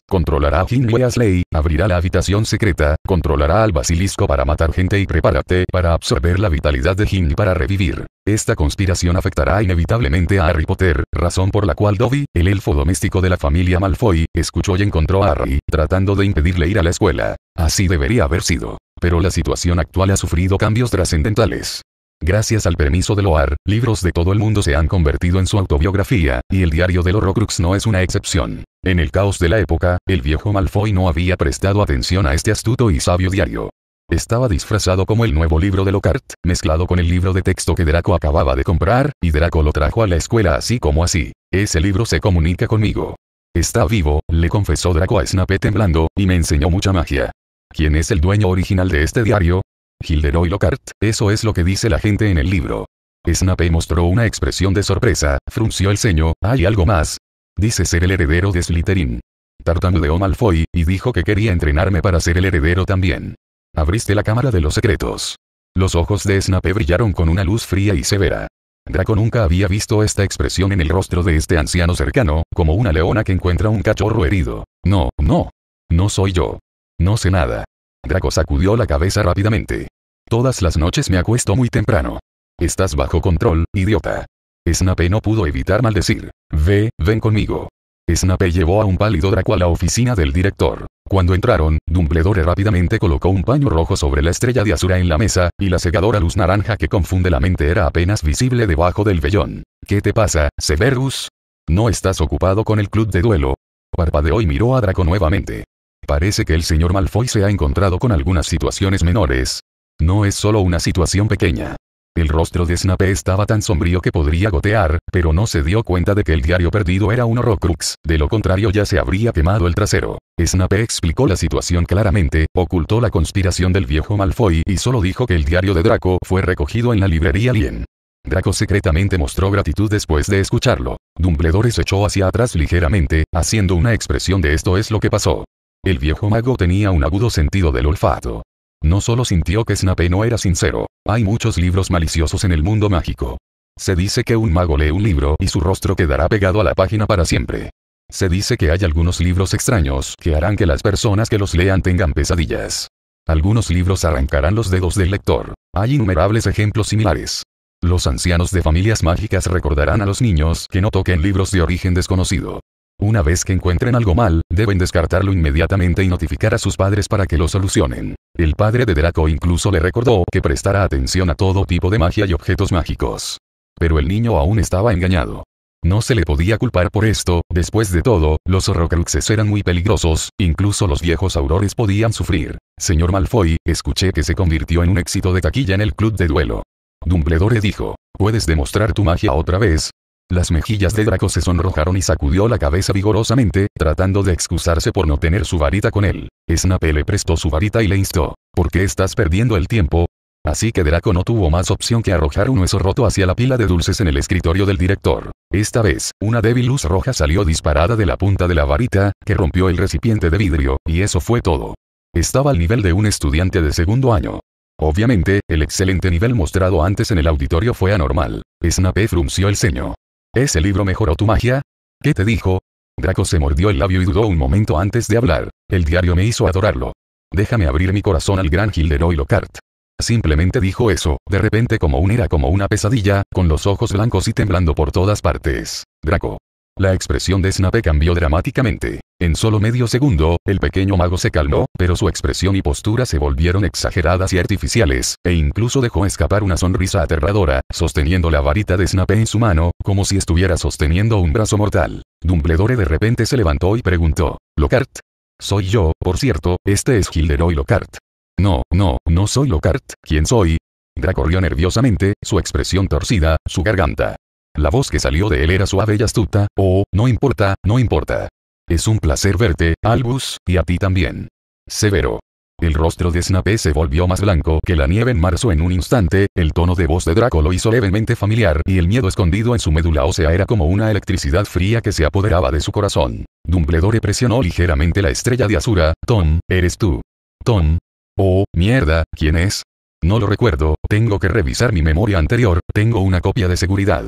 Speaker 1: controlará a Ginny Weasley, abrirá la habitación secreta, controlará al basilisco para matar gente y prepárate para absorber la vitalidad de Ginny para revivir. Esta conspiración afectará inevitablemente a Harry Potter, razón por la cual Dobby, el elfo doméstico de la familia Malfoy, escuchó y encontró a Harry, tratando de impedirle ir a la escuela. Así debería haber sido. Pero la situación actual ha sufrido cambios trascendentales. Gracias al permiso de Loar, libros de todo el mundo se han convertido en su autobiografía, y el diario de los Horrocrux no es una excepción. En el caos de la época, el viejo Malfoy no había prestado atención a este astuto y sabio diario. Estaba disfrazado como el nuevo libro de Lockhart, mezclado con el libro de texto que Draco acababa de comprar, y Draco lo trajo a la escuela así como así. Ese libro se comunica conmigo. Está vivo, le confesó Draco a Snape temblando, y me enseñó mucha magia. ¿Quién es el dueño original de este diario? Gilderoy Lockhart, eso es lo que dice la gente en el libro. Snape mostró una expresión de sorpresa, frunció el ceño, ¿hay algo más? Dice ser el heredero de Slytherin. Tartamudeó Malfoy, y dijo que quería entrenarme para ser el heredero también. Abriste la cámara de los secretos. Los ojos de Snape brillaron con una luz fría y severa. Draco nunca había visto esta expresión en el rostro de este anciano cercano, como una leona que encuentra un cachorro herido. No, no. No soy yo. No sé nada. Draco sacudió la cabeza rápidamente. Todas las noches me acuesto muy temprano. Estás bajo control, idiota. Snape no pudo evitar maldecir. Ve, ven conmigo. Snape llevó a un pálido Draco a la oficina del director. Cuando entraron, Dumbledore rápidamente colocó un paño rojo sobre la estrella de Azura en la mesa, y la cegadora luz naranja que confunde la mente era apenas visible debajo del vellón. ¿Qué te pasa, Severus? ¿No estás ocupado con el club de duelo? Parpadeó y miró a Draco nuevamente. Parece que el señor Malfoy se ha encontrado con algunas situaciones menores. No es solo una situación pequeña. El rostro de Snape estaba tan sombrío que podría gotear, pero no se dio cuenta de que el diario perdido era un horrocrux, de lo contrario ya se habría quemado el trasero. Snape explicó la situación claramente, ocultó la conspiración del viejo Malfoy y solo dijo que el diario de Draco fue recogido en la librería Lien. Draco secretamente mostró gratitud después de escucharlo. Dumbledore se echó hacia atrás ligeramente, haciendo una expresión de esto es lo que pasó. El viejo mago tenía un agudo sentido del olfato. No solo sintió que Snape no era sincero, hay muchos libros maliciosos en el mundo mágico. Se dice que un mago lee un libro y su rostro quedará pegado a la página para siempre. Se dice que hay algunos libros extraños que harán que las personas que los lean tengan pesadillas. Algunos libros arrancarán los dedos del lector. Hay innumerables ejemplos similares. Los ancianos de familias mágicas recordarán a los niños que no toquen libros de origen desconocido. Una vez que encuentren algo mal, deben descartarlo inmediatamente y notificar a sus padres para que lo solucionen. El padre de Draco incluso le recordó que prestara atención a todo tipo de magia y objetos mágicos. Pero el niño aún estaba engañado. No se le podía culpar por esto, después de todo, los horrocruxes eran muy peligrosos, incluso los viejos aurores podían sufrir. Señor Malfoy, escuché que se convirtió en un éxito de taquilla en el club de duelo. Dumbledore dijo, ¿puedes demostrar tu magia otra vez? Las mejillas de Draco se sonrojaron y sacudió la cabeza vigorosamente, tratando de excusarse por no tener su varita con él. Snape le prestó su varita y le instó. ¿Por qué estás perdiendo el tiempo? Así que Draco no tuvo más opción que arrojar un hueso roto hacia la pila de dulces en el escritorio del director. Esta vez, una débil luz roja salió disparada de la punta de la varita, que rompió el recipiente de vidrio, y eso fue todo. Estaba al nivel de un estudiante de segundo año. Obviamente, el excelente nivel mostrado antes en el auditorio fue anormal. Snape frunció el ceño. ¿Ese libro mejoró tu magia? ¿Qué te dijo? Draco se mordió el labio y dudó un momento antes de hablar. El diario me hizo adorarlo. Déjame abrir mi corazón al gran Gilderoy Lockhart. Simplemente dijo eso, de repente como un era como una pesadilla, con los ojos blancos y temblando por todas partes. Draco. La expresión de Snape cambió dramáticamente. En solo medio segundo, el pequeño mago se calmó, pero su expresión y postura se volvieron exageradas y artificiales, e incluso dejó escapar una sonrisa aterradora, sosteniendo la varita de Snape en su mano, como si estuviera sosteniendo un brazo mortal. Dumbledore de repente se levantó y preguntó, ¿Lockhart? Soy yo, por cierto, este es Gilderoy Lockhart. No, no, no soy Locart. ¿quién soy? rió nerviosamente, su expresión torcida, su garganta. La voz que salió de él era suave y astuta, oh, no importa, no importa. Es un placer verte, Albus, y a ti también. Severo. El rostro de Snape se volvió más blanco que la nieve en marzo en un instante, el tono de voz de Draco lo hizo levemente familiar y el miedo escondido en su médula ósea era como una electricidad fría que se apoderaba de su corazón. Dumbledore presionó ligeramente la estrella de Azura, Tom, ¿eres tú? Tom. Oh, mierda, ¿quién es? No lo recuerdo, tengo que revisar mi memoria anterior, tengo una copia de seguridad.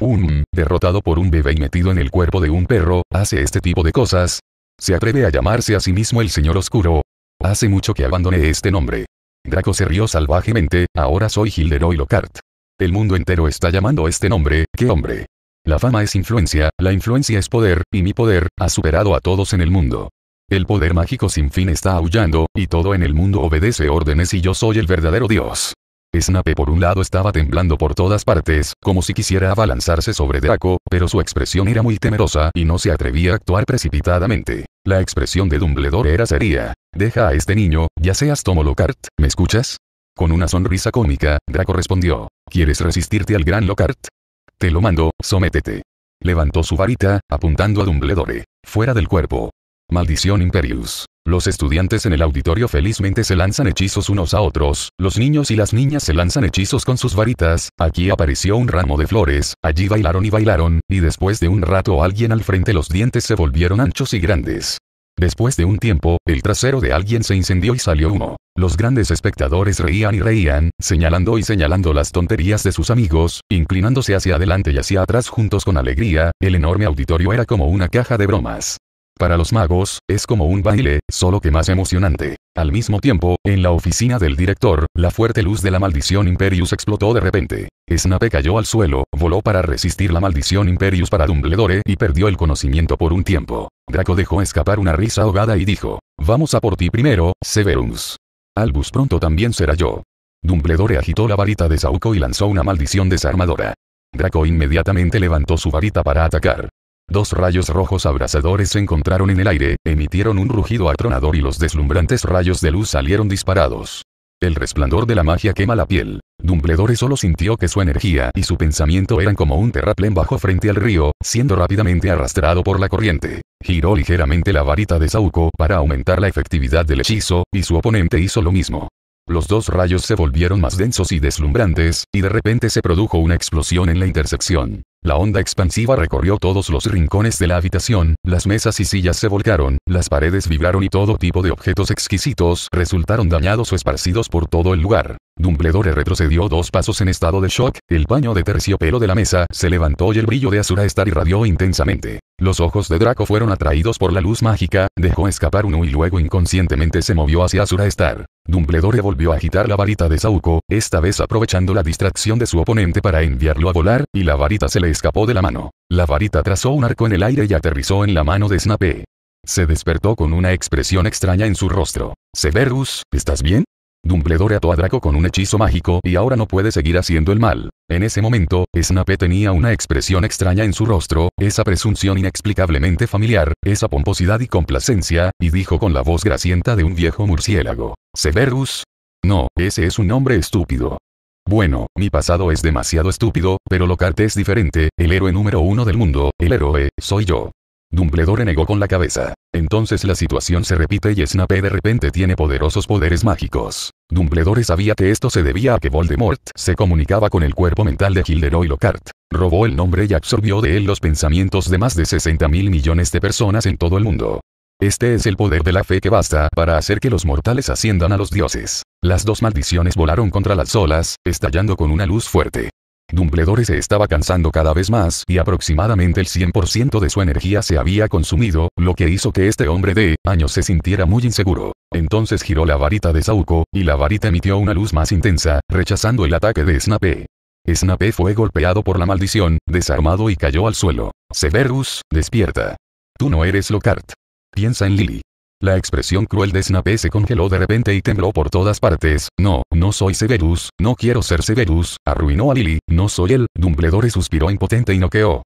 Speaker 1: Un, derrotado por un bebé y metido en el cuerpo de un perro, hace este tipo de cosas. Se atreve a llamarse a sí mismo el Señor Oscuro. Hace mucho que abandoné este nombre. Draco se rió salvajemente, ahora soy Gilderoy Lockhart. El mundo entero está llamando este nombre, qué hombre. La fama es influencia, la influencia es poder, y mi poder, ha superado a todos en el mundo. El poder mágico sin fin está aullando, y todo en el mundo obedece órdenes y yo soy el verdadero Dios. Snape por un lado estaba temblando por todas partes, como si quisiera abalanzarse sobre Draco, pero su expresión era muy temerosa y no se atrevía a actuar precipitadamente. La expresión de Dumbledore era seria. Deja a este niño, ya seas Tomo Lockhart, ¿me escuchas? Con una sonrisa cómica, Draco respondió. ¿Quieres resistirte al gran Lockhart? Te lo mando, sométete. Levantó su varita, apuntando a Dumbledore. Fuera del cuerpo. Maldición Imperius. Los estudiantes en el auditorio felizmente se lanzan hechizos unos a otros, los niños y las niñas se lanzan hechizos con sus varitas, aquí apareció un ramo de flores, allí bailaron y bailaron, y después de un rato alguien al frente los dientes se volvieron anchos y grandes. Después de un tiempo, el trasero de alguien se incendió y salió humo. Los grandes espectadores reían y reían, señalando y señalando las tonterías de sus amigos, inclinándose hacia adelante y hacia atrás juntos con alegría, el enorme auditorio era como una caja de bromas. Para los magos, es como un baile, solo que más emocionante. Al mismo tiempo, en la oficina del director, la fuerte luz de la maldición Imperius explotó de repente. Snape cayó al suelo, voló para resistir la maldición Imperius para Dumbledore y perdió el conocimiento por un tiempo. Draco dejó escapar una risa ahogada y dijo, Vamos a por ti primero, Severus. Albus pronto también será yo. Dumbledore agitó la varita de Sauco y lanzó una maldición desarmadora. Draco inmediatamente levantó su varita para atacar. Dos rayos rojos abrasadores se encontraron en el aire, emitieron un rugido atronador y los deslumbrantes rayos de luz salieron disparados. El resplandor de la magia quema la piel. Dumbledore solo sintió que su energía y su pensamiento eran como un terraplén bajo frente al río, siendo rápidamente arrastrado por la corriente. Giró ligeramente la varita de Sauco para aumentar la efectividad del hechizo, y su oponente hizo lo mismo. Los dos rayos se volvieron más densos y deslumbrantes, y de repente se produjo una explosión en la intersección. La onda expansiva recorrió todos los rincones de la habitación, las mesas y sillas se volcaron, las paredes vibraron y todo tipo de objetos exquisitos resultaron dañados o esparcidos por todo el lugar. Dumbledore retrocedió dos pasos en estado de shock, el paño de terciopelo de la mesa se levantó y el brillo de Azura Star irradió intensamente. Los ojos de Draco fueron atraídos por la luz mágica, dejó escapar uno y luego inconscientemente se movió hacia Azura Star. Dumbledore volvió a agitar la varita de Sauco, esta vez aprovechando la distracción de su oponente para enviarlo a volar, y la varita se le escapó de la mano. La varita trazó un arco en el aire y aterrizó en la mano de Snape. Se despertó con una expresión extraña en su rostro. Severus, ¿estás bien? Dumbledore ató a Draco con un hechizo mágico y ahora no puede seguir haciendo el mal. En ese momento, Snape tenía una expresión extraña en su rostro, esa presunción inexplicablemente familiar, esa pomposidad y complacencia, y dijo con la voz gracienta de un viejo murciélago. Severus. No, ese es un nombre estúpido. Bueno, mi pasado es demasiado estúpido, pero Locarte es diferente, el héroe número uno del mundo, el héroe, soy yo. Dumbledore negó con la cabeza. Entonces la situación se repite y Snape de repente tiene poderosos poderes mágicos. Dumbledore sabía que esto se debía a que Voldemort se comunicaba con el cuerpo mental de Hilderoy Lockhart. Robó el nombre y absorbió de él los pensamientos de más de 60 mil millones de personas en todo el mundo. Este es el poder de la fe que basta para hacer que los mortales asciendan a los dioses. Las dos maldiciones volaron contra las olas, estallando con una luz fuerte. Dumbledore se estaba cansando cada vez más y aproximadamente el 100% de su energía se había consumido, lo que hizo que este hombre de años se sintiera muy inseguro. Entonces giró la varita de Sauco, y la varita emitió una luz más intensa, rechazando el ataque de Snape. Snape fue golpeado por la maldición, desarmado y cayó al suelo. Severus, despierta. Tú no eres Lockhart. Piensa en Lily. La expresión cruel de Snape se congeló de repente y tembló por todas partes. No, no soy Severus, no quiero ser Severus, arruinó a Lily, no soy él, Dumbledore suspiró impotente y noqueó.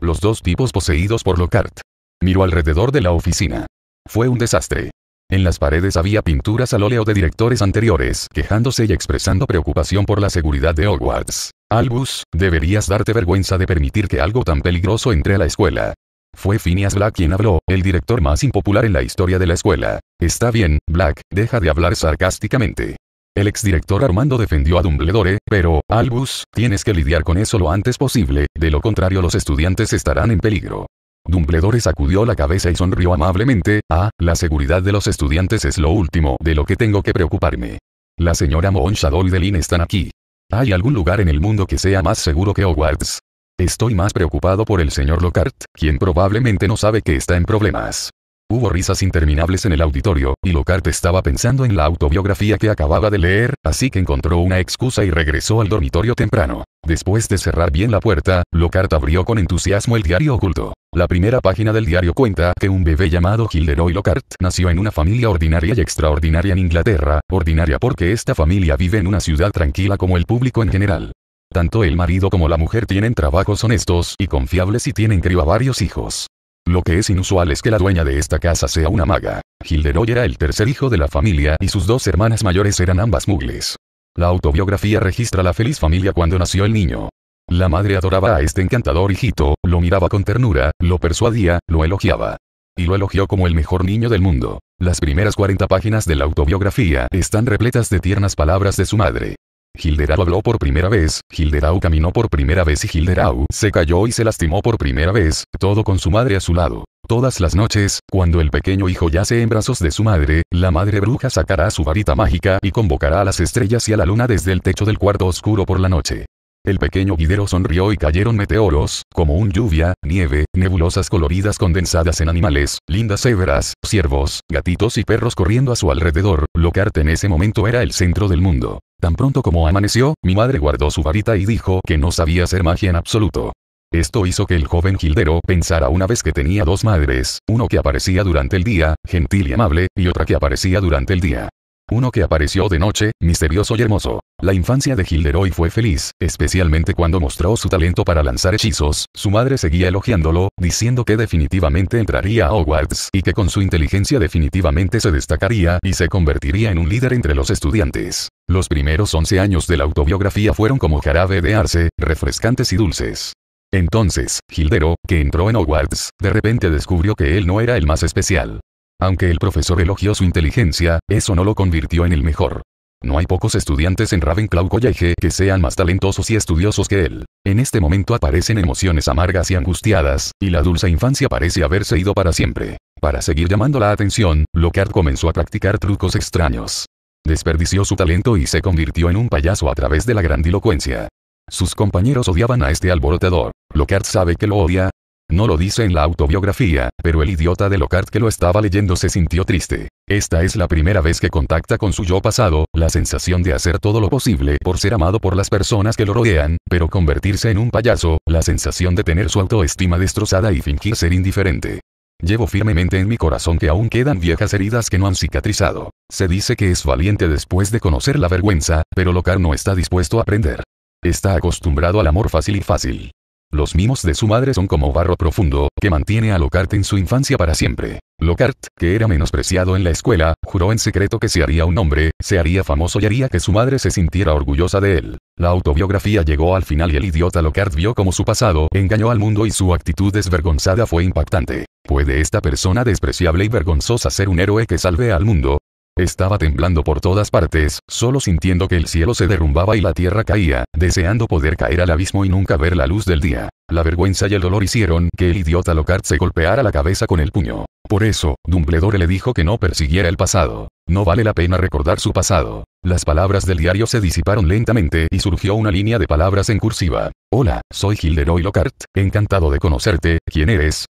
Speaker 1: Los dos tipos poseídos por Lockhart. Miró alrededor de la oficina. Fue un desastre. En las paredes había pinturas al óleo de directores anteriores quejándose y expresando preocupación por la seguridad de Hogwarts. Albus, deberías darte vergüenza de permitir que algo tan peligroso entre a la escuela. Fue Phineas Black quien habló, el director más impopular en la historia de la escuela. Está bien, Black, deja de hablar sarcásticamente. El exdirector Armando defendió a Dumbledore, pero, Albus, tienes que lidiar con eso lo antes posible, de lo contrario los estudiantes estarán en peligro. Dumbledore sacudió la cabeza y sonrió amablemente, ah, la seguridad de los estudiantes es lo último de lo que tengo que preocuparme. La señora Moon y están aquí. ¿Hay algún lugar en el mundo que sea más seguro que Hogwarts? Estoy más preocupado por el señor Lockhart, quien probablemente no sabe que está en problemas. Hubo risas interminables en el auditorio, y Lockhart estaba pensando en la autobiografía que acababa de leer, así que encontró una excusa y regresó al dormitorio temprano. Después de cerrar bien la puerta, Lockhart abrió con entusiasmo el diario oculto. La primera página del diario cuenta que un bebé llamado Hilderoy Lockhart nació en una familia ordinaria y extraordinaria en Inglaterra, ordinaria porque esta familia vive en una ciudad tranquila como el público en general. Tanto el marido como la mujer tienen trabajos honestos y confiables y tienen crío a varios hijos. Lo que es inusual es que la dueña de esta casa sea una maga. Gilderoy era el tercer hijo de la familia y sus dos hermanas mayores eran ambas mugles. La autobiografía registra la feliz familia cuando nació el niño. La madre adoraba a este encantador hijito, lo miraba con ternura, lo persuadía, lo elogiaba. Y lo elogió como el mejor niño del mundo. Las primeras 40 páginas de la autobiografía están repletas de tiernas palabras de su madre. Hilderau habló por primera vez, Hilderau caminó por primera vez y Hilderau se cayó y se lastimó por primera vez, todo con su madre a su lado. Todas las noches, cuando el pequeño hijo yace en brazos de su madre, la madre bruja sacará su varita mágica y convocará a las estrellas y a la luna desde el techo del cuarto oscuro por la noche. El pequeño guidero sonrió y cayeron meteoros, como un lluvia, nieve, nebulosas coloridas condensadas en animales, lindas hebras, ciervos, gatitos y perros corriendo a su alrededor, Locarte en ese momento era el centro del mundo. Tan pronto como amaneció, mi madre guardó su varita y dijo que no sabía hacer magia en absoluto. Esto hizo que el joven Gildero pensara una vez que tenía dos madres, uno que aparecía durante el día, gentil y amable, y otra que aparecía durante el día. Uno que apareció de noche, misterioso y hermoso. La infancia de Gilderoy fue feliz, especialmente cuando mostró su talento para lanzar hechizos, su madre seguía elogiándolo, diciendo que definitivamente entraría a Hogwarts y que con su inteligencia definitivamente se destacaría y se convertiría en un líder entre los estudiantes. Los primeros 11 años de la autobiografía fueron como jarabe de arce, refrescantes y dulces. Entonces, Hildero, que entró en Hogwarts, de repente descubrió que él no era el más especial. Aunque el profesor elogió su inteligencia, eso no lo convirtió en el mejor. No hay pocos estudiantes en Ravenclaw College que sean más talentosos y estudiosos que él. En este momento aparecen emociones amargas y angustiadas, y la dulce infancia parece haberse ido para siempre. Para seguir llamando la atención, Lockhart comenzó a practicar trucos extraños. Desperdició su talento y se convirtió en un payaso a través de la grandilocuencia. Sus compañeros odiaban a este alborotador. Lockhart sabe que lo odia, no lo dice en la autobiografía, pero el idiota de Lockhart que lo estaba leyendo se sintió triste. Esta es la primera vez que contacta con su yo pasado, la sensación de hacer todo lo posible por ser amado por las personas que lo rodean, pero convertirse en un payaso, la sensación de tener su autoestima destrozada y fingir ser indiferente. Llevo firmemente en mi corazón que aún quedan viejas heridas que no han cicatrizado. Se dice que es valiente después de conocer la vergüenza, pero Lockhart no está dispuesto a aprender. Está acostumbrado al amor fácil y fácil. Los mimos de su madre son como barro profundo, que mantiene a Lockhart en su infancia para siempre. Lockhart, que era menospreciado en la escuela, juró en secreto que se haría un hombre, se haría famoso y haría que su madre se sintiera orgullosa de él. La autobiografía llegó al final y el idiota Lockhart vio como su pasado engañó al mundo y su actitud desvergonzada fue impactante. ¿Puede esta persona despreciable y vergonzosa ser un héroe que salve al mundo? Estaba temblando por todas partes, solo sintiendo que el cielo se derrumbaba y la tierra caía, deseando poder caer al abismo y nunca ver la luz del día. La vergüenza y el dolor hicieron que el idiota Lockhart se golpeara la cabeza con el puño. Por eso, Dumbledore le dijo que no persiguiera el pasado. No vale la pena recordar su pasado. Las palabras del diario se disiparon lentamente y surgió una línea de palabras en cursiva. Hola, soy Gilderoy Lockhart, encantado de conocerte, ¿quién eres?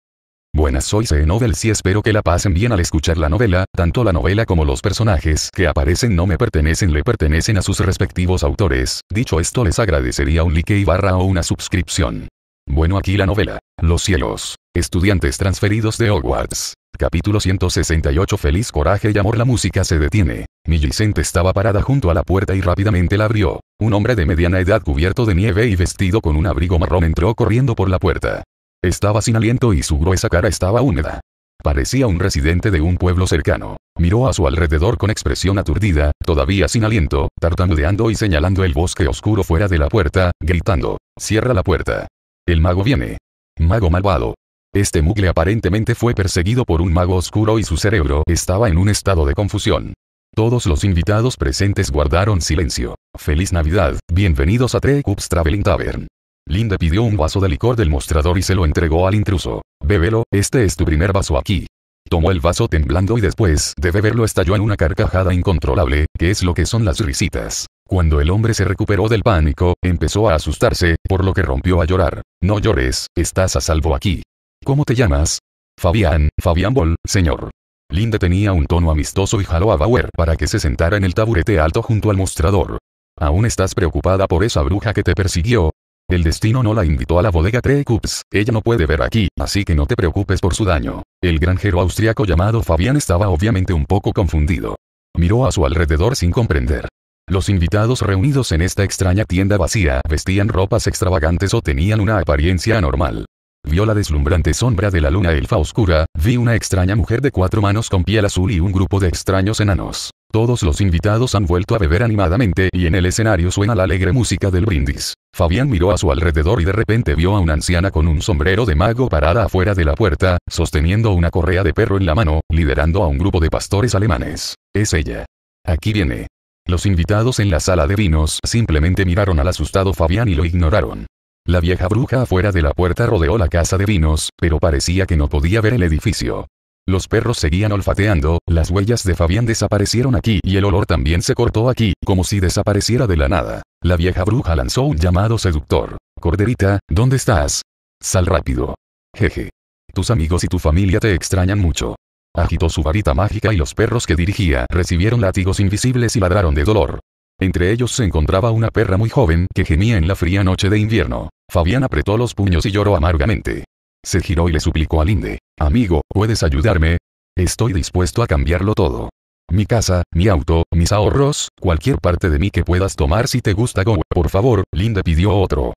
Speaker 1: Buenas soy C. Novels y espero que la pasen bien al escuchar la novela, tanto la novela como los personajes que aparecen no me pertenecen le pertenecen a sus respectivos autores, dicho esto les agradecería un like y barra o una suscripción. Bueno aquí la novela. Los cielos. Estudiantes transferidos de Hogwarts. Capítulo 168 Feliz coraje y amor La música se detiene. Millicent estaba parada junto a la puerta y rápidamente la abrió. Un hombre de mediana edad cubierto de nieve y vestido con un abrigo marrón entró corriendo por la puerta. Estaba sin aliento y su gruesa cara estaba húmeda. Parecía un residente de un pueblo cercano. Miró a su alrededor con expresión aturdida, todavía sin aliento, tartamudeando y señalando el bosque oscuro fuera de la puerta, gritando, cierra la puerta. El mago viene. Mago malvado. Este mugle aparentemente fue perseguido por un mago oscuro y su cerebro estaba en un estado de confusión. Todos los invitados presentes guardaron silencio. Feliz Navidad, bienvenidos a Three Cups Traveling Tavern. Linda pidió un vaso de licor del mostrador y se lo entregó al intruso. Bébelo, este es tu primer vaso aquí. Tomó el vaso temblando y después de beberlo estalló en una carcajada incontrolable, que es lo que son las risitas. Cuando el hombre se recuperó del pánico, empezó a asustarse, por lo que rompió a llorar. No llores, estás a salvo aquí. ¿Cómo te llamas? Fabián, Fabián Bol, señor. Linda tenía un tono amistoso y jaló a Bauer para que se sentara en el taburete alto junto al mostrador. ¿Aún estás preocupada por esa bruja que te persiguió? El destino no la invitó a la bodega Trecups, ella no puede ver aquí, así que no te preocupes por su daño. El granjero austriaco llamado Fabián estaba obviamente un poco confundido. Miró a su alrededor sin comprender. Los invitados reunidos en esta extraña tienda vacía vestían ropas extravagantes o tenían una apariencia anormal. Vio la deslumbrante sombra de la luna elfa oscura, vi una extraña mujer de cuatro manos con piel azul y un grupo de extraños enanos. Todos los invitados han vuelto a beber animadamente y en el escenario suena la alegre música del brindis. Fabián miró a su alrededor y de repente vio a una anciana con un sombrero de mago parada afuera de la puerta, sosteniendo una correa de perro en la mano, liderando a un grupo de pastores alemanes. Es ella. Aquí viene. Los invitados en la sala de vinos simplemente miraron al asustado Fabián y lo ignoraron. La vieja bruja afuera de la puerta rodeó la casa de vinos, pero parecía que no podía ver el edificio. Los perros seguían olfateando, las huellas de Fabián desaparecieron aquí y el olor también se cortó aquí, como si desapareciera de la nada. La vieja bruja lanzó un llamado seductor. Corderita, ¿dónde estás? Sal rápido. Jeje. Tus amigos y tu familia te extrañan mucho. Agitó su varita mágica y los perros que dirigía recibieron látigos invisibles y ladraron de dolor. Entre ellos se encontraba una perra muy joven que gemía en la fría noche de invierno. Fabián apretó los puños y lloró amargamente. Se giró y le suplicó a Linde. Amigo, ¿puedes ayudarme? Estoy dispuesto a cambiarlo todo. Mi casa, mi auto, mis ahorros, cualquier parte de mí que puedas tomar si te gusta Go. Por favor, Linde pidió otro.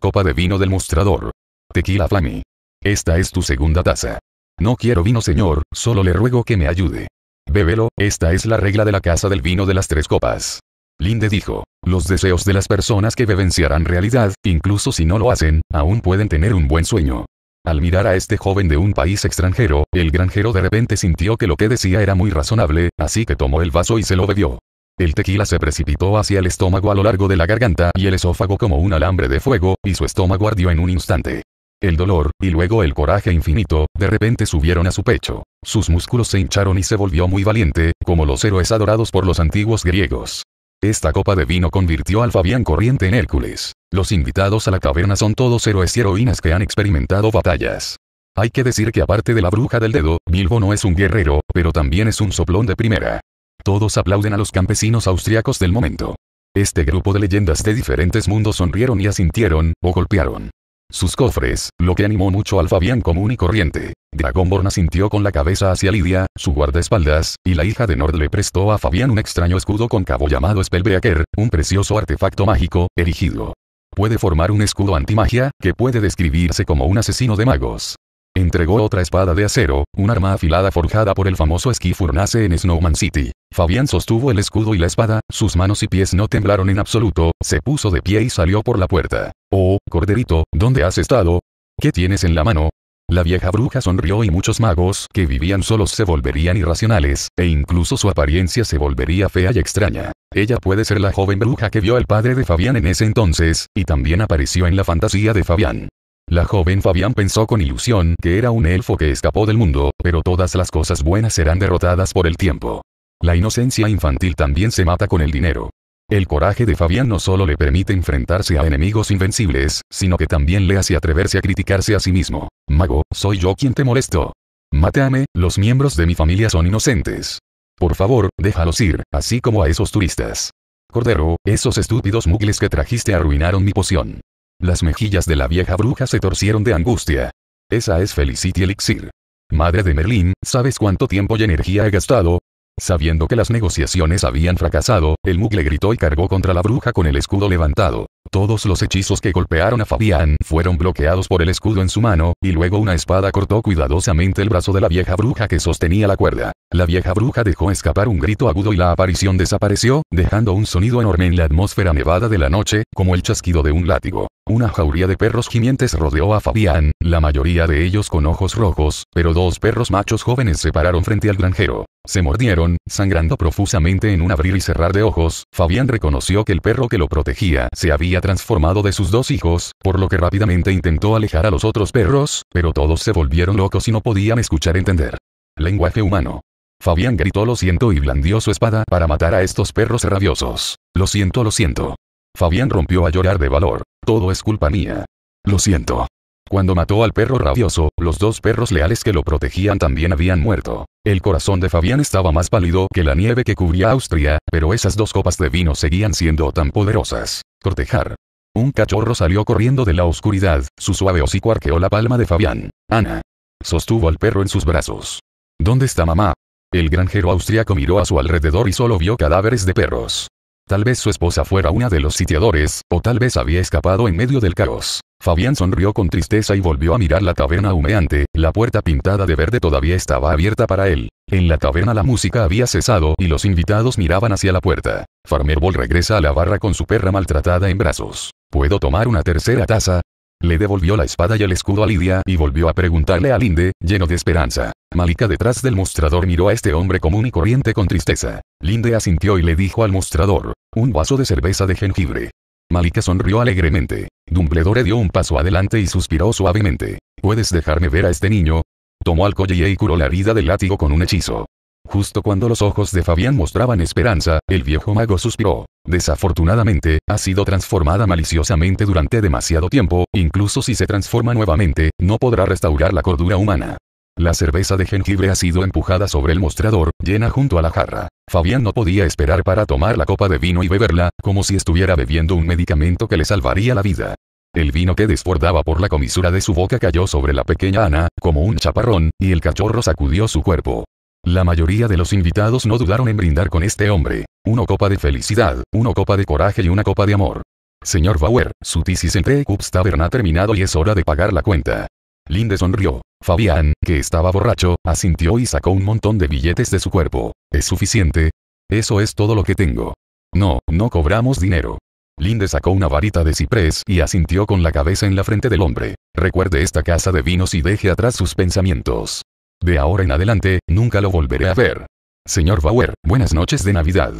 Speaker 1: Copa de vino del mostrador. Tequila Flammy. Esta es tu segunda taza. No quiero vino señor, solo le ruego que me ayude. Bébelo, esta es la regla de la casa del vino de las tres copas. Linde dijo, los deseos de las personas que beben se harán realidad, incluso si no lo hacen, aún pueden tener un buen sueño. Al mirar a este joven de un país extranjero, el granjero de repente sintió que lo que decía era muy razonable, así que tomó el vaso y se lo bebió. El tequila se precipitó hacia el estómago a lo largo de la garganta y el esófago como un alambre de fuego, y su estómago ardió en un instante. El dolor, y luego el coraje infinito, de repente subieron a su pecho. Sus músculos se hincharon y se volvió muy valiente, como los héroes adorados por los antiguos griegos. Esta copa de vino convirtió al Fabián Corriente en Hércules. Los invitados a la caverna son todos héroes y heroínas que han experimentado batallas. Hay que decir que aparte de la bruja del dedo, Bilbo no es un guerrero, pero también es un soplón de primera. Todos aplauden a los campesinos austriacos del momento. Este grupo de leyendas de diferentes mundos sonrieron y asintieron, o golpearon sus cofres, lo que animó mucho al Fabián común y corriente. Dragonborn asintió con la cabeza hacia Lidia, su guardaespaldas, y la hija de Nord le prestó a Fabián un extraño escudo con cabo llamado Spellbreaker, un precioso artefacto mágico, erigido. Puede formar un escudo antimagia, que puede describirse como un asesino de magos. Entregó otra espada de acero, un arma afilada forjada por el famoso esquí Furnace en Snowman City. Fabián sostuvo el escudo y la espada, sus manos y pies no temblaron en absoluto, se puso de pie y salió por la puerta. Oh, Corderito, ¿dónde has estado? ¿Qué tienes en la mano? La vieja bruja sonrió y muchos magos que vivían solos se volverían irracionales, e incluso su apariencia se volvería fea y extraña. Ella puede ser la joven bruja que vio al padre de Fabián en ese entonces, y también apareció en la fantasía de Fabián. La joven Fabián pensó con ilusión que era un elfo que escapó del mundo, pero todas las cosas buenas serán derrotadas por el tiempo. La inocencia infantil también se mata con el dinero. El coraje de Fabián no solo le permite enfrentarse a enemigos invencibles, sino que también le hace atreverse a criticarse a sí mismo. Mago, soy yo quien te molesto. Mátame, los miembros de mi familia son inocentes. Por favor, déjalos ir, así como a esos turistas. Cordero, esos estúpidos mugles que trajiste arruinaron mi poción. Las mejillas de la vieja bruja se torcieron de angustia. Esa es Felicity Elixir. Madre de Merlín, ¿sabes cuánto tiempo y energía he gastado? Sabiendo que las negociaciones habían fracasado, el mugle gritó y cargó contra la bruja con el escudo levantado. Todos los hechizos que golpearon a Fabián fueron bloqueados por el escudo en su mano, y luego una espada cortó cuidadosamente el brazo de la vieja bruja que sostenía la cuerda. La vieja bruja dejó escapar un grito agudo y la aparición desapareció, dejando un sonido enorme en la atmósfera nevada de la noche, como el chasquido de un látigo. Una jauría de perros gimientes rodeó a Fabián, la mayoría de ellos con ojos rojos, pero dos perros machos jóvenes se pararon frente al granjero. Se mordieron, sangrando profusamente en un abrir y cerrar de ojos. Fabián reconoció que el perro que lo protegía se había transformado de sus dos hijos, por lo que rápidamente intentó alejar a los otros perros, pero todos se volvieron locos y no podían escuchar entender. Lenguaje humano. Fabián gritó lo siento y blandió su espada para matar a estos perros rabiosos. Lo siento, lo siento. Fabián rompió a llorar de valor. Todo es culpa mía. Lo siento. Cuando mató al perro rabioso, los dos perros leales que lo protegían también habían muerto. El corazón de Fabián estaba más pálido que la nieve que cubría Austria, pero esas dos copas de vino seguían siendo tan poderosas. Cortejar. Un cachorro salió corriendo de la oscuridad, su suave hocico arqueó la palma de Fabián. Ana. Sostuvo al perro en sus brazos. ¿Dónde está mamá? El granjero austriaco miró a su alrededor y solo vio cadáveres de perros. Tal vez su esposa fuera una de los sitiadores, o tal vez había escapado en medio del caos. Fabián sonrió con tristeza y volvió a mirar la taberna humeante, la puerta pintada de verde todavía estaba abierta para él. En la taberna la música había cesado y los invitados miraban hacia la puerta. Farmer Ball regresa a la barra con su perra maltratada en brazos. ¿Puedo tomar una tercera taza? Le devolvió la espada y el escudo a Lidia y volvió a preguntarle a Linde, lleno de esperanza. Malika detrás del mostrador miró a este hombre común y corriente con tristeza. Linde asintió y le dijo al mostrador, un vaso de cerveza de jengibre. Malika sonrió alegremente. Dumbledore dio un paso adelante y suspiró suavemente. ¿Puedes dejarme ver a este niño? Tomó al coyote y curó la vida del látigo con un hechizo. Justo cuando los ojos de Fabián mostraban esperanza, el viejo mago suspiró. Desafortunadamente, ha sido transformada maliciosamente durante demasiado tiempo, incluso si se transforma nuevamente, no podrá restaurar la cordura humana. La cerveza de jengibre ha sido empujada sobre el mostrador, llena junto a la jarra. Fabián no podía esperar para tomar la copa de vino y beberla, como si estuviera bebiendo un medicamento que le salvaría la vida. El vino que desbordaba por la comisura de su boca cayó sobre la pequeña Ana, como un chaparrón, y el cachorro sacudió su cuerpo. La mayoría de los invitados no dudaron en brindar con este hombre. Una copa de felicidad, una copa de coraje y una copa de amor. Señor Bauer, su tisis entre Cups Tavern ha terminado y es hora de pagar la cuenta. Linde sonrió. Fabián, que estaba borracho, asintió y sacó un montón de billetes de su cuerpo. ¿Es suficiente? Eso es todo lo que tengo. No, no cobramos dinero. Linde sacó una varita de ciprés y asintió con la cabeza en la frente del hombre. Recuerde esta casa de vinos y deje atrás sus pensamientos. De ahora en adelante, nunca lo volveré a ver. Señor Bauer, buenas noches de Navidad.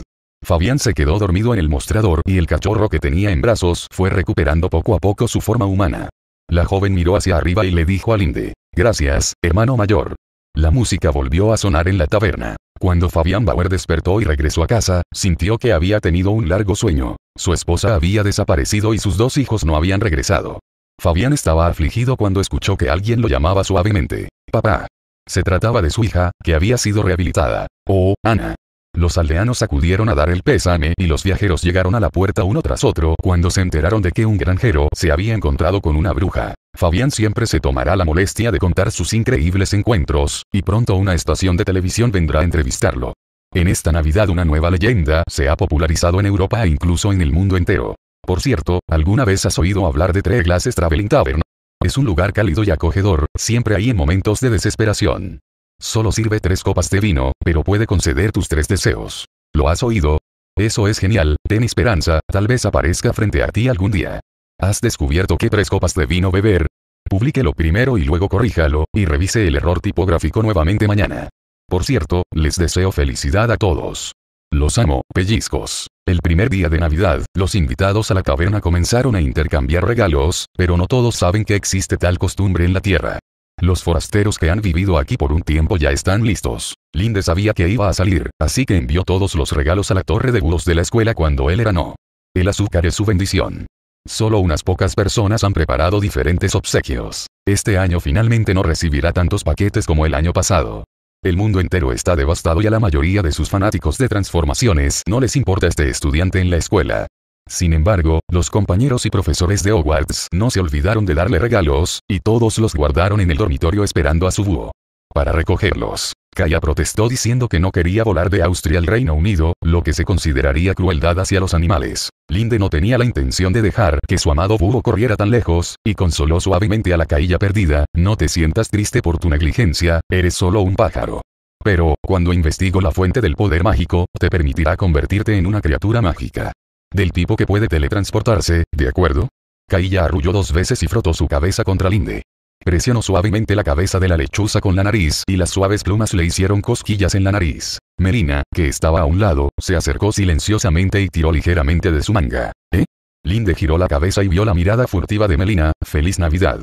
Speaker 1: Fabián se quedó dormido en el mostrador y el cachorro que tenía en brazos fue recuperando poco a poco su forma humana. La joven miró hacia arriba y le dijo a Linde, gracias, hermano mayor. La música volvió a sonar en la taberna. Cuando Fabián Bauer despertó y regresó a casa, sintió que había tenido un largo sueño. Su esposa había desaparecido y sus dos hijos no habían regresado. Fabián estaba afligido cuando escuchó que alguien lo llamaba suavemente. Papá. Se trataba de su hija, que había sido rehabilitada. Oh, Ana. Los aldeanos acudieron a dar el pésame y los viajeros llegaron a la puerta uno tras otro cuando se enteraron de que un granjero se había encontrado con una bruja. Fabián siempre se tomará la molestia de contar sus increíbles encuentros, y pronto una estación de televisión vendrá a entrevistarlo. En esta Navidad una nueva leyenda se ha popularizado en Europa e incluso en el mundo entero. Por cierto, ¿alguna vez has oído hablar de Treglass Traveling Tavern? Es un lugar cálido y acogedor, siempre hay en momentos de desesperación. Solo sirve tres copas de vino, pero puede conceder tus tres deseos. ¿Lo has oído? Eso es genial, ten esperanza, tal vez aparezca frente a ti algún día. ¿Has descubierto qué tres copas de vino beber? Publíquelo primero y luego corríjalo, y revise el error tipográfico nuevamente mañana. Por cierto, les deseo felicidad a todos. Los amo, pellizcos. El primer día de Navidad, los invitados a la caverna comenzaron a intercambiar regalos, pero no todos saben que existe tal costumbre en la Tierra. Los forasteros que han vivido aquí por un tiempo ya están listos. Linde sabía que iba a salir, así que envió todos los regalos a la torre de gulos de la escuela cuando él era no. El azúcar es su bendición. Solo unas pocas personas han preparado diferentes obsequios. Este año finalmente no recibirá tantos paquetes como el año pasado. El mundo entero está devastado y a la mayoría de sus fanáticos de transformaciones no les importa este estudiante en la escuela. Sin embargo, los compañeros y profesores de Hogwarts no se olvidaron de darle regalos, y todos los guardaron en el dormitorio esperando a su búho. Para recogerlos, Kaya protestó diciendo que no quería volar de Austria al Reino Unido, lo que se consideraría crueldad hacia los animales. Linde no tenía la intención de dejar que su amado búho corriera tan lejos, y consoló suavemente a la caída perdida, no te sientas triste por tu negligencia, eres solo un pájaro. Pero, cuando investigo la fuente del poder mágico, te permitirá convertirte en una criatura mágica. Del tipo que puede teletransportarse, ¿de acuerdo? Cailla arrulló dos veces y frotó su cabeza contra Linde. Presionó suavemente la cabeza de la lechuza con la nariz y las suaves plumas le hicieron cosquillas en la nariz. Melina, que estaba a un lado, se acercó silenciosamente y tiró ligeramente de su manga. ¿Eh? Linde giró la cabeza y vio la mirada furtiva de Melina, feliz Navidad.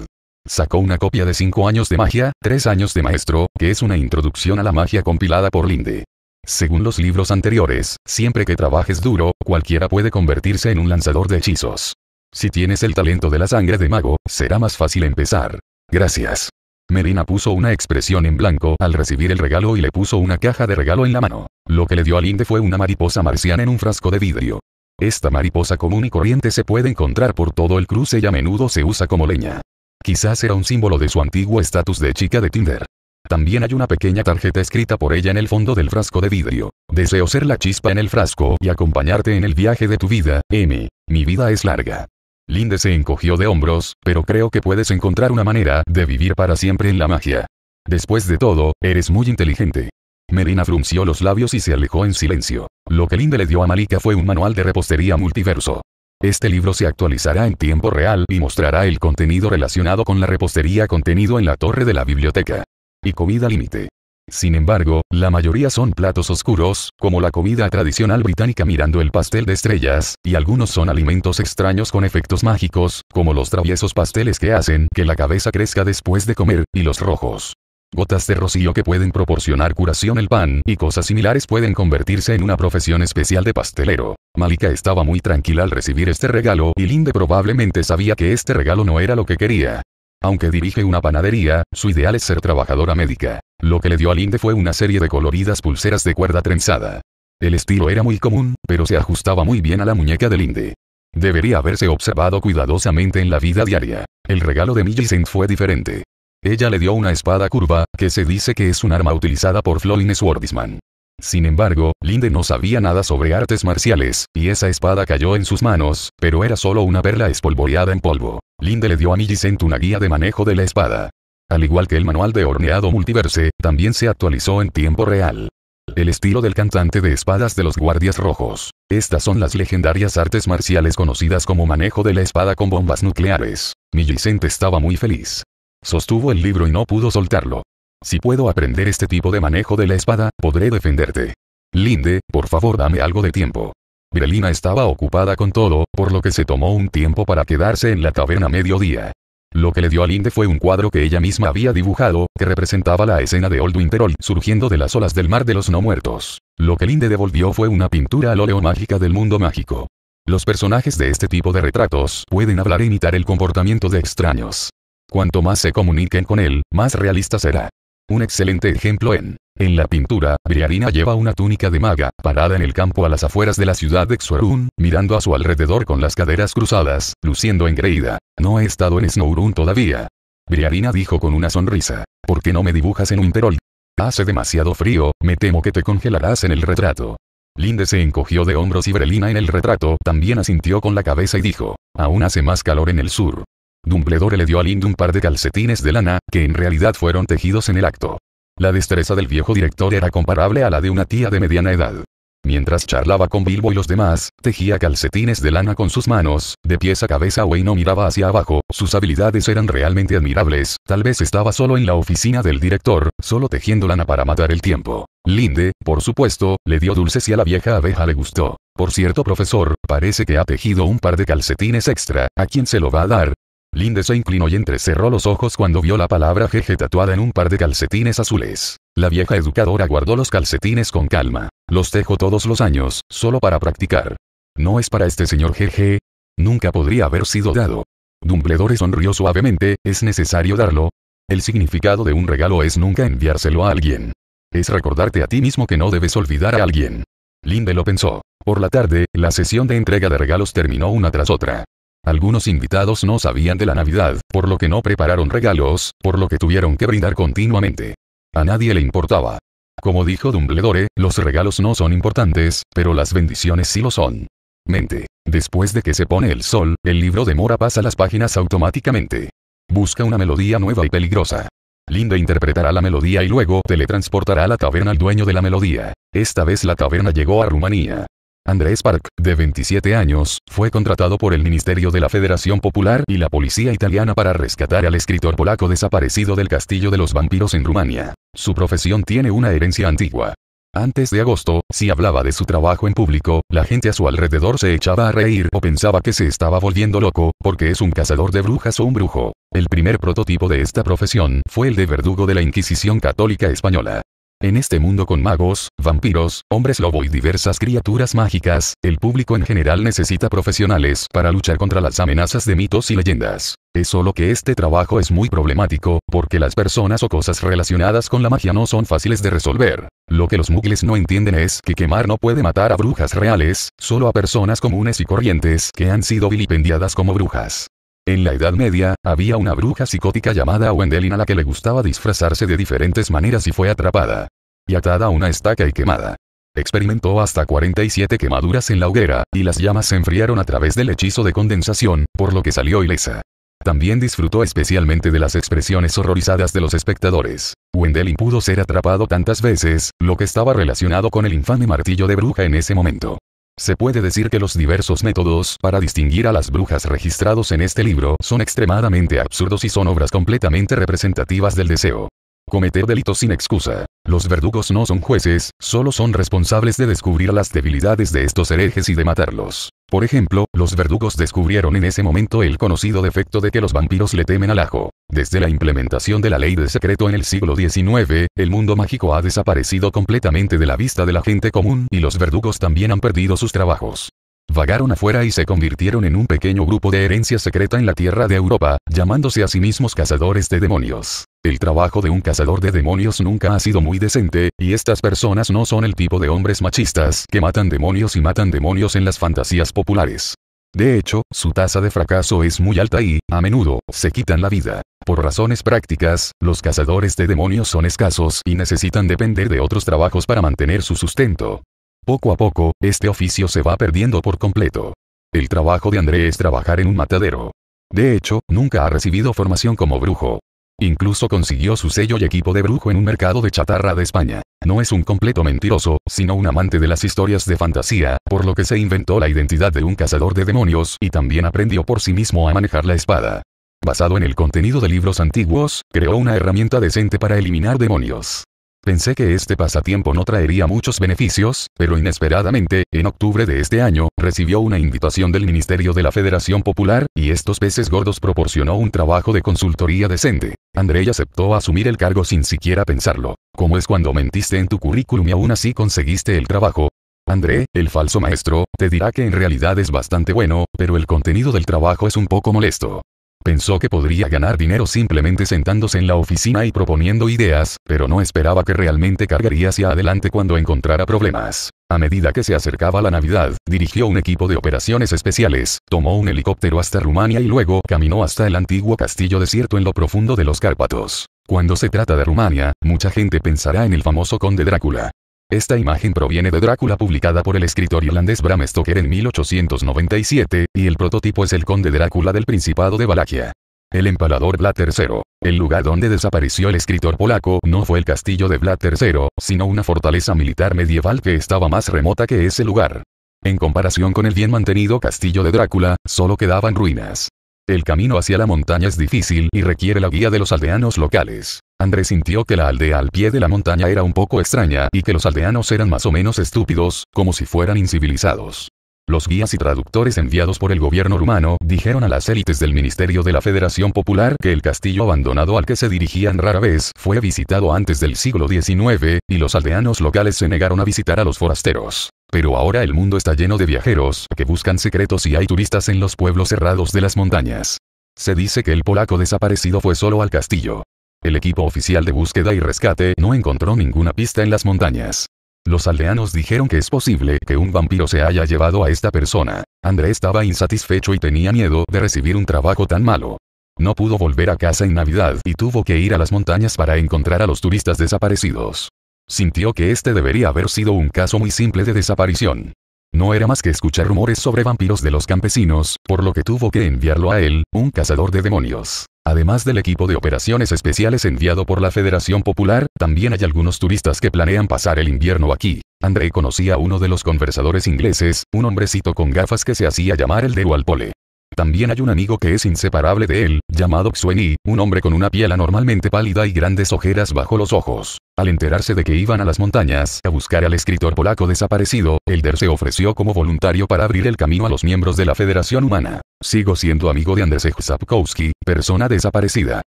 Speaker 1: Sacó una copia de 5 años de magia, 3 años de maestro, que es una introducción a la magia compilada por Linde. Según los libros anteriores, siempre que trabajes duro, cualquiera puede convertirse en un lanzador de hechizos. Si tienes el talento de la sangre de mago, será más fácil empezar. Gracias. Medina puso una expresión en blanco al recibir el regalo y le puso una caja de regalo en la mano. Lo que le dio a Linde fue una mariposa marciana en un frasco de vidrio. Esta mariposa común y corriente se puede encontrar por todo el cruce y a menudo se usa como leña. Quizás era un símbolo de su antiguo estatus de chica de Tinder. También hay una pequeña tarjeta escrita por ella en el fondo del frasco de vidrio. Deseo ser la chispa en el frasco y acompañarte en el viaje de tu vida, M. Mi vida es larga. Linde se encogió de hombros, pero creo que puedes encontrar una manera de vivir para siempre en la magia. Después de todo, eres muy inteligente. Merina frunció los labios y se alejó en silencio. Lo que Linde le dio a Malika fue un manual de repostería multiverso. Este libro se actualizará en tiempo real y mostrará el contenido relacionado con la repostería contenido en la torre de la biblioteca y comida límite. Sin embargo, la mayoría son platos oscuros, como la comida tradicional británica mirando el pastel de estrellas, y algunos son alimentos extraños con efectos mágicos, como los traviesos pasteles que hacen que la cabeza crezca después de comer, y los rojos. Gotas de rocío que pueden proporcionar curación el pan y cosas similares pueden convertirse en una profesión especial de pastelero. Malika estaba muy tranquila al recibir este regalo y Linde probablemente sabía que este regalo no era lo que quería. Aunque dirige una panadería, su ideal es ser trabajadora médica. Lo que le dio a Linde fue una serie de coloridas pulseras de cuerda trenzada. El estilo era muy común, pero se ajustaba muy bien a la muñeca de Linde. Debería haberse observado cuidadosamente en la vida diaria. El regalo de Millicent fue diferente. Ella le dio una espada curva, que se dice que es un arma utilizada por Floyne Swordisman. Sin embargo, Linde no sabía nada sobre artes marciales, y esa espada cayó en sus manos, pero era solo una perla espolvoreada en polvo. Linde le dio a Millicent una guía de manejo de la espada. Al igual que el manual de horneado multiverse, también se actualizó en tiempo real. El estilo del cantante de espadas de los guardias rojos. Estas son las legendarias artes marciales conocidas como manejo de la espada con bombas nucleares. Millicent estaba muy feliz. Sostuvo el libro y no pudo soltarlo. Si puedo aprender este tipo de manejo de la espada, podré defenderte. Linde, por favor dame algo de tiempo. Brelina estaba ocupada con todo, por lo que se tomó un tiempo para quedarse en la taberna mediodía. Lo que le dio a Linde fue un cuadro que ella misma había dibujado, que representaba la escena de Old Winterhold surgiendo de las olas del mar de los no muertos. Lo que Linde devolvió fue una pintura al óleo mágica del mundo mágico. Los personajes de este tipo de retratos pueden hablar e imitar el comportamiento de extraños. Cuanto más se comuniquen con él, más realista será. Un excelente ejemplo en en la pintura, Briarina lleva una túnica de maga, parada en el campo a las afueras de la ciudad de Xuarun, mirando a su alrededor con las caderas cruzadas, luciendo engreída. No he estado en Snowrun todavía. Briarina dijo con una sonrisa. ¿Por qué no me dibujas en un terol? Hace demasiado frío, me temo que te congelarás en el retrato. Linde se encogió de hombros y Brelina en el retrato también asintió con la cabeza y dijo, aún hace más calor en el sur. Dumbledore le dio a Linde un par de calcetines de lana, que en realidad fueron tejidos en el acto. La destreza del viejo director era comparable a la de una tía de mediana edad. Mientras charlaba con Bilbo y los demás, tejía calcetines de lana con sus manos, de pies a cabeza y no miraba hacia abajo, sus habilidades eran realmente admirables, tal vez estaba solo en la oficina del director, solo tejiendo lana para matar el tiempo. Linde, por supuesto, le dio dulces y a la vieja abeja le gustó. Por cierto profesor, parece que ha tejido un par de calcetines extra, ¿a quién se lo va a dar? Linde se inclinó y entrecerró los ojos cuando vio la palabra jeje tatuada en un par de calcetines azules. La vieja educadora guardó los calcetines con calma. Los tejo todos los años, solo para practicar. No es para este señor jeje. Nunca podría haber sido dado. Dumbledore sonrió suavemente, ¿es necesario darlo? El significado de un regalo es nunca enviárselo a alguien. Es recordarte a ti mismo que no debes olvidar a alguien. Linde lo pensó. Por la tarde, la sesión de entrega de regalos terminó una tras otra. Algunos invitados no sabían de la Navidad, por lo que no prepararon regalos, por lo que tuvieron que brindar continuamente. A nadie le importaba. Como dijo Dumbledore, los regalos no son importantes, pero las bendiciones sí lo son. Mente. Después de que se pone el sol, el libro de Mora pasa las páginas automáticamente. Busca una melodía nueva y peligrosa. Linda interpretará la melodía y luego teletransportará a la taberna al dueño de la melodía. Esta vez la taberna llegó a Rumanía. Andrés Park, de 27 años, fue contratado por el Ministerio de la Federación Popular y la Policía Italiana para rescatar al escritor polaco desaparecido del Castillo de los Vampiros en Rumania. Su profesión tiene una herencia antigua. Antes de agosto, si hablaba de su trabajo en público, la gente a su alrededor se echaba a reír o pensaba que se estaba volviendo loco, porque es un cazador de brujas o un brujo. El primer prototipo de esta profesión fue el de verdugo de la Inquisición Católica Española. En este mundo con magos, vampiros, hombres lobo y diversas criaturas mágicas, el público en general necesita profesionales para luchar contra las amenazas de mitos y leyendas. Es solo que este trabajo es muy problemático, porque las personas o cosas relacionadas con la magia no son fáciles de resolver. Lo que los muggles no entienden es que quemar no puede matar a brujas reales, solo a personas comunes y corrientes que han sido vilipendiadas como brujas. En la Edad Media, había una bruja psicótica llamada Wendelin a la que le gustaba disfrazarse de diferentes maneras y fue atrapada. Y atada a una estaca y quemada. Experimentó hasta 47 quemaduras en la hoguera, y las llamas se enfriaron a través del hechizo de condensación, por lo que salió ilesa. También disfrutó especialmente de las expresiones horrorizadas de los espectadores. Wendelin pudo ser atrapado tantas veces, lo que estaba relacionado con el infame martillo de bruja en ese momento. Se puede decir que los diversos métodos para distinguir a las brujas registrados en este libro son extremadamente absurdos y son obras completamente representativas del deseo cometer delitos sin excusa. Los verdugos no son jueces, solo son responsables de descubrir las debilidades de estos herejes y de matarlos. Por ejemplo, los verdugos descubrieron en ese momento el conocido defecto de que los vampiros le temen al ajo. Desde la implementación de la ley de secreto en el siglo XIX, el mundo mágico ha desaparecido completamente de la vista de la gente común y los verdugos también han perdido sus trabajos. Vagaron afuera y se convirtieron en un pequeño grupo de herencia secreta en la tierra de Europa, llamándose a sí mismos cazadores de demonios. El trabajo de un cazador de demonios nunca ha sido muy decente, y estas personas no son el tipo de hombres machistas que matan demonios y matan demonios en las fantasías populares. De hecho, su tasa de fracaso es muy alta y, a menudo, se quitan la vida. Por razones prácticas, los cazadores de demonios son escasos y necesitan depender de otros trabajos para mantener su sustento. Poco a poco, este oficio se va perdiendo por completo. El trabajo de André es trabajar en un matadero. De hecho, nunca ha recibido formación como brujo, Incluso consiguió su sello y equipo de brujo en un mercado de chatarra de España. No es un completo mentiroso, sino un amante de las historias de fantasía, por lo que se inventó la identidad de un cazador de demonios y también aprendió por sí mismo a manejar la espada. Basado en el contenido de libros antiguos, creó una herramienta decente para eliminar demonios. Pensé que este pasatiempo no traería muchos beneficios, pero inesperadamente, en octubre de este año, recibió una invitación del Ministerio de la Federación Popular, y estos peces gordos proporcionó un trabajo de consultoría decente. Andrei aceptó asumir el cargo sin siquiera pensarlo. ¿Cómo es cuando mentiste en tu currículum y aún así conseguiste el trabajo? André, el falso maestro, te dirá que en realidad es bastante bueno, pero el contenido del trabajo es un poco molesto. Pensó que podría ganar dinero simplemente sentándose en la oficina y proponiendo ideas, pero no esperaba que realmente cargaría hacia adelante cuando encontrara problemas. A medida que se acercaba la Navidad, dirigió un equipo de operaciones especiales, tomó un helicóptero hasta Rumania y luego caminó hasta el antiguo castillo desierto en lo profundo de los Cárpatos. Cuando se trata de Rumania, mucha gente pensará en el famoso conde Drácula. Esta imagen proviene de Drácula publicada por el escritor irlandés Bram Stoker en 1897, y el prototipo es el conde Drácula del Principado de Valaquia. El empalador Vlad III. El lugar donde desapareció el escritor polaco no fue el castillo de Vlad III, sino una fortaleza militar medieval que estaba más remota que ese lugar. En comparación con el bien mantenido castillo de Drácula, solo quedaban ruinas. El camino hacia la montaña es difícil y requiere la guía de los aldeanos locales. André sintió que la aldea al pie de la montaña era un poco extraña y que los aldeanos eran más o menos estúpidos, como si fueran incivilizados. Los guías y traductores enviados por el gobierno rumano dijeron a las élites del Ministerio de la Federación Popular que el castillo abandonado al que se dirigían rara vez fue visitado antes del siglo XIX, y los aldeanos locales se negaron a visitar a los forasteros. Pero ahora el mundo está lleno de viajeros que buscan secretos y hay turistas en los pueblos cerrados de las montañas. Se dice que el polaco desaparecido fue solo al castillo. El equipo oficial de búsqueda y rescate no encontró ninguna pista en las montañas. Los aldeanos dijeron que es posible que un vampiro se haya llevado a esta persona. André estaba insatisfecho y tenía miedo de recibir un trabajo tan malo. No pudo volver a casa en Navidad y tuvo que ir a las montañas para encontrar a los turistas desaparecidos. Sintió que este debería haber sido un caso muy simple de desaparición. No era más que escuchar rumores sobre vampiros de los campesinos, por lo que tuvo que enviarlo a él, un cazador de demonios. Además del equipo de operaciones especiales enviado por la Federación Popular, también hay algunos turistas que planean pasar el invierno aquí. André conocía a uno de los conversadores ingleses, un hombrecito con gafas que se hacía llamar el de Walpole. También hay un amigo que es inseparable de él, llamado Xueni, un hombre con una piel anormalmente pálida y grandes ojeras bajo los ojos. Al enterarse de que iban a las montañas a buscar al escritor polaco desaparecido, Elder se ofreció como voluntario para abrir el camino a los miembros de la Federación Humana. Sigo siendo amigo de Andrzej Sapkowski, persona desaparecida.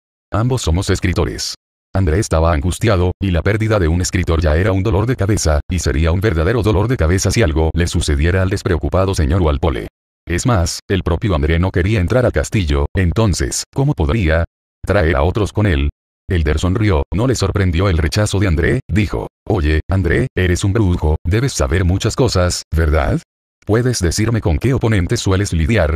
Speaker 1: Ambos somos escritores. André estaba angustiado, y la pérdida de un escritor ya era un dolor de cabeza, y sería un verdadero dolor de cabeza si algo le sucediera al despreocupado señor Walpole. Es más, el propio André no quería entrar al castillo, entonces, ¿cómo podría traer a otros con él? Elder sonrió, no le sorprendió el rechazo de André, dijo, Oye, André, eres un brujo, debes saber muchas cosas, ¿verdad? ¿Puedes decirme con qué oponentes sueles lidiar?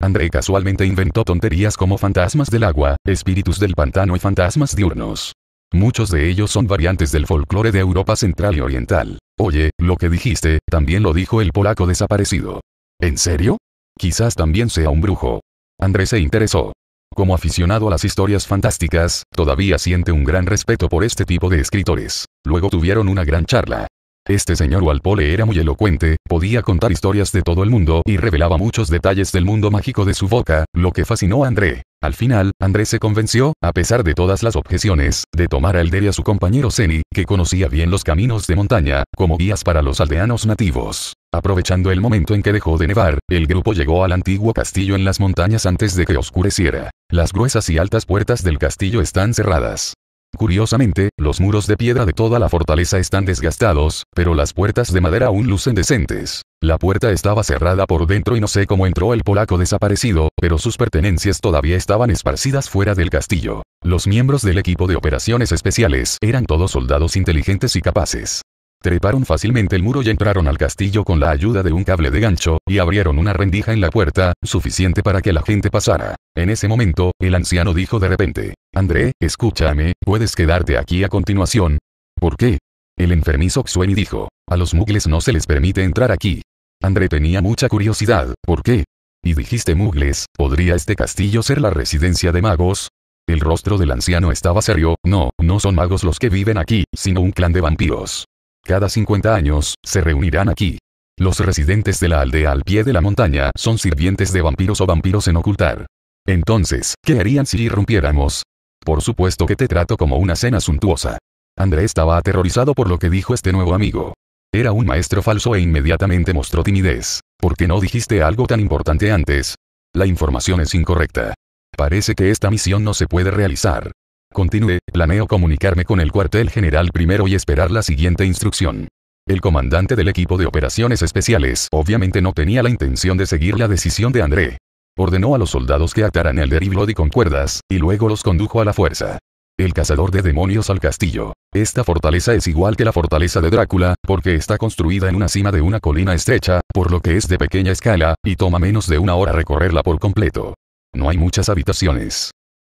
Speaker 1: André casualmente inventó tonterías como fantasmas del agua, espíritus del pantano y fantasmas diurnos. Muchos de ellos son variantes del folclore de Europa Central y Oriental. Oye, lo que dijiste, también lo dijo el polaco desaparecido. ¿En serio? Quizás también sea un brujo. André se interesó. Como aficionado a las historias fantásticas, todavía siente un gran respeto por este tipo de escritores. Luego tuvieron una gran charla. Este señor Walpole era muy elocuente, podía contar historias de todo el mundo y revelaba muchos detalles del mundo mágico de su boca, lo que fascinó a André. Al final, André se convenció, a pesar de todas las objeciones, de tomar a Elder y a su compañero Seni, que conocía bien los caminos de montaña, como guías para los aldeanos nativos. Aprovechando el momento en que dejó de nevar, el grupo llegó al antiguo castillo en las montañas antes de que oscureciera. Las gruesas y altas puertas del castillo están cerradas. Curiosamente, los muros de piedra de toda la fortaleza están desgastados, pero las puertas de madera aún lucen decentes. La puerta estaba cerrada por dentro y no sé cómo entró el polaco desaparecido, pero sus pertenencias todavía estaban esparcidas fuera del castillo. Los miembros del equipo de operaciones especiales eran todos soldados inteligentes y capaces treparon fácilmente el muro y entraron al castillo con la ayuda de un cable de gancho, y abrieron una rendija en la puerta, suficiente para que la gente pasara. En ese momento, el anciano dijo de repente, André, escúchame, puedes quedarte aquí a continuación. ¿Por qué? El enfermizo Xueni dijo, a los mugles no se les permite entrar aquí. André tenía mucha curiosidad, ¿por qué? Y dijiste mugles, ¿podría este castillo ser la residencia de magos? El rostro del anciano estaba serio, no, no son magos los que viven aquí, sino un clan de vampiros. Cada 50 años, se reunirán aquí. Los residentes de la aldea al pie de la montaña son sirvientes de vampiros o vampiros en ocultar. Entonces, ¿qué harían si irrumpiéramos? Por supuesto que te trato como una cena suntuosa. André estaba aterrorizado por lo que dijo este nuevo amigo. Era un maestro falso e inmediatamente mostró timidez. ¿Por qué no dijiste algo tan importante antes? La información es incorrecta. Parece que esta misión no se puede realizar. Continúe, planeo comunicarme con el cuartel general primero y esperar la siguiente instrucción. El comandante del equipo de operaciones especiales obviamente no tenía la intención de seguir la decisión de André. Ordenó a los soldados que ataran el derivlodi con cuerdas, y luego los condujo a la fuerza. El cazador de demonios al castillo. Esta fortaleza es igual que la fortaleza de Drácula, porque está construida en una cima de una colina estrecha, por lo que es de pequeña escala, y toma menos de una hora recorrerla por completo. No hay muchas habitaciones.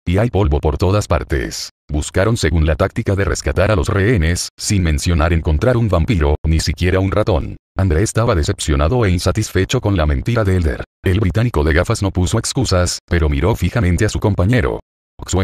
Speaker 1: Y hay polvo por todas partes. Buscaron según la táctica de rescatar a los rehenes, sin mencionar encontrar un vampiro, ni siquiera un ratón. André estaba decepcionado e insatisfecho con la mentira de Elder. El británico de gafas no puso excusas, pero miró fijamente a su compañero.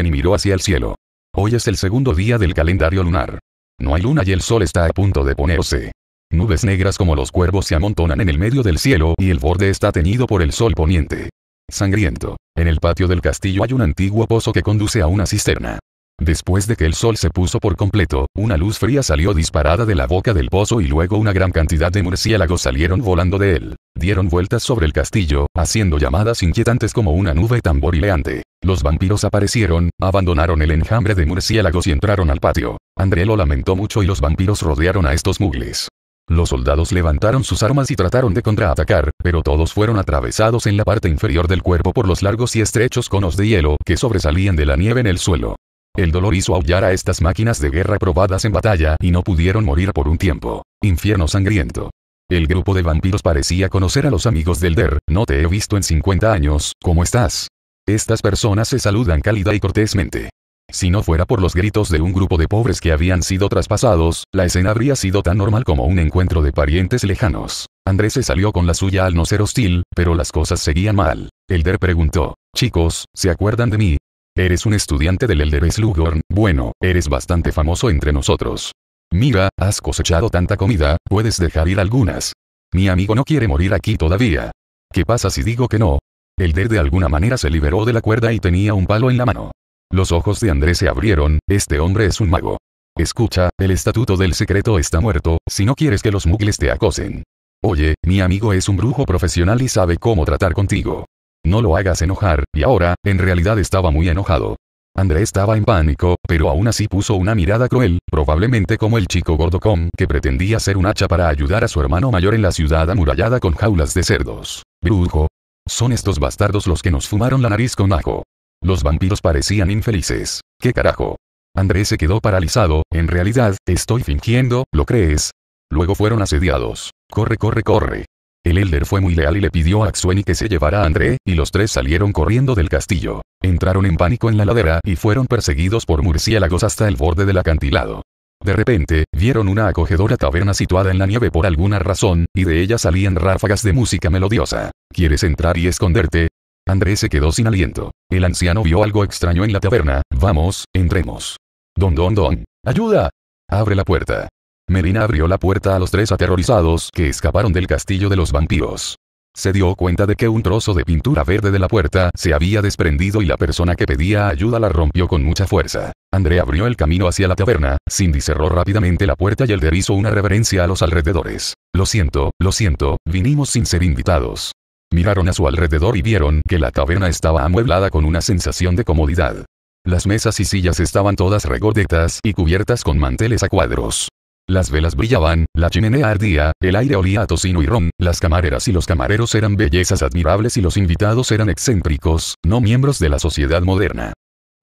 Speaker 1: y miró hacia el cielo. Hoy es el segundo día del calendario lunar. No hay luna y el sol está a punto de ponerse. Nubes negras como los cuervos se amontonan en el medio del cielo y el borde está teñido por el sol poniente. Sangriento. En el patio del castillo hay un antiguo pozo que conduce a una cisterna. Después de que el sol se puso por completo, una luz fría salió disparada de la boca del pozo y luego una gran cantidad de murciélagos salieron volando de él. Dieron vueltas sobre el castillo, haciendo llamadas inquietantes como una nube tamborileante. Los vampiros aparecieron, abandonaron el enjambre de murciélagos y entraron al patio. André lo lamentó mucho y los vampiros rodearon a estos mugles. Los soldados levantaron sus armas y trataron de contraatacar, pero todos fueron atravesados en la parte inferior del cuerpo por los largos y estrechos conos de hielo que sobresalían de la nieve en el suelo. El dolor hizo aullar a estas máquinas de guerra probadas en batalla y no pudieron morir por un tiempo. Infierno sangriento. El grupo de vampiros parecía conocer a los amigos del DER, no te he visto en 50 años, ¿cómo estás? Estas personas se saludan cálida y cortésmente. Si no fuera por los gritos de un grupo de pobres que habían sido traspasados, la escena habría sido tan normal como un encuentro de parientes lejanos. Andrés se salió con la suya al no ser hostil, pero las cosas seguían mal. Elder preguntó, chicos, ¿se acuerdan de mí? Eres un estudiante del Elder Slughorn, bueno, eres bastante famoso entre nosotros. Mira, has cosechado tanta comida, puedes dejar ir algunas. Mi amigo no quiere morir aquí todavía. ¿Qué pasa si digo que no? Elder de alguna manera se liberó de la cuerda y tenía un palo en la mano. Los ojos de Andrés se abrieron, este hombre es un mago. Escucha, el estatuto del secreto está muerto, si no quieres que los mugles te acosen. Oye, mi amigo es un brujo profesional y sabe cómo tratar contigo. No lo hagas enojar, y ahora, en realidad estaba muy enojado. André estaba en pánico, pero aún así puso una mirada cruel, probablemente como el chico gordocom que pretendía ser un hacha para ayudar a su hermano mayor en la ciudad amurallada con jaulas de cerdos. Brujo. Son estos bastardos los que nos fumaron la nariz con ajo. Los vampiros parecían infelices. ¿Qué carajo? Andrés se quedó paralizado, en realidad, estoy fingiendo, ¿lo crees? Luego fueron asediados. Corre, corre, corre. El Elder fue muy leal y le pidió a Axueni que se llevara a André, y los tres salieron corriendo del castillo. Entraron en pánico en la ladera y fueron perseguidos por murciélagos hasta el borde del acantilado. De repente, vieron una acogedora taberna situada en la nieve por alguna razón, y de ella salían ráfagas de música melodiosa. ¿Quieres entrar y esconderte? André se quedó sin aliento. El anciano vio algo extraño en la taberna. Vamos, entremos. Don Don Don. ¡Ayuda! Abre la puerta. Merina abrió la puerta a los tres aterrorizados que escaparon del castillo de los vampiros. Se dio cuenta de que un trozo de pintura verde de la puerta se había desprendido y la persona que pedía ayuda la rompió con mucha fuerza. André abrió el camino hacia la taberna, Cindy cerró rápidamente la puerta y Elder hizo una reverencia a los alrededores. Lo siento, lo siento, vinimos sin ser invitados. Miraron a su alrededor y vieron que la taberna estaba amueblada con una sensación de comodidad. Las mesas y sillas estaban todas regordetas y cubiertas con manteles a cuadros. Las velas brillaban, la chimenea ardía, el aire olía a tocino y ron, las camareras y los camareros eran bellezas admirables y los invitados eran excéntricos, no miembros de la sociedad moderna.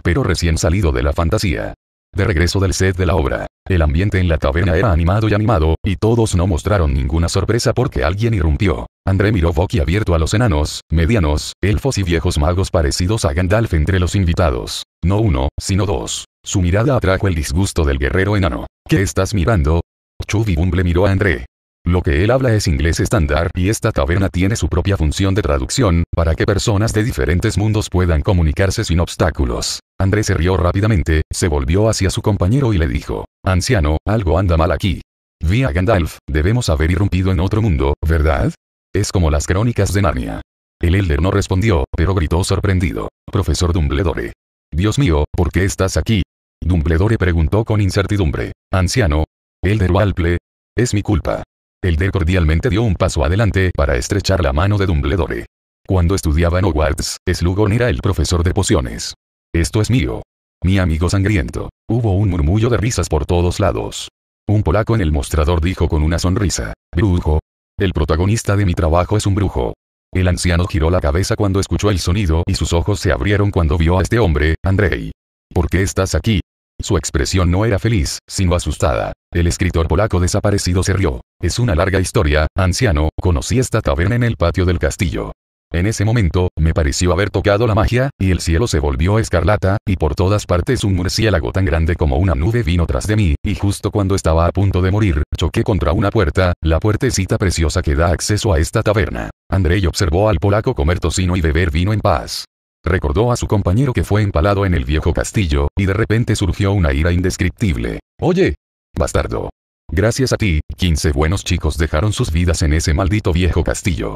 Speaker 1: Pero recién salido de la fantasía. De regreso del set de la obra, el ambiente en la taberna era animado y animado, y todos no mostraron ninguna sorpresa porque alguien irrumpió. André miró abierto a los enanos, medianos, elfos y viejos magos parecidos a Gandalf entre los invitados. No uno, sino dos. Su mirada atrajo el disgusto del guerrero enano. ¿Qué estás mirando? Chubby Bumble miró a André. Lo que él habla es inglés estándar y esta taberna tiene su propia función de traducción, para que personas de diferentes mundos puedan comunicarse sin obstáculos. Andrés se rió rápidamente, se volvió hacia su compañero y le dijo, Anciano, algo anda mal aquí. Vía Gandalf, debemos haber irrumpido en otro mundo, ¿verdad? Es como las crónicas de Narnia. El Elder no respondió, pero gritó sorprendido. Profesor Dumbledore. Dios mío, ¿por qué estás aquí? Dumbledore preguntó con incertidumbre. Anciano. Elder Walple. Es mi culpa. Elder cordialmente dio un paso adelante para estrechar la mano de Dumbledore. Cuando estudiaba en Hogwarts, Slughorn era el profesor de pociones. Esto es mío. Mi amigo sangriento. Hubo un murmullo de risas por todos lados. Un polaco en el mostrador dijo con una sonrisa, brujo. El protagonista de mi trabajo es un brujo. El anciano giró la cabeza cuando escuchó el sonido y sus ojos se abrieron cuando vio a este hombre, Andrei. ¿Por qué estás aquí? Su expresión no era feliz, sino asustada. El escritor polaco desaparecido se rió. Es una larga historia, anciano, conocí esta taberna en el patio del castillo. En ese momento, me pareció haber tocado la magia, y el cielo se volvió escarlata, y por todas partes un murciélago tan grande como una nube vino tras de mí, y justo cuando estaba a punto de morir, choqué contra una puerta, la puertecita preciosa que da acceso a esta taberna. Andrei observó al polaco comer tocino y beber vino en paz. Recordó a su compañero que fue empalado en el viejo castillo, y de repente surgió una ira indescriptible. Oye, bastardo. Gracias a ti, 15 buenos chicos dejaron sus vidas en ese maldito viejo castillo.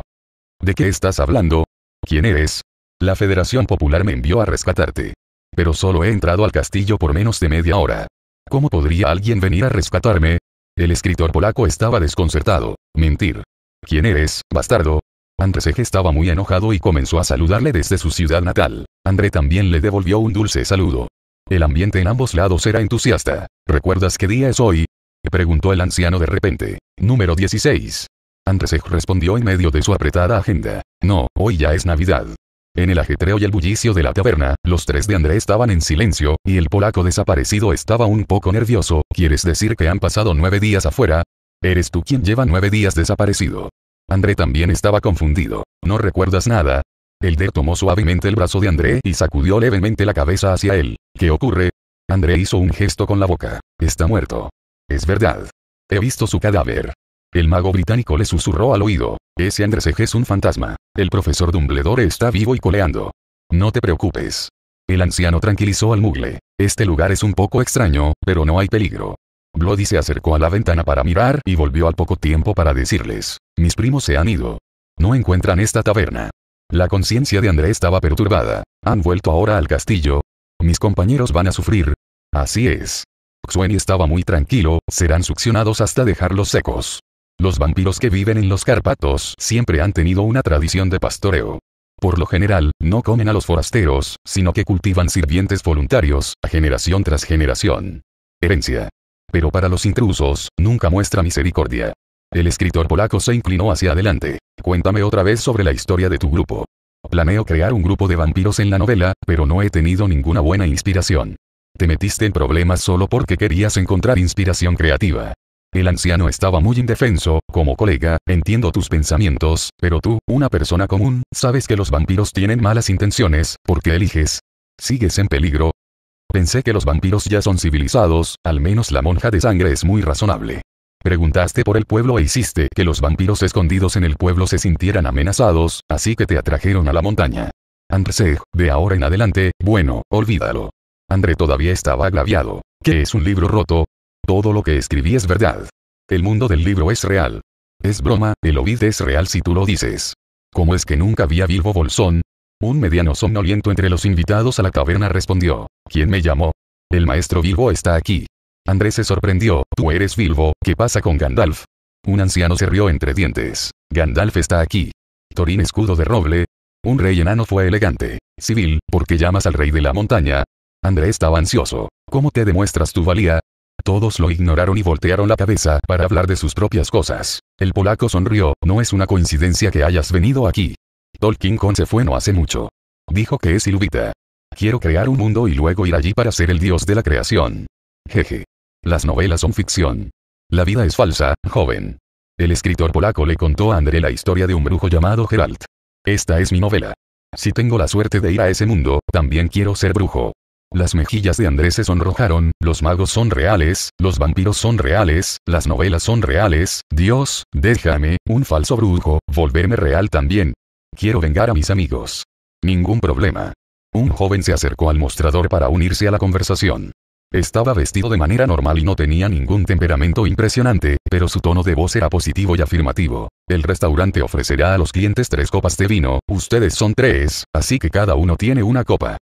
Speaker 1: ¿De qué estás hablando? ¿Quién eres? La Federación Popular me envió a rescatarte. Pero solo he entrado al castillo por menos de media hora. ¿Cómo podría alguien venir a rescatarme? El escritor polaco estaba desconcertado. Mentir. ¿Quién eres, bastardo? Andrzej estaba muy enojado y comenzó a saludarle desde su ciudad natal. André también le devolvió un dulce saludo. El ambiente en ambos lados era entusiasta. ¿Recuerdas qué día es hoy? Preguntó el anciano de repente. Número 16. Andrzej respondió en medio de su apretada agenda. No, hoy ya es Navidad. En el ajetreo y el bullicio de la taberna, los tres de André estaban en silencio, y el polaco desaparecido estaba un poco nervioso. ¿Quieres decir que han pasado nueve días afuera? Eres tú quien lleva nueve días desaparecido. André también estaba confundido. ¿No recuerdas nada? El de tomó suavemente el brazo de André y sacudió levemente la cabeza hacia él. ¿Qué ocurre? André hizo un gesto con la boca. Está muerto. Es verdad. He visto su cadáver. El mago británico le susurró al oído. Ese Andrés es un fantasma. El profesor Dumbledore está vivo y coleando. No te preocupes. El anciano tranquilizó al mugle. Este lugar es un poco extraño, pero no hay peligro. Bloody se acercó a la ventana para mirar y volvió al poco tiempo para decirles. Mis primos se han ido. No encuentran esta taberna. La conciencia de André estaba perturbada. ¿Han vuelto ahora al castillo? Mis compañeros van a sufrir. Así es. Xueni estaba muy tranquilo, serán succionados hasta dejarlos secos. Los vampiros que viven en los Carpatos siempre han tenido una tradición de pastoreo. Por lo general, no comen a los forasteros, sino que cultivan sirvientes voluntarios, a generación tras generación. Herencia. Pero para los intrusos, nunca muestra misericordia. El escritor polaco se inclinó hacia adelante. Cuéntame otra vez sobre la historia de tu grupo. Planeo crear un grupo de vampiros en la novela, pero no he tenido ninguna buena inspiración. Te metiste en problemas solo porque querías encontrar inspiración creativa. El anciano estaba muy indefenso, como colega, entiendo tus pensamientos, pero tú, una persona común, sabes que los vampiros tienen malas intenciones, ¿por qué eliges? ¿Sigues en peligro? Pensé que los vampiros ya son civilizados, al menos la monja de sangre es muy razonable. Preguntaste por el pueblo e hiciste que los vampiros escondidos en el pueblo se sintieran amenazados, así que te atrajeron a la montaña. Andrzej, de ahora en adelante, bueno, olvídalo. André todavía estaba agraviado. ¿Qué es un libro roto? Todo lo que escribí es verdad. El mundo del libro es real. Es broma, el Ovid es real si tú lo dices. ¿Cómo es que nunca vi a Bilbo Bolsón? Un mediano somnoliento entre los invitados a la taberna respondió. ¿Quién me llamó? El maestro Bilbo está aquí. Andrés se sorprendió. Tú eres Bilbo, ¿qué pasa con Gandalf? Un anciano se rió entre dientes. Gandalf está aquí. Torín escudo de roble. Un rey enano fue elegante. Civil, ¿por qué llamas al rey de la montaña? André estaba ansioso. ¿Cómo te demuestras tu valía? Todos lo ignoraron y voltearon la cabeza para hablar de sus propias cosas. El polaco sonrió, no es una coincidencia que hayas venido aquí. Tolkien con se fue no hace mucho. Dijo que es iluvita. Quiero crear un mundo y luego ir allí para ser el dios de la creación. Jeje. Las novelas son ficción. La vida es falsa, joven. El escritor polaco le contó a André la historia de un brujo llamado Geralt. Esta es mi novela. Si tengo la suerte de ir a ese mundo, también quiero ser brujo. Las mejillas de Andrés se sonrojaron, los magos son reales, los vampiros son reales, las novelas son reales, Dios, déjame, un falso brujo, volverme real también. Quiero vengar a mis amigos. Ningún problema. Un joven se acercó al mostrador para unirse a la conversación. Estaba vestido de manera normal y no tenía ningún temperamento impresionante, pero su tono de voz era positivo y afirmativo. El restaurante ofrecerá a los clientes tres copas de vino, ustedes son tres, así que cada uno tiene una copa.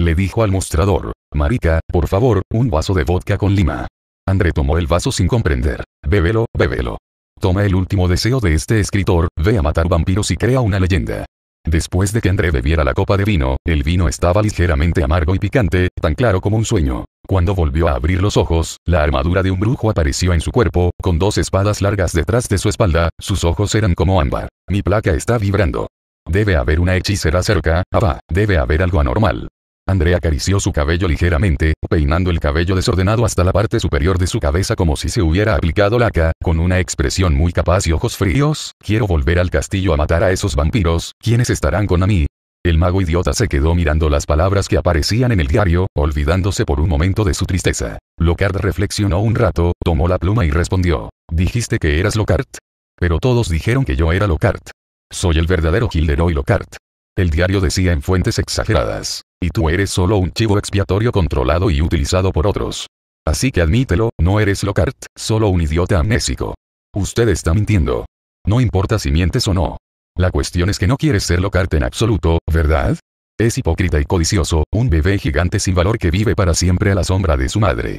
Speaker 1: Le dijo al mostrador, Marica, por favor, un vaso de vodka con lima. André tomó el vaso sin comprender. Bébelo, bébelo. Toma el último deseo de este escritor, ve a matar vampiros y crea una leyenda. Después de que André bebiera la copa de vino, el vino estaba ligeramente amargo y picante, tan claro como un sueño. Cuando volvió a abrir los ojos, la armadura de un brujo apareció en su cuerpo, con dos espadas largas detrás de su espalda, sus ojos eran como ámbar. Mi placa está vibrando. Debe haber una hechicera cerca, ah, debe haber algo anormal. Andrea acarició su cabello ligeramente, peinando el cabello desordenado hasta la parte superior de su cabeza como si se hubiera aplicado laca, con una expresión muy capaz y ojos fríos, quiero volver al castillo a matar a esos vampiros, ¿quiénes estarán con a mí? El mago idiota se quedó mirando las palabras que aparecían en el diario, olvidándose por un momento de su tristeza. Lockhart reflexionó un rato, tomó la pluma y respondió, ¿dijiste que eras Lockhart? Pero todos dijeron que yo era Lockhart. Soy el verdadero Gilderoy Lockhart. El diario decía en fuentes exageradas. Y tú eres solo un chivo expiatorio controlado y utilizado por otros. Así que admítelo, no eres Lockhart, solo un idiota amnésico. Usted está mintiendo. No importa si mientes o no. La cuestión es que no quieres ser Lockhart en absoluto, ¿verdad? Es hipócrita y codicioso, un bebé gigante sin valor que vive para siempre a la sombra de su madre.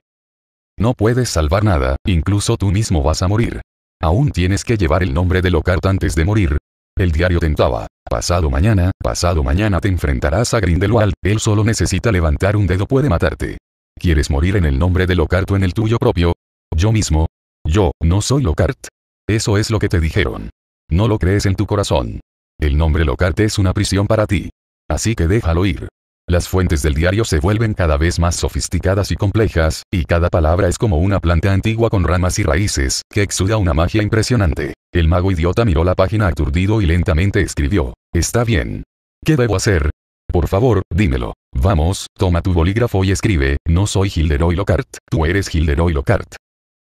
Speaker 1: No puedes salvar nada, incluso tú mismo vas a morir. Aún tienes que llevar el nombre de Lockhart antes de morir, el diario tentaba. Pasado mañana, pasado mañana te enfrentarás a Grindelwald, él solo necesita levantar un dedo puede matarte. ¿Quieres morir en el nombre de Lockhart o en el tuyo propio? Yo mismo. Yo, no soy Lockhart. Eso es lo que te dijeron. No lo crees en tu corazón. El nombre Lockhart es una prisión para ti. Así que déjalo ir. Las fuentes del diario se vuelven cada vez más sofisticadas y complejas, y cada palabra es como una planta antigua con ramas y raíces, que exuda una magia impresionante. El mago idiota miró la página aturdido y lentamente escribió. Está bien. ¿Qué debo hacer? Por favor, dímelo. Vamos, toma tu bolígrafo y escribe, no soy Hilderoy Lockhart, tú eres Hilderoy Lockhart.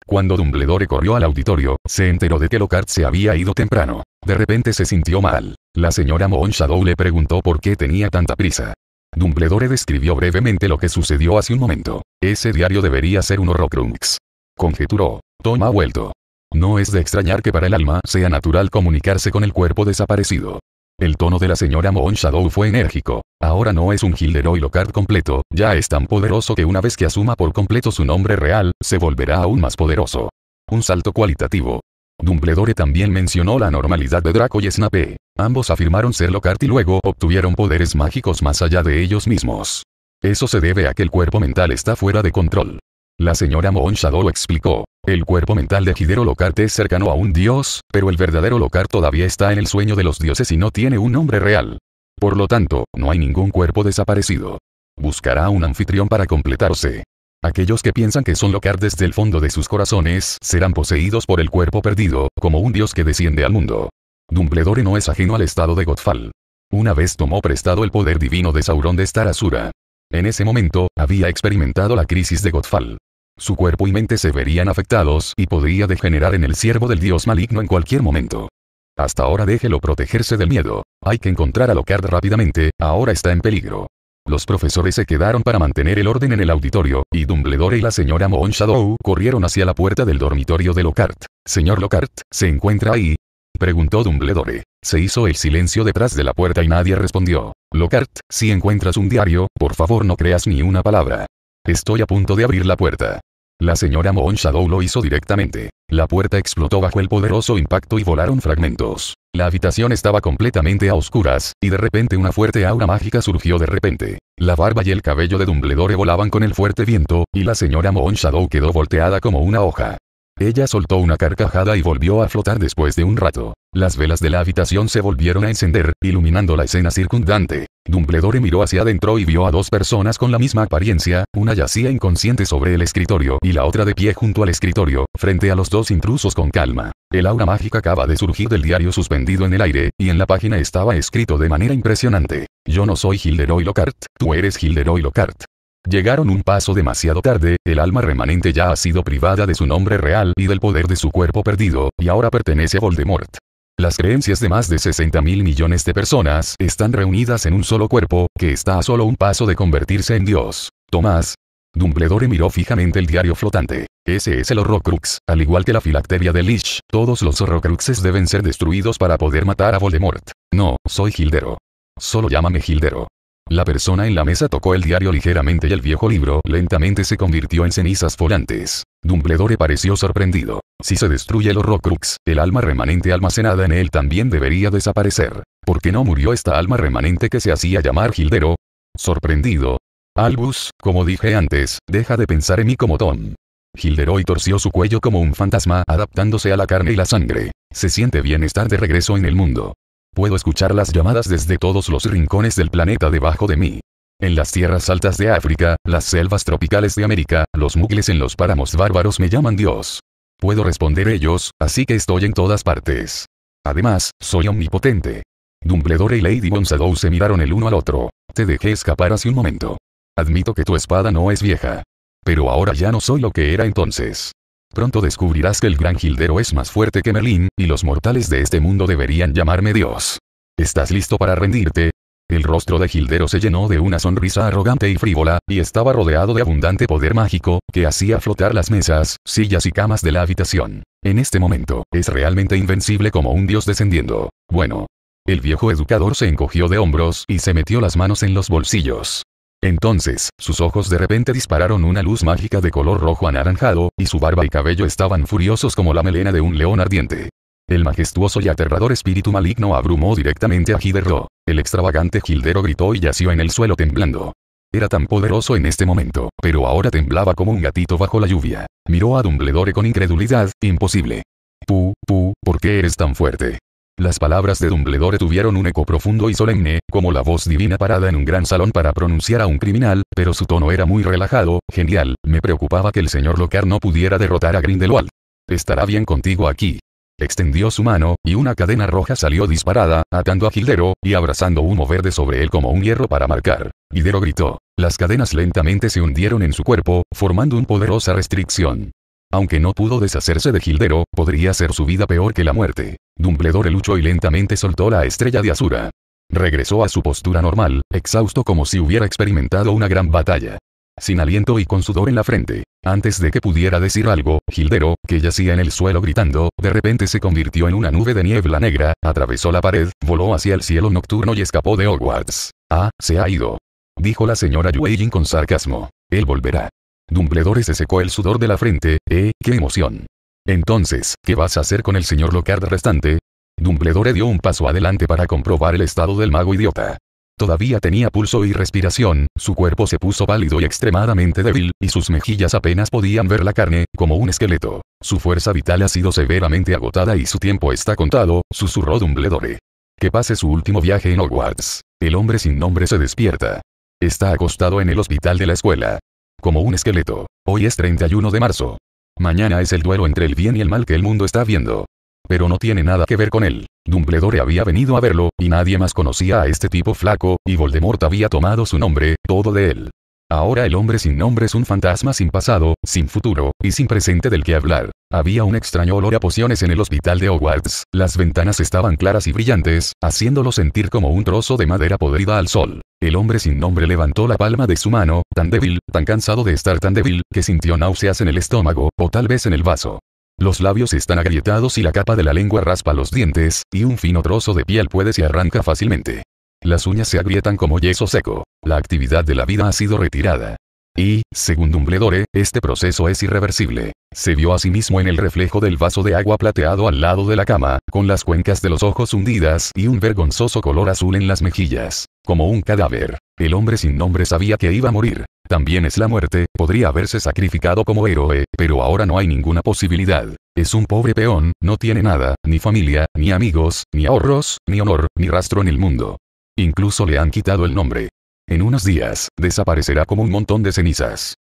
Speaker 1: Cuando Dumbledore corrió al auditorio, se enteró de que Lockhart se había ido temprano. De repente se sintió mal. La señora Shadow le preguntó por qué tenía tanta prisa. Dumbledore describió brevemente lo que sucedió hace un momento. Ese diario debería ser un Horrocrux. Conjeturó. Tom ha vuelto. No es de extrañar que para el alma sea natural comunicarse con el cuerpo desaparecido. El tono de la señora Moon Shadow fue enérgico. Ahora no es un Gilderoy Lockhart completo, ya es tan poderoso que una vez que asuma por completo su nombre real, se volverá aún más poderoso. Un salto cualitativo, Dumbledore también mencionó la normalidad de Draco y Snape. Ambos afirmaron ser Lockhart y luego obtuvieron poderes mágicos más allá de ellos mismos. Eso se debe a que el cuerpo mental está fuera de control. La señora Moon explicó. El cuerpo mental de Hidero Lockhart es cercano a un dios, pero el verdadero Locart todavía está en el sueño de los dioses y no tiene un nombre real. Por lo tanto, no hay ningún cuerpo desaparecido. Buscará un anfitrión para completarse. Aquellos que piensan que son Locard desde el fondo de sus corazones serán poseídos por el cuerpo perdido, como un dios que desciende al mundo. Dumbledore no es ajeno al estado de Godfall. Una vez tomó prestado el poder divino de Sauron de estar Asura. En ese momento, había experimentado la crisis de Godfall. Su cuerpo y mente se verían afectados y podría degenerar en el siervo del dios maligno en cualquier momento. Hasta ahora déjelo protegerse del miedo. Hay que encontrar a Locard rápidamente, ahora está en peligro. Los profesores se quedaron para mantener el orden en el auditorio, y Dumbledore y la señora Moon Shadow corrieron hacia la puerta del dormitorio de Lockhart. Señor Lockhart, ¿se encuentra ahí? Preguntó Dumbledore. Se hizo el silencio detrás de la puerta y nadie respondió. Lockhart, si encuentras un diario, por favor no creas ni una palabra. Estoy a punto de abrir la puerta. La señora Moon Shadow lo hizo directamente. La puerta explotó bajo el poderoso impacto y volaron fragmentos. La habitación estaba completamente a oscuras, y de repente una fuerte aura mágica surgió de repente. La barba y el cabello de Dumbledore volaban con el fuerte viento, y la señora Moon Shadow quedó volteada como una hoja. Ella soltó una carcajada y volvió a flotar después de un rato. Las velas de la habitación se volvieron a encender, iluminando la escena circundante. Dumbledore miró hacia adentro y vio a dos personas con la misma apariencia, una yacía inconsciente sobre el escritorio y la otra de pie junto al escritorio, frente a los dos intrusos con calma. El aura mágica acaba de surgir del diario suspendido en el aire, y en la página estaba escrito de manera impresionante. Yo no soy Gilderoy Lockhart, tú eres Gilderoy Lockhart. Llegaron un paso demasiado tarde, el alma remanente ya ha sido privada de su nombre real y del poder de su cuerpo perdido, y ahora pertenece a Voldemort. Las creencias de más de 60 mil millones de personas están reunidas en un solo cuerpo, que está a solo un paso de convertirse en Dios. Tomás. Dumbledore miró fijamente el diario flotante. Ese es el Horrocrux, al igual que la filacteria de Lich, todos los Horrocruxes deben ser destruidos para poder matar a Voldemort. No, soy Gildero. Solo llámame Gildero. La persona en la mesa tocó el diario ligeramente y el viejo libro lentamente se convirtió en cenizas volantes. Dumbledore pareció sorprendido. Si se destruye el Horrocrux, el alma remanente almacenada en él también debería desaparecer. ¿Por qué no murió esta alma remanente que se hacía llamar Gildero? Sorprendido. Albus, como dije antes, deja de pensar en mí como Tom. Gilderoy torció su cuello como un fantasma adaptándose a la carne y la sangre. Se siente bien estar de regreso en el mundo. Puedo escuchar las llamadas desde todos los rincones del planeta debajo de mí. En las tierras altas de África, las selvas tropicales de América, los mugles en los páramos bárbaros me llaman Dios. Puedo responder ellos, así que estoy en todas partes. Además, soy omnipotente. Dumbledore y Lady Monsadow se miraron el uno al otro. Te dejé escapar hace un momento. Admito que tu espada no es vieja. Pero ahora ya no soy lo que era entonces. Pronto descubrirás que el gran Gildero es más fuerte que Merlín, y los mortales de este mundo deberían llamarme Dios. ¿Estás listo para rendirte? El rostro de Gildero se llenó de una sonrisa arrogante y frívola, y estaba rodeado de abundante poder mágico, que hacía flotar las mesas, sillas y camas de la habitación. En este momento, es realmente invencible como un dios descendiendo. Bueno. El viejo educador se encogió de hombros y se metió las manos en los bolsillos. Entonces, sus ojos de repente dispararon una luz mágica de color rojo anaranjado, y su barba y cabello estaban furiosos como la melena de un león ardiente. El majestuoso y aterrador espíritu maligno abrumó directamente a Gilderoy. El extravagante Gildero gritó y yació en el suelo temblando. Era tan poderoso en este momento, pero ahora temblaba como un gatito bajo la lluvia. Miró a Dumbledore con incredulidad, imposible. Pu, pu, ¿por qué eres tan fuerte? Las palabras de Dumbledore tuvieron un eco profundo y solemne, como la voz divina parada en un gran salón para pronunciar a un criminal, pero su tono era muy relajado, genial, me preocupaba que el señor Locar no pudiera derrotar a Grindelwald. Estará bien contigo aquí. Extendió su mano, y una cadena roja salió disparada, atando a Gildero, y abrazando humo verde sobre él como un hierro para marcar. Gildero gritó. Las cadenas lentamente se hundieron en su cuerpo, formando una poderosa restricción. Aunque no pudo deshacerse de Gildero, podría ser su vida peor que la muerte. Dumbledore luchó y lentamente soltó la estrella de Azura. Regresó a su postura normal, exhausto como si hubiera experimentado una gran batalla. Sin aliento y con sudor en la frente. Antes de que pudiera decir algo, Gildero, que yacía en el suelo gritando, de repente se convirtió en una nube de niebla negra, atravesó la pared, voló hacia el cielo nocturno y escapó de Hogwarts. Ah, se ha ido. Dijo la señora Yueyin con sarcasmo. Él volverá. Dumbledore se secó el sudor de la frente, ¡eh, qué emoción! Entonces, ¿qué vas a hacer con el señor Lockhart restante? Dumbledore dio un paso adelante para comprobar el estado del mago idiota. Todavía tenía pulso y respiración, su cuerpo se puso pálido y extremadamente débil, y sus mejillas apenas podían ver la carne, como un esqueleto. Su fuerza vital ha sido severamente agotada y su tiempo está contado, susurró Dumbledore. Que pase su último viaje en Hogwarts. El hombre sin nombre se despierta. Está acostado en el hospital de la escuela como un esqueleto. Hoy es 31 de marzo. Mañana es el duelo entre el bien y el mal que el mundo está viendo. Pero no tiene nada que ver con él. Dumbledore había venido a verlo, y nadie más conocía a este tipo flaco, y Voldemort había tomado su nombre, todo de él. Ahora el hombre sin nombre es un fantasma sin pasado, sin futuro, y sin presente del que hablar. Había un extraño olor a pociones en el hospital de Hogwarts, las ventanas estaban claras y brillantes, haciéndolo sentir como un trozo de madera podrida al sol. El hombre sin nombre levantó la palma de su mano, tan débil, tan cansado de estar tan débil, que sintió náuseas en el estómago, o tal vez en el vaso. Los labios están agrietados y la capa de la lengua raspa los dientes, y un fino trozo de piel puede se arranca fácilmente. Las uñas se agrietan como yeso seco. La actividad de la vida ha sido retirada. Y, según Dumbledore, este proceso es irreversible. Se vio a sí mismo en el reflejo del vaso de agua plateado al lado de la cama, con las cuencas de los ojos hundidas y un vergonzoso color azul en las mejillas. Como un cadáver. El hombre sin nombre sabía que iba a morir. También es la muerte, podría haberse sacrificado como héroe, pero ahora no hay ninguna posibilidad. Es un pobre peón, no tiene nada, ni familia, ni amigos, ni ahorros, ni honor, ni rastro en el mundo. Incluso le han quitado el nombre. En unos días, desaparecerá como un montón de cenizas.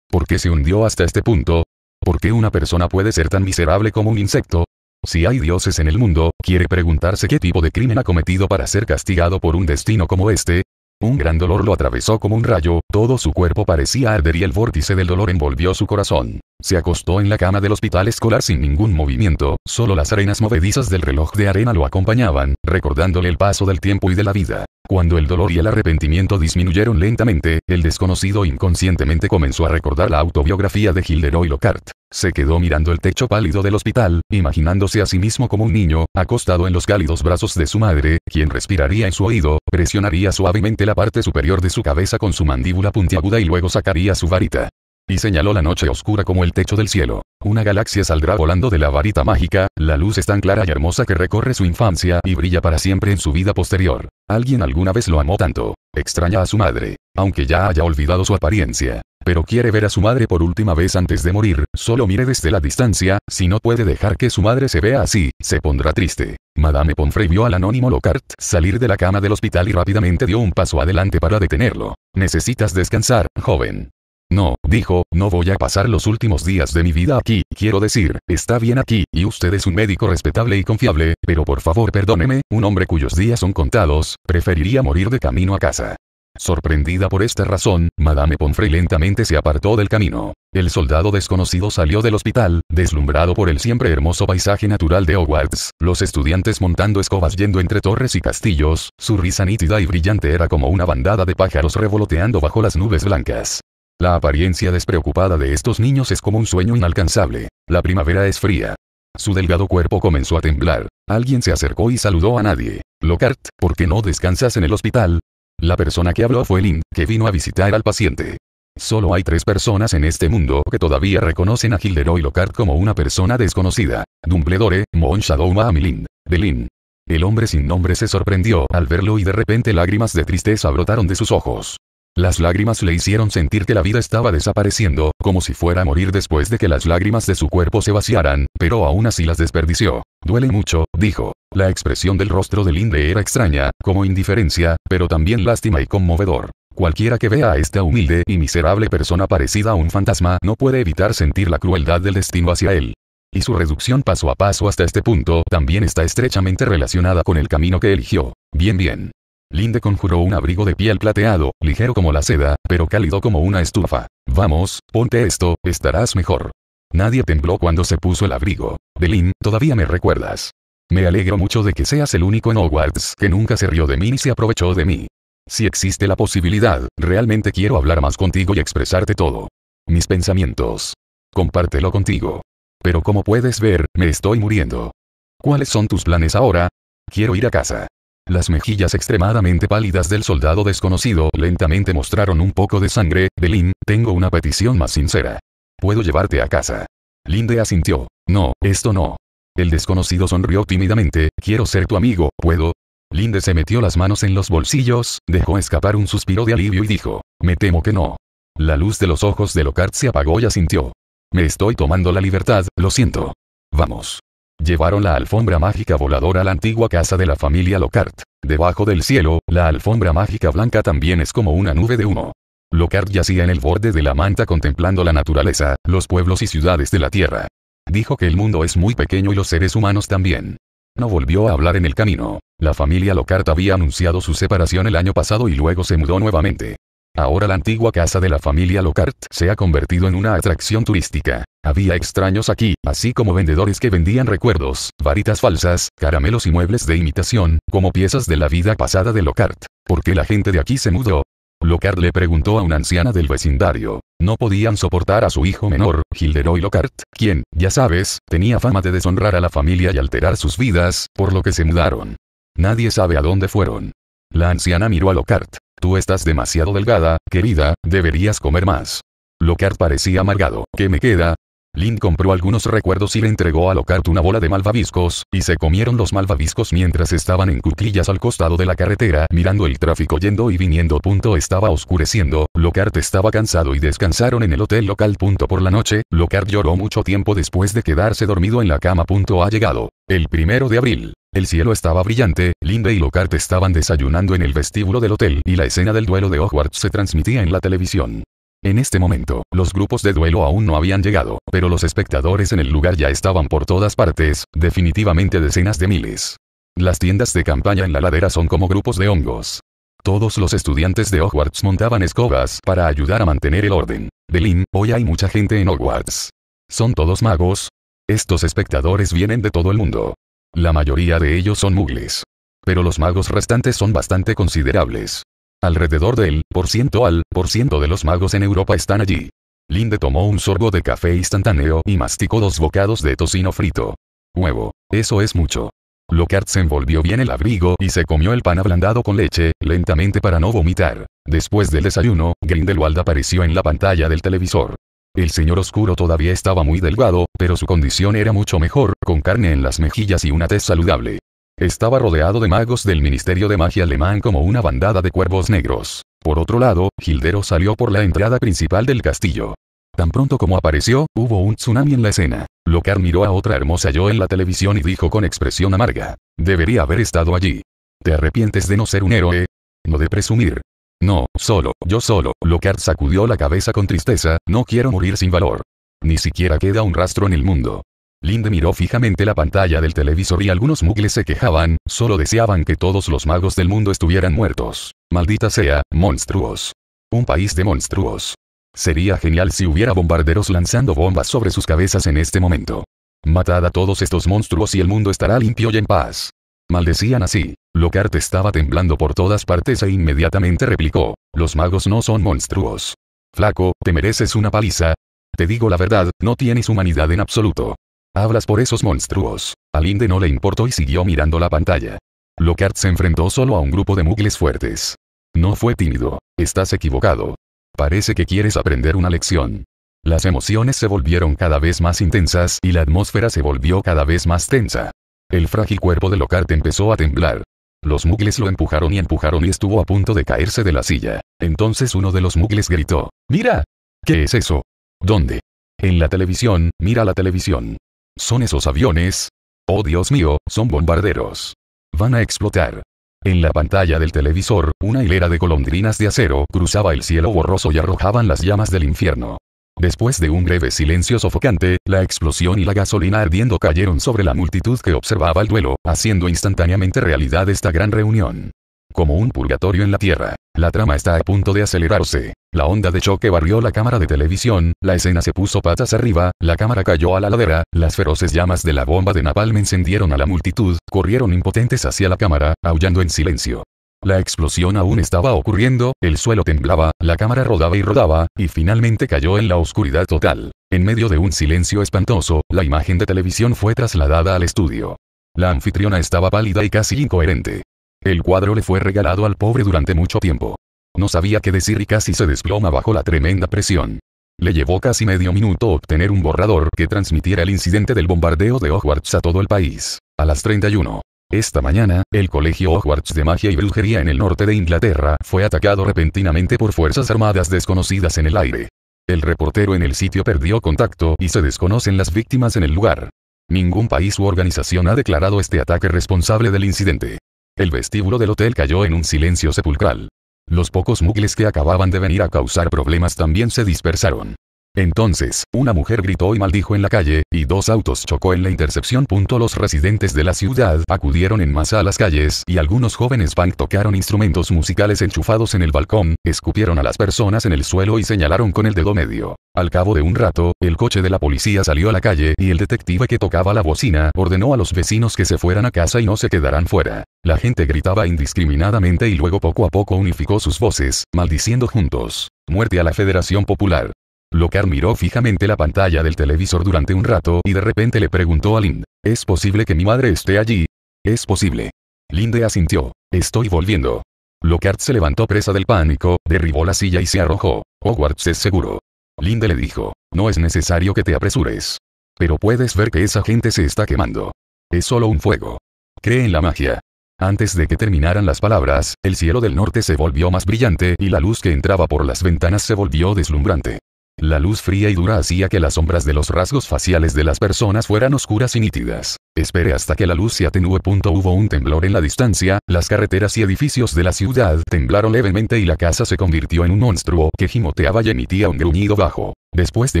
Speaker 1: ¿Por qué se hundió hasta este punto? ¿Por qué una persona puede ser tan miserable como un insecto? Si hay dioses en el mundo, quiere preguntarse qué tipo de crimen ha cometido para ser castigado por un destino como este. Un gran dolor lo atravesó como un rayo, todo su cuerpo parecía arder y el vórtice del dolor envolvió su corazón. Se acostó en la cama del hospital escolar sin ningún movimiento, solo las arenas movedizas del reloj de arena lo acompañaban, recordándole el paso del tiempo y de la vida. Cuando el dolor y el arrepentimiento disminuyeron lentamente, el desconocido inconscientemente comenzó a recordar la autobiografía de Gilderoy Lockhart. Se quedó mirando el techo pálido del hospital, imaginándose a sí mismo como un niño, acostado en los cálidos brazos de su madre, quien respiraría en su oído, presionaría suavemente la parte superior de su cabeza con su mandíbula puntiaguda y luego sacaría su varita y señaló la noche oscura como el techo del cielo. Una galaxia saldrá volando de la varita mágica, la luz es tan clara y hermosa que recorre su infancia y brilla para siempre en su vida posterior. Alguien alguna vez lo amó tanto. Extraña a su madre, aunque ya haya olvidado su apariencia. Pero quiere ver a su madre por última vez antes de morir, solo mire desde la distancia, si no puede dejar que su madre se vea así, se pondrá triste. Madame Pomfrey vio al anónimo Lockhart salir de la cama del hospital y rápidamente dio un paso adelante para detenerlo. Necesitas descansar, joven. No, dijo, no voy a pasar los últimos días de mi vida aquí, quiero decir, está bien aquí, y usted es un médico respetable y confiable, pero por favor perdóneme, un hombre cuyos días son contados, preferiría morir de camino a casa. Sorprendida por esta razón, Madame Pomfrey lentamente se apartó del camino. El soldado desconocido salió del hospital, deslumbrado por el siempre hermoso paisaje natural de Hogwarts, los estudiantes montando escobas yendo entre torres y castillos, su risa nítida y brillante era como una bandada de pájaros revoloteando bajo las nubes blancas. La apariencia despreocupada de estos niños es como un sueño inalcanzable. La primavera es fría. Su delgado cuerpo comenzó a temblar. Alguien se acercó y saludó a nadie. Lockhart, ¿por qué no descansas en el hospital? La persona que habló fue Lynn, que vino a visitar al paciente. Solo hay tres personas en este mundo que todavía reconocen a Gilderoy Lockhart como una persona desconocida. Dumbledore, Mon Shadow y De Lin, El hombre sin nombre se sorprendió al verlo y de repente lágrimas de tristeza brotaron de sus ojos. Las lágrimas le hicieron sentir que la vida estaba desapareciendo, como si fuera a morir después de que las lágrimas de su cuerpo se vaciaran, pero aún así las desperdició. Duele mucho, dijo. La expresión del rostro de Linde era extraña, como indiferencia, pero también lástima y conmovedor. Cualquiera que vea a esta humilde y miserable persona parecida a un fantasma no puede evitar sentir la crueldad del destino hacia él. Y su reducción paso a paso hasta este punto también está estrechamente relacionada con el camino que eligió. Bien bien. Linde conjuró un abrigo de piel plateado, ligero como la seda, pero cálido como una estufa. Vamos, ponte esto, estarás mejor. Nadie tembló cuando se puso el abrigo. Belín, todavía me recuerdas. Me alegro mucho de que seas el único en Hogwarts que nunca se rió de mí ni se aprovechó de mí. Si existe la posibilidad, realmente quiero hablar más contigo y expresarte todo. Mis pensamientos. Compártelo contigo. Pero como puedes ver, me estoy muriendo. ¿Cuáles son tus planes ahora? Quiero ir a casa. Las mejillas extremadamente pálidas del soldado desconocido lentamente mostraron un poco de sangre. Belín, tengo una petición más sincera. Puedo llevarte a casa. Linde asintió. No, esto no. El desconocido sonrió tímidamente, quiero ser tu amigo, ¿puedo? Linde se metió las manos en los bolsillos, dejó escapar un suspiro de alivio y dijo, me temo que no. La luz de los ojos de Lockhart se apagó y asintió. Me estoy tomando la libertad, lo siento. Vamos. Llevaron la alfombra mágica voladora a la antigua casa de la familia Lockhart. Debajo del cielo, la alfombra mágica blanca también es como una nube de humo. Lockhart yacía en el borde de la manta contemplando la naturaleza, los pueblos y ciudades de la Tierra. Dijo que el mundo es muy pequeño y los seres humanos también. No volvió a hablar en el camino. La familia Lockhart había anunciado su separación el año pasado y luego se mudó nuevamente. Ahora la antigua casa de la familia Lockhart se ha convertido en una atracción turística. Había extraños aquí, así como vendedores que vendían recuerdos, varitas falsas, caramelos y muebles de imitación, como piezas de la vida pasada de Lockhart. ¿Por qué la gente de aquí se mudó? Lockhart le preguntó a una anciana del vecindario. No podían soportar a su hijo menor, Gilderoy Lockhart, quien, ya sabes, tenía fama de deshonrar a la familia y alterar sus vidas, por lo que se mudaron. Nadie sabe a dónde fueron. La anciana miró a Lockhart. Tú estás demasiado delgada, querida, deberías comer más. Lockhart parecía amargado. ¿Qué me queda? Lynn compró algunos recuerdos y le entregó a Lockhart una bola de malvaviscos, y se comieron los malvaviscos mientras estaban en cuclillas al costado de la carretera, mirando el tráfico yendo y viniendo. Punto estaba oscureciendo, Lockhart estaba cansado y descansaron en el hotel local. Punto por la noche, Lockhart lloró mucho tiempo después de quedarse dormido en la cama. Punto ha llegado. El primero de abril. El cielo estaba brillante, Linda y Lockhart estaban desayunando en el vestíbulo del hotel y la escena del duelo de Hogwarts se transmitía en la televisión. En este momento, los grupos de duelo aún no habían llegado, pero los espectadores en el lugar ya estaban por todas partes, definitivamente decenas de miles. Las tiendas de campaña en la ladera son como grupos de hongos. Todos los estudiantes de Hogwarts montaban escobas para ayudar a mantener el orden. Belín, hoy hay mucha gente en Hogwarts. ¿Son todos magos? Estos espectadores vienen de todo el mundo. La mayoría de ellos son mugles. Pero los magos restantes son bastante considerables. Alrededor del por ciento al por ciento de los magos en Europa están allí. Linde tomó un sorbo de café instantáneo y masticó dos bocados de tocino frito. Huevo. Eso es mucho. Lockhart se envolvió bien el abrigo y se comió el pan ablandado con leche, lentamente para no vomitar. Después del desayuno, Grindelwald apareció en la pantalla del televisor. El señor oscuro todavía estaba muy delgado, pero su condición era mucho mejor, con carne en las mejillas y una tez saludable. Estaba rodeado de magos del Ministerio de Magia Alemán como una bandada de cuervos negros. Por otro lado, Gildero salió por la entrada principal del castillo. Tan pronto como apareció, hubo un tsunami en la escena. Locar miró a otra hermosa yo en la televisión y dijo con expresión amarga. Debería haber estado allí. ¿Te arrepientes de no ser un héroe? No de presumir. No, solo, yo solo, Lockhart sacudió la cabeza con tristeza, no quiero morir sin valor. Ni siquiera queda un rastro en el mundo. Linde miró fijamente la pantalla del televisor y algunos mugles se quejaban, solo deseaban que todos los magos del mundo estuvieran muertos. Maldita sea, monstruos. Un país de monstruos. Sería genial si hubiera bombarderos lanzando bombas sobre sus cabezas en este momento. Matad a todos estos monstruos y el mundo estará limpio y en paz. Maldecían así. Lockhart estaba temblando por todas partes e inmediatamente replicó, los magos no son monstruos. Flaco, te mereces una paliza. Te digo la verdad, no tienes humanidad en absoluto. Hablas por esos monstruos. Alinde no le importó y siguió mirando la pantalla. Lockhart se enfrentó solo a un grupo de mugles fuertes. No fue tímido. Estás equivocado. Parece que quieres aprender una lección. Las emociones se volvieron cada vez más intensas y la atmósfera se volvió cada vez más tensa. El frágil cuerpo de Locarte empezó a temblar. Los mugles lo empujaron y empujaron y estuvo a punto de caerse de la silla. Entonces uno de los mugles gritó, ¡Mira! ¿Qué es eso? ¿Dónde? En la televisión, mira la televisión. ¿Son esos aviones? Oh Dios mío, son bombarderos. Van a explotar. En la pantalla del televisor, una hilera de colondrinas de acero cruzaba el cielo borroso y arrojaban las llamas del infierno. Después de un breve silencio sofocante, la explosión y la gasolina ardiendo cayeron sobre la multitud que observaba el duelo, haciendo instantáneamente realidad esta gran reunión. Como un purgatorio en la Tierra. La trama está a punto de acelerarse. La onda de choque barrió la cámara de televisión, la escena se puso patas arriba, la cámara cayó a la ladera, las feroces llamas de la bomba de napalm encendieron a la multitud, corrieron impotentes hacia la cámara, aullando en silencio. La explosión aún estaba ocurriendo, el suelo temblaba, la cámara rodaba y rodaba, y finalmente cayó en la oscuridad total. En medio de un silencio espantoso, la imagen de televisión fue trasladada al estudio. La anfitriona estaba pálida y casi incoherente. El cuadro le fue regalado al pobre durante mucho tiempo. No sabía qué decir y casi se desploma bajo la tremenda presión. Le llevó casi medio minuto obtener un borrador que transmitiera el incidente del bombardeo de Hogwarts a todo el país. A las 31. Esta mañana, el colegio Hogwarts de magia y brujería en el norte de Inglaterra fue atacado repentinamente por fuerzas armadas desconocidas en el aire. El reportero en el sitio perdió contacto y se desconocen las víctimas en el lugar. Ningún país u organización ha declarado este ataque responsable del incidente. El vestíbulo del hotel cayó en un silencio sepulcral. Los pocos mugles que acababan de venir a causar problemas también se dispersaron. Entonces, una mujer gritó y maldijo en la calle, y dos autos chocó en la intercepción. Los residentes de la ciudad acudieron en masa a las calles, y algunos jóvenes punk tocaron instrumentos musicales enchufados en el balcón, escupieron a las personas en el suelo y señalaron con el dedo medio. Al cabo de un rato, el coche de la policía salió a la calle y el detective que tocaba la bocina ordenó a los vecinos que se fueran a casa y no se quedaran fuera. La gente gritaba indiscriminadamente y luego poco a poco unificó sus voces, maldiciendo juntos. Muerte a la Federación Popular. Lockhart miró fijamente la pantalla del televisor durante un rato y de repente le preguntó a Lind, ¿es posible que mi madre esté allí? Es posible. Lind asintió, estoy volviendo. Lockhart se levantó presa del pánico, derribó la silla y se arrojó. Hogwarts es seguro. Lind le dijo, no es necesario que te apresures. Pero puedes ver que esa gente se está quemando. Es solo un fuego. Cree en la magia. Antes de que terminaran las palabras, el cielo del norte se volvió más brillante y la luz que entraba por las ventanas se volvió deslumbrante. La luz fría y dura hacía que las sombras de los rasgos faciales de las personas fueran oscuras y nítidas. Espere hasta que la luz se atenúe. Hubo un temblor en la distancia, las carreteras y edificios de la ciudad temblaron levemente y la casa se convirtió en un monstruo que gimoteaba y emitía un gruñido bajo. Después de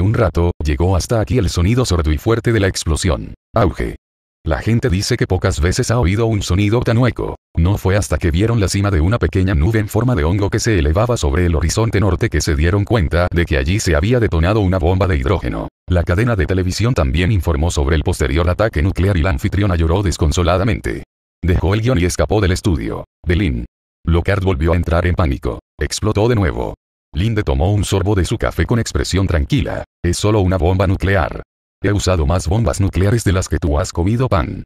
Speaker 1: un rato, llegó hasta aquí el sonido sordo y fuerte de la explosión. Auge. La gente dice que pocas veces ha oído un sonido tan hueco. No fue hasta que vieron la cima de una pequeña nube en forma de hongo que se elevaba sobre el horizonte norte que se dieron cuenta de que allí se había detonado una bomba de hidrógeno. La cadena de televisión también informó sobre el posterior ataque nuclear y la anfitriona lloró desconsoladamente. Dejó el guión y escapó del estudio. De Lynn. Lockhart volvió a entrar en pánico. Explotó de nuevo. Linde tomó un sorbo de su café con expresión tranquila. Es solo una bomba nuclear. He usado más bombas nucleares de las que tú has comido pan.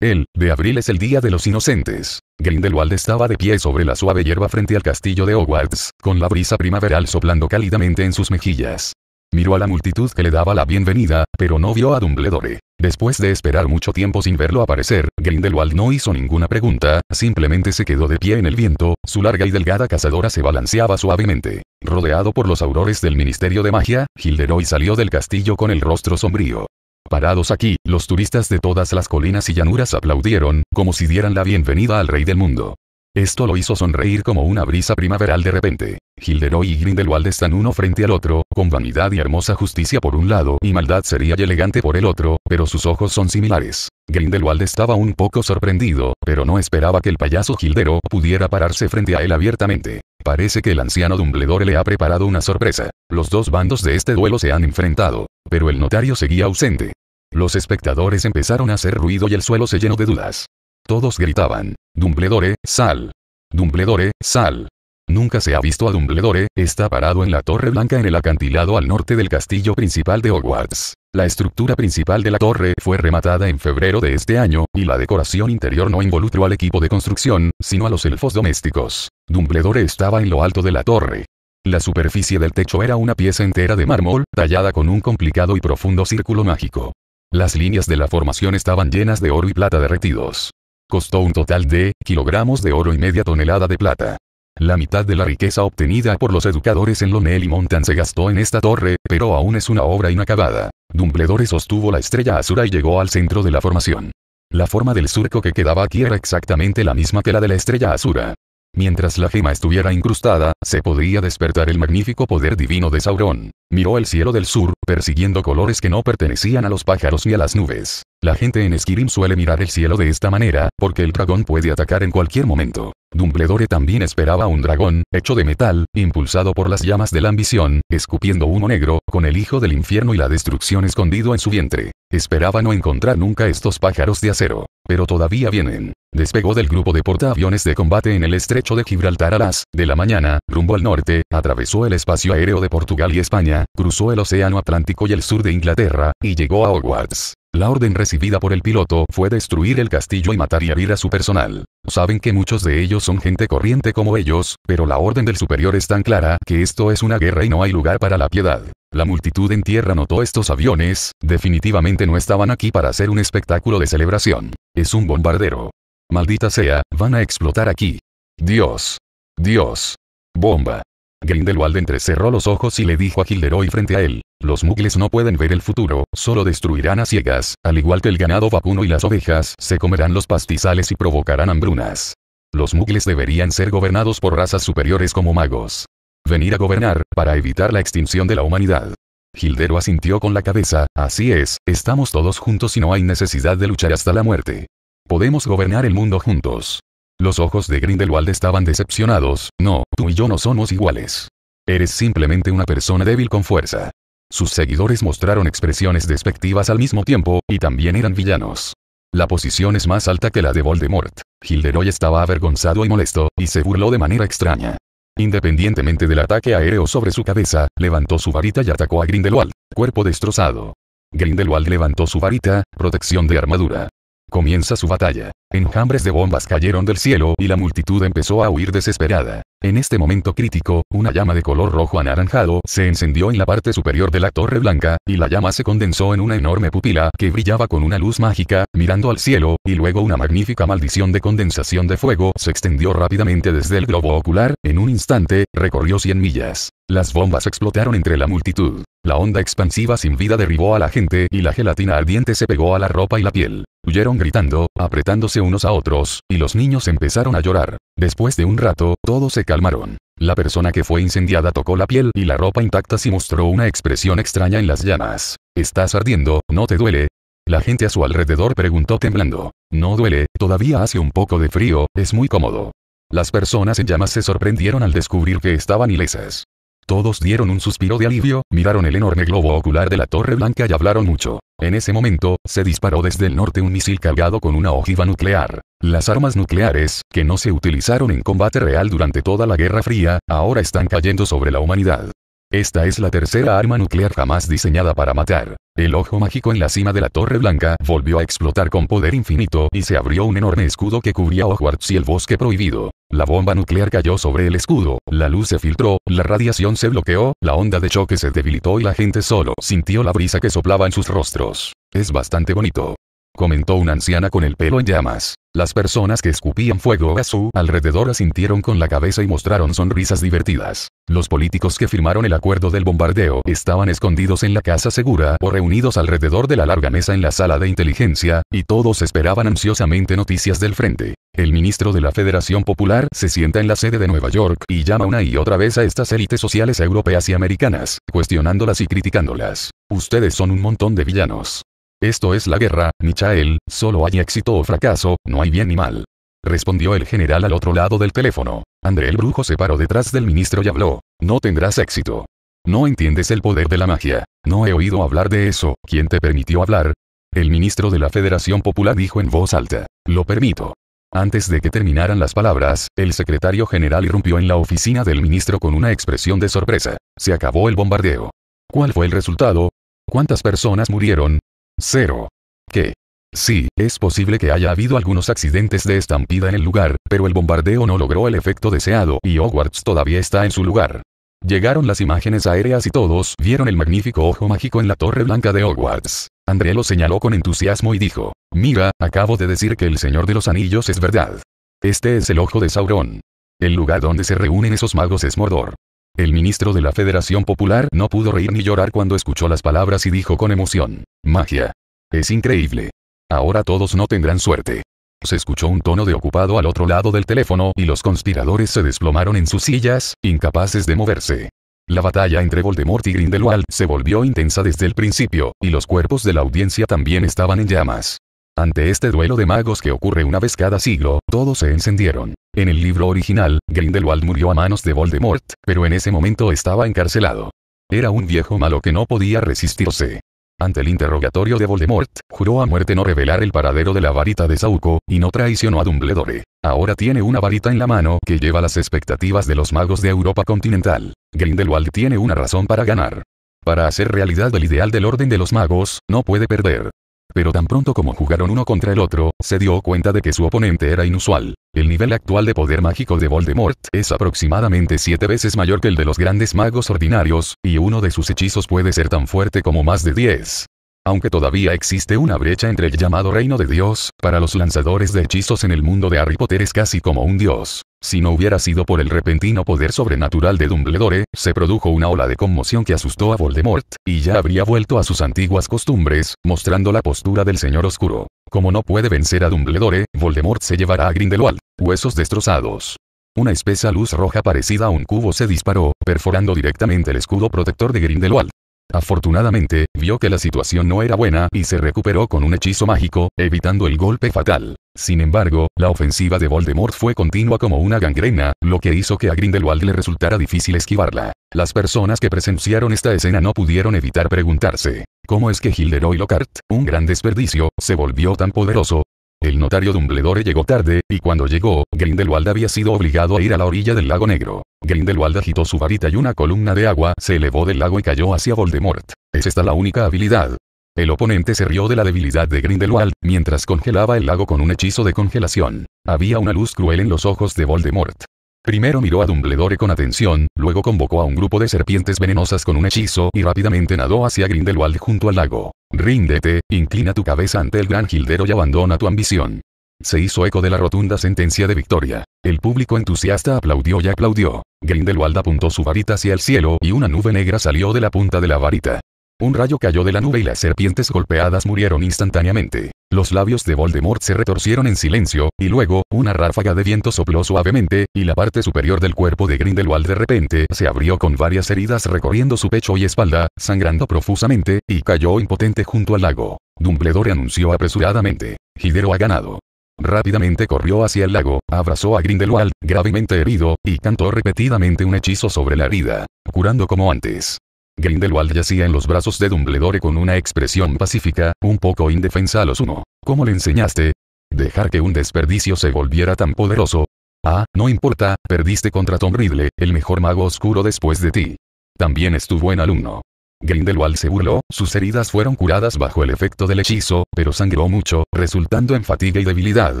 Speaker 1: El, de abril es el Día de los Inocentes. Grindelwald estaba de pie sobre la suave hierba frente al castillo de Hogwarts, con la brisa primaveral soplando cálidamente en sus mejillas. Miró a la multitud que le daba la bienvenida, pero no vio a Dumbledore. Después de esperar mucho tiempo sin verlo aparecer, Grindelwald no hizo ninguna pregunta, simplemente se quedó de pie en el viento, su larga y delgada cazadora se balanceaba suavemente. Rodeado por los aurores del Ministerio de Magia, Gilderoy salió del castillo con el rostro sombrío. Parados aquí, los turistas de todas las colinas y llanuras aplaudieron, como si dieran la bienvenida al rey del mundo. Esto lo hizo sonreír como una brisa primaveral de repente. Gilderoy y Grindelwald están uno frente al otro, con vanidad y hermosa justicia por un lado y maldad seria y elegante por el otro, pero sus ojos son similares. Grindelwald estaba un poco sorprendido, pero no esperaba que el payaso Gildero pudiera pararse frente a él abiertamente. Parece que el anciano Dumbledore le ha preparado una sorpresa. Los dos bandos de este duelo se han enfrentado, pero el notario seguía ausente. Los espectadores empezaron a hacer ruido y el suelo se llenó de dudas. Todos gritaban, Dumbledore, sal. Dumbledore, sal. Nunca se ha visto a Dumbledore, está parado en la Torre Blanca en el acantilado al norte del castillo principal de Hogwarts. La estructura principal de la torre fue rematada en febrero de este año, y la decoración interior no involucró al equipo de construcción, sino a los elfos domésticos. Dumbledore estaba en lo alto de la torre. La superficie del techo era una pieza entera de mármol, tallada con un complicado y profundo círculo mágico. Las líneas de la formación estaban llenas de oro y plata derretidos. Costó un total de kilogramos de oro y media tonelada de plata. La mitad de la riqueza obtenida por los educadores en Lonely y se gastó en esta torre, pero aún es una obra inacabada. Dumbledore sostuvo la estrella azura y llegó al centro de la formación. La forma del surco que quedaba aquí era exactamente la misma que la de la estrella azura. Mientras la gema estuviera incrustada, se podría despertar el magnífico poder divino de Saurón. Miró el cielo del sur, persiguiendo colores que no pertenecían a los pájaros ni a las nubes. La gente en Skyrim suele mirar el cielo de esta manera, porque el dragón puede atacar en cualquier momento. Dumbledore también esperaba un dragón, hecho de metal, impulsado por las llamas de la ambición, escupiendo humo negro, con el hijo del infierno y la destrucción escondido en su vientre. Esperaba no encontrar nunca estos pájaros de acero. Pero todavía vienen. Despegó del grupo de portaaviones de combate en el estrecho de Gibraltar a las de la mañana, rumbo al norte, atravesó el espacio aéreo de Portugal y España, cruzó el océano Atlántico y el sur de Inglaterra, y llegó a Hogwarts. La orden recibida por el piloto fue destruir el castillo y matar y herir a su personal. Saben que muchos de ellos son gente corriente como ellos, pero la orden del superior es tan clara que esto es una guerra y no hay lugar para la piedad. La multitud en tierra notó estos aviones, definitivamente no estaban aquí para hacer un espectáculo de celebración. Es un bombardero. Maldita sea, van a explotar aquí. Dios. Dios. Bomba. Grindelwald entrecerró los ojos y le dijo a Gilderoy frente a él, los mugles no pueden ver el futuro, solo destruirán a ciegas, al igual que el ganado vacuno y las ovejas, se comerán los pastizales y provocarán hambrunas. Los mugles deberían ser gobernados por razas superiores como magos. Venir a gobernar, para evitar la extinción de la humanidad. Gildero asintió con la cabeza, así es, estamos todos juntos y no hay necesidad de luchar hasta la muerte. Podemos gobernar el mundo juntos. Los ojos de Grindelwald estaban decepcionados, no, tú y yo no somos iguales. Eres simplemente una persona débil con fuerza. Sus seguidores mostraron expresiones despectivas al mismo tiempo, y también eran villanos. La posición es más alta que la de Voldemort. Hilderoy estaba avergonzado y molesto, y se burló de manera extraña. Independientemente del ataque aéreo sobre su cabeza, levantó su varita y atacó a Grindelwald, cuerpo destrozado. Grindelwald levantó su varita, protección de armadura. Comienza su batalla. Enjambres de bombas cayeron del cielo y la multitud empezó a huir desesperada. En este momento crítico, una llama de color rojo anaranjado se encendió en la parte superior de la torre blanca, y la llama se condensó en una enorme pupila que brillaba con una luz mágica, mirando al cielo, y luego una magnífica maldición de condensación de fuego se extendió rápidamente desde el globo ocular, en un instante, recorrió 100 millas. Las bombas explotaron entre la multitud. La onda expansiva sin vida derribó a la gente y la gelatina ardiente se pegó a la ropa y la piel. Huyeron gritando, apretándose unos a otros, y los niños empezaron a llorar. Después de un rato, todos se calmaron. La persona que fue incendiada tocó la piel y la ropa intactas y mostró una expresión extraña en las llamas. ¿Estás ardiendo? ¿No te duele? La gente a su alrededor preguntó temblando. No duele, todavía hace un poco de frío, es muy cómodo. Las personas en llamas se sorprendieron al descubrir que estaban ilesas. Todos dieron un suspiro de alivio, miraron el enorme globo ocular de la Torre Blanca y hablaron mucho. En ese momento, se disparó desde el norte un misil cargado con una ojiva nuclear. Las armas nucleares, que no se utilizaron en combate real durante toda la Guerra Fría, ahora están cayendo sobre la humanidad. Esta es la tercera arma nuclear jamás diseñada para matar. El ojo mágico en la cima de la Torre Blanca volvió a explotar con poder infinito y se abrió un enorme escudo que cubría Hogwarts y el bosque prohibido. La bomba nuclear cayó sobre el escudo, la luz se filtró, la radiación se bloqueó, la onda de choque se debilitó y la gente solo sintió la brisa que soplaba en sus rostros. Es bastante bonito comentó una anciana con el pelo en llamas. Las personas que escupían fuego a su alrededor asintieron con la cabeza y mostraron sonrisas divertidas. Los políticos que firmaron el acuerdo del bombardeo estaban escondidos en la casa segura o reunidos alrededor de la larga mesa en la sala de inteligencia, y todos esperaban ansiosamente noticias del frente. El ministro de la Federación Popular se sienta en la sede de Nueva York y llama una y otra vez a estas élites sociales europeas y americanas, cuestionándolas y criticándolas. Ustedes son un montón de villanos. Esto es la guerra, Michael, solo hay éxito o fracaso, no hay bien ni mal. Respondió el general al otro lado del teléfono. André el brujo se paró detrás del ministro y habló. No tendrás éxito. No entiendes el poder de la magia. No he oído hablar de eso. ¿Quién te permitió hablar? El ministro de la Federación Popular dijo en voz alta. Lo permito. Antes de que terminaran las palabras, el secretario general irrumpió en la oficina del ministro con una expresión de sorpresa. Se acabó el bombardeo. ¿Cuál fue el resultado? ¿Cuántas personas murieron? Cero. ¿Qué? Sí, es posible que haya habido algunos accidentes de estampida en el lugar, pero el bombardeo no logró el efecto deseado y Hogwarts todavía está en su lugar. Llegaron las imágenes aéreas y todos vieron el magnífico ojo mágico en la Torre Blanca de Hogwarts. André lo señaló con entusiasmo y dijo, Mira, acabo de decir que el Señor de los Anillos es verdad. Este es el ojo de Sauron. El lugar donde se reúnen esos magos es Mordor. El ministro de la Federación Popular no pudo reír ni llorar cuando escuchó las palabras y dijo con emoción, magia. Es increíble. Ahora todos no tendrán suerte. Se escuchó un tono de ocupado al otro lado del teléfono y los conspiradores se desplomaron en sus sillas, incapaces de moverse. La batalla entre Voldemort y Grindelwald se volvió intensa desde el principio, y los cuerpos de la audiencia también estaban en llamas. Ante este duelo de magos que ocurre una vez cada siglo, todos se encendieron. En el libro original, Grindelwald murió a manos de Voldemort, pero en ese momento estaba encarcelado. Era un viejo malo que no podía resistirse. Ante el interrogatorio de Voldemort, juró a muerte no revelar el paradero de la varita de Sauco, y no traicionó a Dumbledore. Ahora tiene una varita en la mano que lleva las expectativas de los magos de Europa continental. Grindelwald tiene una razón para ganar. Para hacer realidad el ideal del orden de los magos, no puede perder. Pero tan pronto como jugaron uno contra el otro, se dio cuenta de que su oponente era inusual. El nivel actual de poder mágico de Voldemort es aproximadamente siete veces mayor que el de los grandes magos ordinarios, y uno de sus hechizos puede ser tan fuerte como más de 10. Aunque todavía existe una brecha entre el llamado reino de Dios, para los lanzadores de hechizos en el mundo de Harry Potter es casi como un dios. Si no hubiera sido por el repentino poder sobrenatural de Dumbledore, se produjo una ola de conmoción que asustó a Voldemort, y ya habría vuelto a sus antiguas costumbres, mostrando la postura del Señor Oscuro. Como no puede vencer a Dumbledore, Voldemort se llevará a Grindelwald. Huesos destrozados. Una espesa luz roja parecida a un cubo se disparó, perforando directamente el escudo protector de Grindelwald. Afortunadamente, vio que la situación no era buena y se recuperó con un hechizo mágico, evitando el golpe fatal. Sin embargo, la ofensiva de Voldemort fue continua como una gangrena, lo que hizo que a Grindelwald le resultara difícil esquivarla. Las personas que presenciaron esta escena no pudieron evitar preguntarse, ¿Cómo es que Hilderoy Lockhart, un gran desperdicio, se volvió tan poderoso? El notario Dumbledore llegó tarde, y cuando llegó, Grindelwald había sido obligado a ir a la orilla del lago negro. Grindelwald agitó su varita y una columna de agua se elevó del lago y cayó hacia Voldemort. ¿Es esta la única habilidad? El oponente se rió de la debilidad de Grindelwald, mientras congelaba el lago con un hechizo de congelación. Había una luz cruel en los ojos de Voldemort. Primero miró a Dumbledore con atención, luego convocó a un grupo de serpientes venenosas con un hechizo y rápidamente nadó hacia Grindelwald junto al lago. Ríndete, inclina tu cabeza ante el gran Gildero y abandona tu ambición. Se hizo eco de la rotunda sentencia de victoria. El público entusiasta aplaudió y aplaudió. Grindelwald apuntó su varita hacia el cielo y una nube negra salió de la punta de la varita. Un rayo cayó de la nube y las serpientes golpeadas murieron instantáneamente. Los labios de Voldemort se retorcieron en silencio, y luego, una ráfaga de viento sopló suavemente, y la parte superior del cuerpo de Grindelwald de repente se abrió con varias heridas recorriendo su pecho y espalda, sangrando profusamente, y cayó impotente junto al lago. Dumbledore anunció apresuradamente. Hidero ha ganado. Rápidamente corrió hacia el lago, abrazó a Grindelwald, gravemente herido, y cantó repetidamente un hechizo sobre la herida, curando como antes. Grindelwald yacía en los brazos de Dumbledore con una expresión pacífica, un poco indefensa a los uno. ¿Cómo le enseñaste? Dejar que un desperdicio se volviera tan poderoso. Ah, no importa, perdiste contra Tom Riddle, el mejor mago oscuro después de ti. También es tu buen alumno. Grindelwald se burló, sus heridas fueron curadas bajo el efecto del hechizo, pero sangró mucho, resultando en fatiga y debilidad.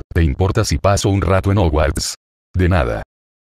Speaker 1: ¿Te importa si paso un rato en Hogwarts? De nada.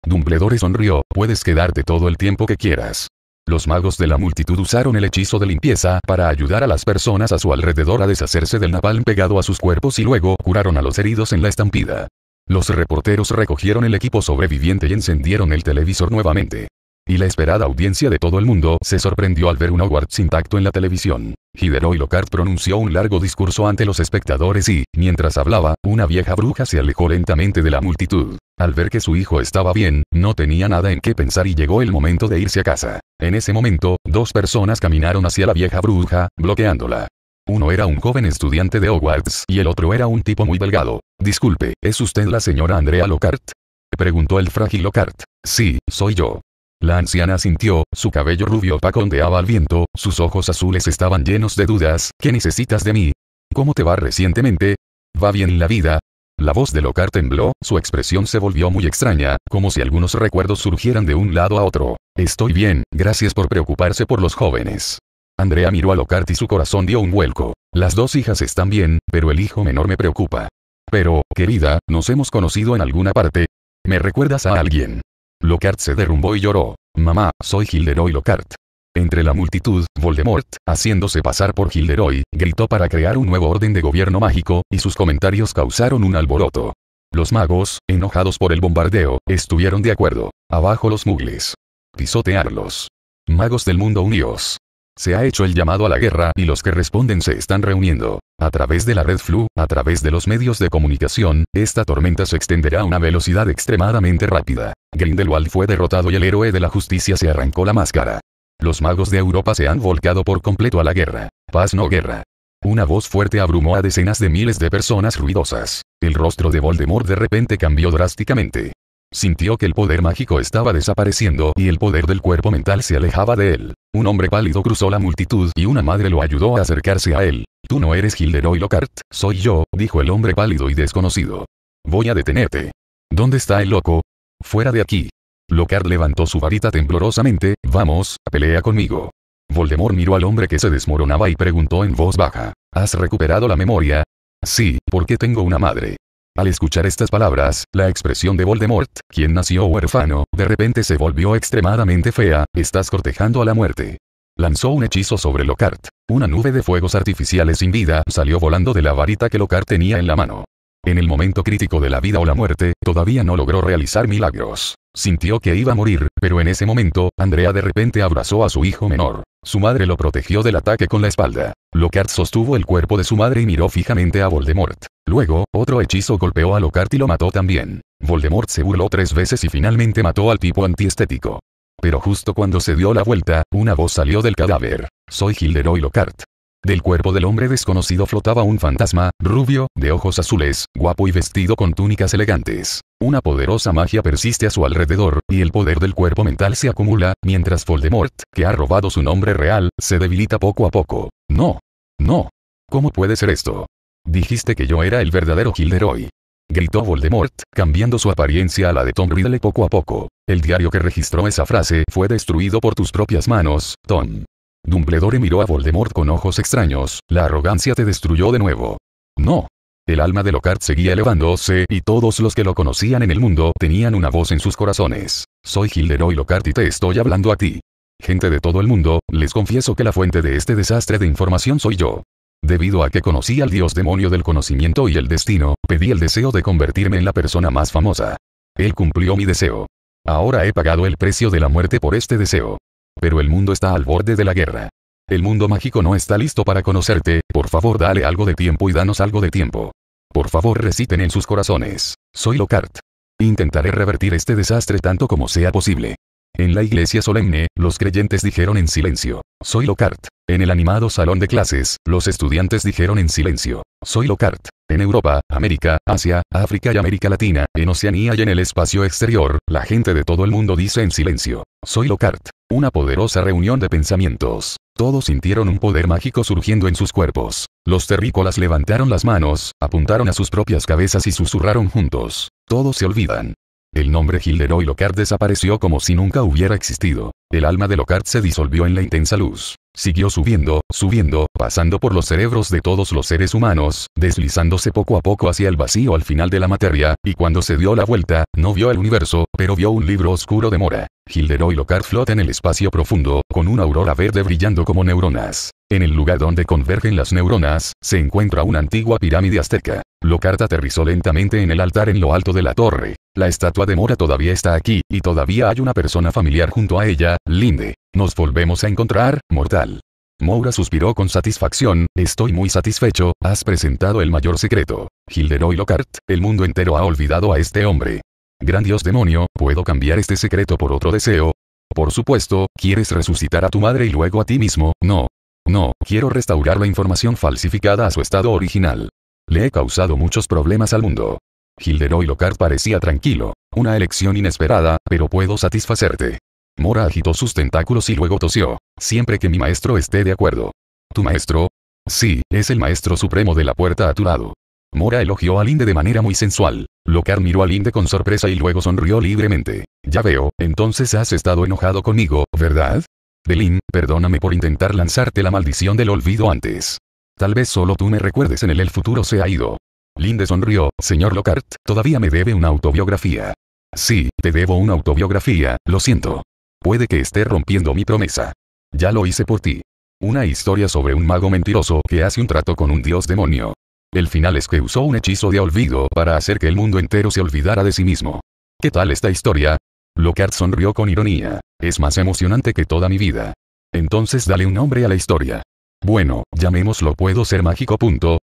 Speaker 1: Dumbledore sonrió, puedes quedarte todo el tiempo que quieras. Los magos de la multitud usaron el hechizo de limpieza para ayudar a las personas a su alrededor a deshacerse del napalm pegado a sus cuerpos y luego curaron a los heridos en la estampida. Los reporteros recogieron el equipo sobreviviente y encendieron el televisor nuevamente y la esperada audiencia de todo el mundo se sorprendió al ver un Hogwarts intacto en la televisión. Hidero y Lockhart pronunció un largo discurso ante los espectadores y, mientras hablaba, una vieja bruja se alejó lentamente de la multitud. Al ver que su hijo estaba bien, no tenía nada en qué pensar y llegó el momento de irse a casa. En ese momento, dos personas caminaron hacia la vieja bruja, bloqueándola. Uno era un joven estudiante de Hogwarts y el otro era un tipo muy delgado. Disculpe, ¿es usted la señora Andrea Lockhart? Preguntó el frágil Lockhart. Sí, soy yo. La anciana sintió, su cabello rubio pacondeaba al viento, sus ojos azules estaban llenos de dudas, ¿qué necesitas de mí? ¿Cómo te va recientemente? ¿Va bien la vida? La voz de Locar tembló, su expresión se volvió muy extraña, como si algunos recuerdos surgieran de un lado a otro. Estoy bien, gracias por preocuparse por los jóvenes. Andrea miró a Locart y su corazón dio un vuelco. Las dos hijas están bien, pero el hijo menor me preocupa. Pero, querida, nos hemos conocido en alguna parte. ¿Me recuerdas a alguien? Lockhart se derrumbó y lloró. Mamá, soy Gilderoy Lockhart. Entre la multitud, Voldemort, haciéndose pasar por Gilderoy, gritó para crear un nuevo orden de gobierno mágico, y sus comentarios causaron un alboroto. Los magos, enojados por el bombardeo, estuvieron de acuerdo. Abajo los mugles. Pisotearlos. Magos del mundo unidos. Se ha hecho el llamado a la guerra y los que responden se están reuniendo. A través de la red Flu, a través de los medios de comunicación, esta tormenta se extenderá a una velocidad extremadamente rápida. Grindelwald fue derrotado y el héroe de la justicia se arrancó la máscara. Los magos de Europa se han volcado por completo a la guerra. Paz no guerra. Una voz fuerte abrumó a decenas de miles de personas ruidosas. El rostro de Voldemort de repente cambió drásticamente. Sintió que el poder mágico estaba desapareciendo y el poder del cuerpo mental se alejaba de él. Un hombre pálido cruzó la multitud y una madre lo ayudó a acercarse a él. Tú no eres Hilderoy Lockhart, soy yo, dijo el hombre pálido y desconocido. Voy a detenerte. ¿Dónde está el loco? Fuera de aquí. Lockhart levantó su varita temblorosamente, vamos, pelea conmigo. Voldemort miró al hombre que se desmoronaba y preguntó en voz baja, ¿has recuperado la memoria? Sí, porque tengo una madre. Al escuchar estas palabras, la expresión de Voldemort, quien nació huérfano, de repente se volvió extremadamente fea, estás cortejando a la muerte. Lanzó un hechizo sobre Lockhart. Una nube de fuegos artificiales sin vida salió volando de la varita que Lockhart tenía en la mano. En el momento crítico de la vida o la muerte, todavía no logró realizar milagros. Sintió que iba a morir, pero en ese momento, Andrea de repente abrazó a su hijo menor. Su madre lo protegió del ataque con la espalda. Lockhart sostuvo el cuerpo de su madre y miró fijamente a Voldemort. Luego, otro hechizo golpeó a Lockhart y lo mató también. Voldemort se burló tres veces y finalmente mató al tipo antiestético. Pero justo cuando se dio la vuelta, una voz salió del cadáver. Soy Gilderoy Lockhart. Del cuerpo del hombre desconocido flotaba un fantasma, rubio, de ojos azules, guapo y vestido con túnicas elegantes. Una poderosa magia persiste a su alrededor, y el poder del cuerpo mental se acumula, mientras Voldemort, que ha robado su nombre real, se debilita poco a poco. No. No. ¿Cómo puede ser esto? Dijiste que yo era el verdadero Gilderoy. Gritó Voldemort, cambiando su apariencia a la de Tom Riddle poco a poco. El diario que registró esa frase fue destruido por tus propias manos, Tom. Dumbledore miró a Voldemort con ojos extraños, la arrogancia te destruyó de nuevo. No. El alma de Locart seguía elevándose y todos los que lo conocían en el mundo tenían una voz en sus corazones. Soy Gilderoy Locart y te estoy hablando a ti. Gente de todo el mundo, les confieso que la fuente de este desastre de información soy yo. Debido a que conocí al dios demonio del conocimiento y el destino, pedí el deseo de convertirme en la persona más famosa. Él cumplió mi deseo. Ahora he pagado el precio de la muerte por este deseo. Pero el mundo está al borde de la guerra. El mundo mágico no está listo para conocerte, por favor dale algo de tiempo y danos algo de tiempo. Por favor reciten en sus corazones. Soy Locart. Intentaré revertir este desastre tanto como sea posible. En la iglesia solemne, los creyentes dijeron en silencio. Soy Locart. En el animado salón de clases, los estudiantes dijeron en silencio. Soy Locart. En Europa, América, Asia, África y América Latina, en Oceanía y en el espacio exterior, la gente de todo el mundo dice en silencio. Soy Locart. Una poderosa reunión de pensamientos. Todos sintieron un poder mágico surgiendo en sus cuerpos. Los terrícolas levantaron las manos, apuntaron a sus propias cabezas y susurraron juntos. Todos se olvidan. El nombre Gilderoy Lockhart desapareció como si nunca hubiera existido. El alma de Lockhart se disolvió en la intensa luz. Siguió subiendo, subiendo, pasando por los cerebros de todos los seres humanos, deslizándose poco a poco hacia el vacío al final de la materia, y cuando se dio la vuelta, no vio el universo, pero vio un libro oscuro de mora. Gilderoy Lockhart flota en el espacio profundo, con una aurora verde brillando como neuronas. En el lugar donde convergen las neuronas, se encuentra una antigua pirámide azteca. Lockhart aterrizó lentamente en el altar en lo alto de la torre. La estatua de Mora todavía está aquí, y todavía hay una persona familiar junto a ella, Linde. Nos volvemos a encontrar, mortal. Moura suspiró con satisfacción, estoy muy satisfecho, has presentado el mayor secreto. Gilderoy Lockhart, el mundo entero ha olvidado a este hombre. Gran Dios demonio, ¿puedo cambiar este secreto por otro deseo? Por supuesto, ¿quieres resucitar a tu madre y luego a ti mismo? No. No, quiero restaurar la información falsificada a su estado original. Le he causado muchos problemas al mundo. Hilderoy Lockhart parecía tranquilo. Una elección inesperada, pero puedo satisfacerte. Mora agitó sus tentáculos y luego tosió. Siempre que mi maestro esté de acuerdo. ¿Tu maestro? Sí, es el maestro supremo de la puerta a tu lado. Mora elogió a Linde de manera muy sensual. Locard miró a Linde con sorpresa y luego sonrió libremente. Ya veo, entonces has estado enojado conmigo, ¿verdad? Delin, perdóname por intentar lanzarte la maldición del olvido antes. Tal vez solo tú me recuerdes en el el futuro se ha ido. Linde sonrió, señor Lockhart, todavía me debe una autobiografía. Sí, te debo una autobiografía, lo siento. Puede que esté rompiendo mi promesa. Ya lo hice por ti. Una historia sobre un mago mentiroso que hace un trato con un dios demonio. El final es que usó un hechizo de olvido para hacer que el mundo entero se olvidara de sí mismo. ¿Qué tal esta historia? Lockhart sonrió con ironía. Es más emocionante que toda mi vida. Entonces dale un nombre a la historia. Bueno, llamémoslo Puedo ser mágico.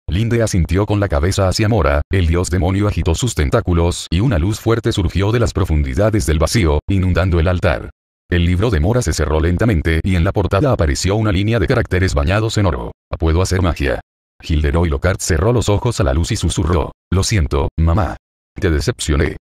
Speaker 1: Linde asintió con la cabeza hacia Mora, el dios demonio agitó sus tentáculos y una luz fuerte surgió de las profundidades del vacío, inundando el altar. El libro de Mora se cerró lentamente y en la portada apareció una línea de caracteres bañados en oro. Puedo hacer magia. Gilderoy Lockhart cerró los ojos a la luz y susurró. Lo siento, mamá. Te decepcioné.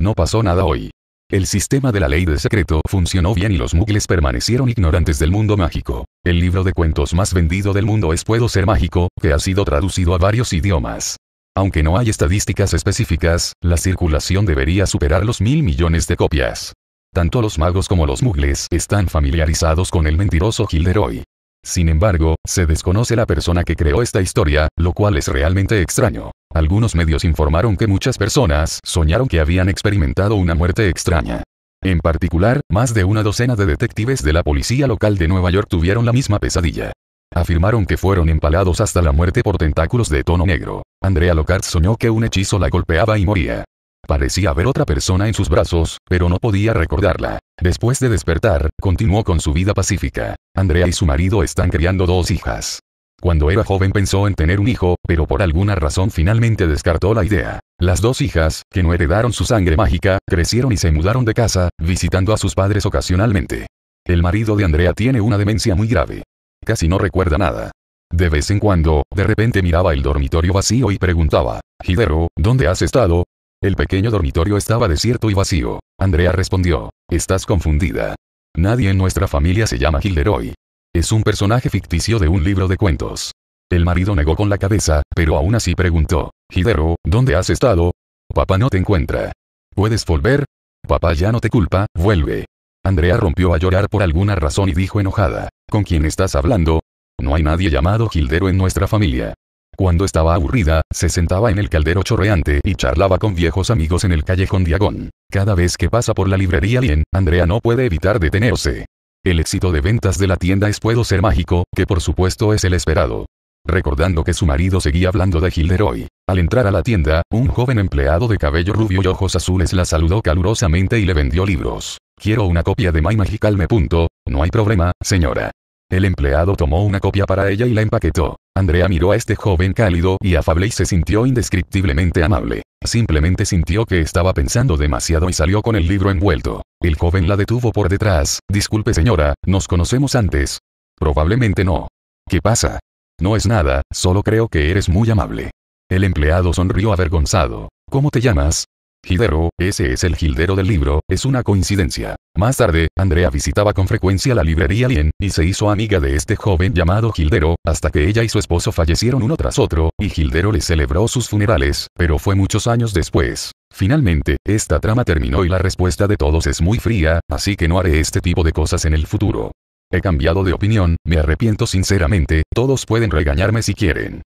Speaker 1: No pasó nada hoy. El sistema de la ley de secreto funcionó bien y los muggles permanecieron ignorantes del mundo mágico. El libro de cuentos más vendido del mundo es Puedo ser mágico, que ha sido traducido a varios idiomas. Aunque no hay estadísticas específicas, la circulación debería superar los mil millones de copias. Tanto los magos como los muggles están familiarizados con el mentiroso Hilderoy. Sin embargo, se desconoce la persona que creó esta historia, lo cual es realmente extraño. Algunos medios informaron que muchas personas soñaron que habían experimentado una muerte extraña. En particular, más de una docena de detectives de la policía local de Nueva York tuvieron la misma pesadilla. Afirmaron que fueron empalados hasta la muerte por tentáculos de tono negro. Andrea Lockhart soñó que un hechizo la golpeaba y moría. Parecía haber otra persona en sus brazos, pero no podía recordarla. Después de despertar, continuó con su vida pacífica. Andrea y su marido están criando dos hijas. Cuando era joven pensó en tener un hijo, pero por alguna razón finalmente descartó la idea. Las dos hijas, que no heredaron su sangre mágica, crecieron y se mudaron de casa, visitando a sus padres ocasionalmente. El marido de Andrea tiene una demencia muy grave. Casi no recuerda nada. De vez en cuando, de repente miraba el dormitorio vacío y preguntaba, Hidero, ¿dónde has estado? El pequeño dormitorio estaba desierto y vacío. Andrea respondió, estás confundida. Nadie en nuestra familia se llama Gilderoy. Es un personaje ficticio de un libro de cuentos. El marido negó con la cabeza, pero aún así preguntó, Gilderoy, ¿dónde has estado? Papá no te encuentra. ¿Puedes volver? Papá ya no te culpa, vuelve. Andrea rompió a llorar por alguna razón y dijo enojada, ¿con quién estás hablando? No hay nadie llamado Gilderoy en nuestra familia. Cuando estaba aburrida, se sentaba en el caldero chorreante y charlaba con viejos amigos en el callejón Diagón. Cada vez que pasa por la librería Lien, Andrea no puede evitar detenerse. El éxito de ventas de la tienda es Puedo Ser Mágico, que por supuesto es el esperado. Recordando que su marido seguía hablando de Gilderoy. Al entrar a la tienda, un joven empleado de cabello rubio y ojos azules la saludó calurosamente y le vendió libros. Quiero una copia de My Magical Me. Punto. No hay problema, señora. El empleado tomó una copia para ella y la empaquetó. Andrea miró a este joven cálido y afable y se sintió indescriptiblemente amable. Simplemente sintió que estaba pensando demasiado y salió con el libro envuelto. El joven la detuvo por detrás. Disculpe señora, ¿nos conocemos antes? Probablemente no. ¿Qué pasa? No es nada, solo creo que eres muy amable. El empleado sonrió avergonzado. ¿Cómo te llamas? Gildero, ese es el Gildero del libro, es una coincidencia. Más tarde, Andrea visitaba con frecuencia la librería Lien, y se hizo amiga de este joven llamado Gildero, hasta que ella y su esposo fallecieron uno tras otro, y Gildero le celebró sus funerales, pero fue muchos años después. Finalmente, esta trama terminó y la respuesta de todos es muy fría, así que no haré este tipo de cosas en el futuro. He cambiado de opinión, me arrepiento sinceramente, todos pueden regañarme si quieren.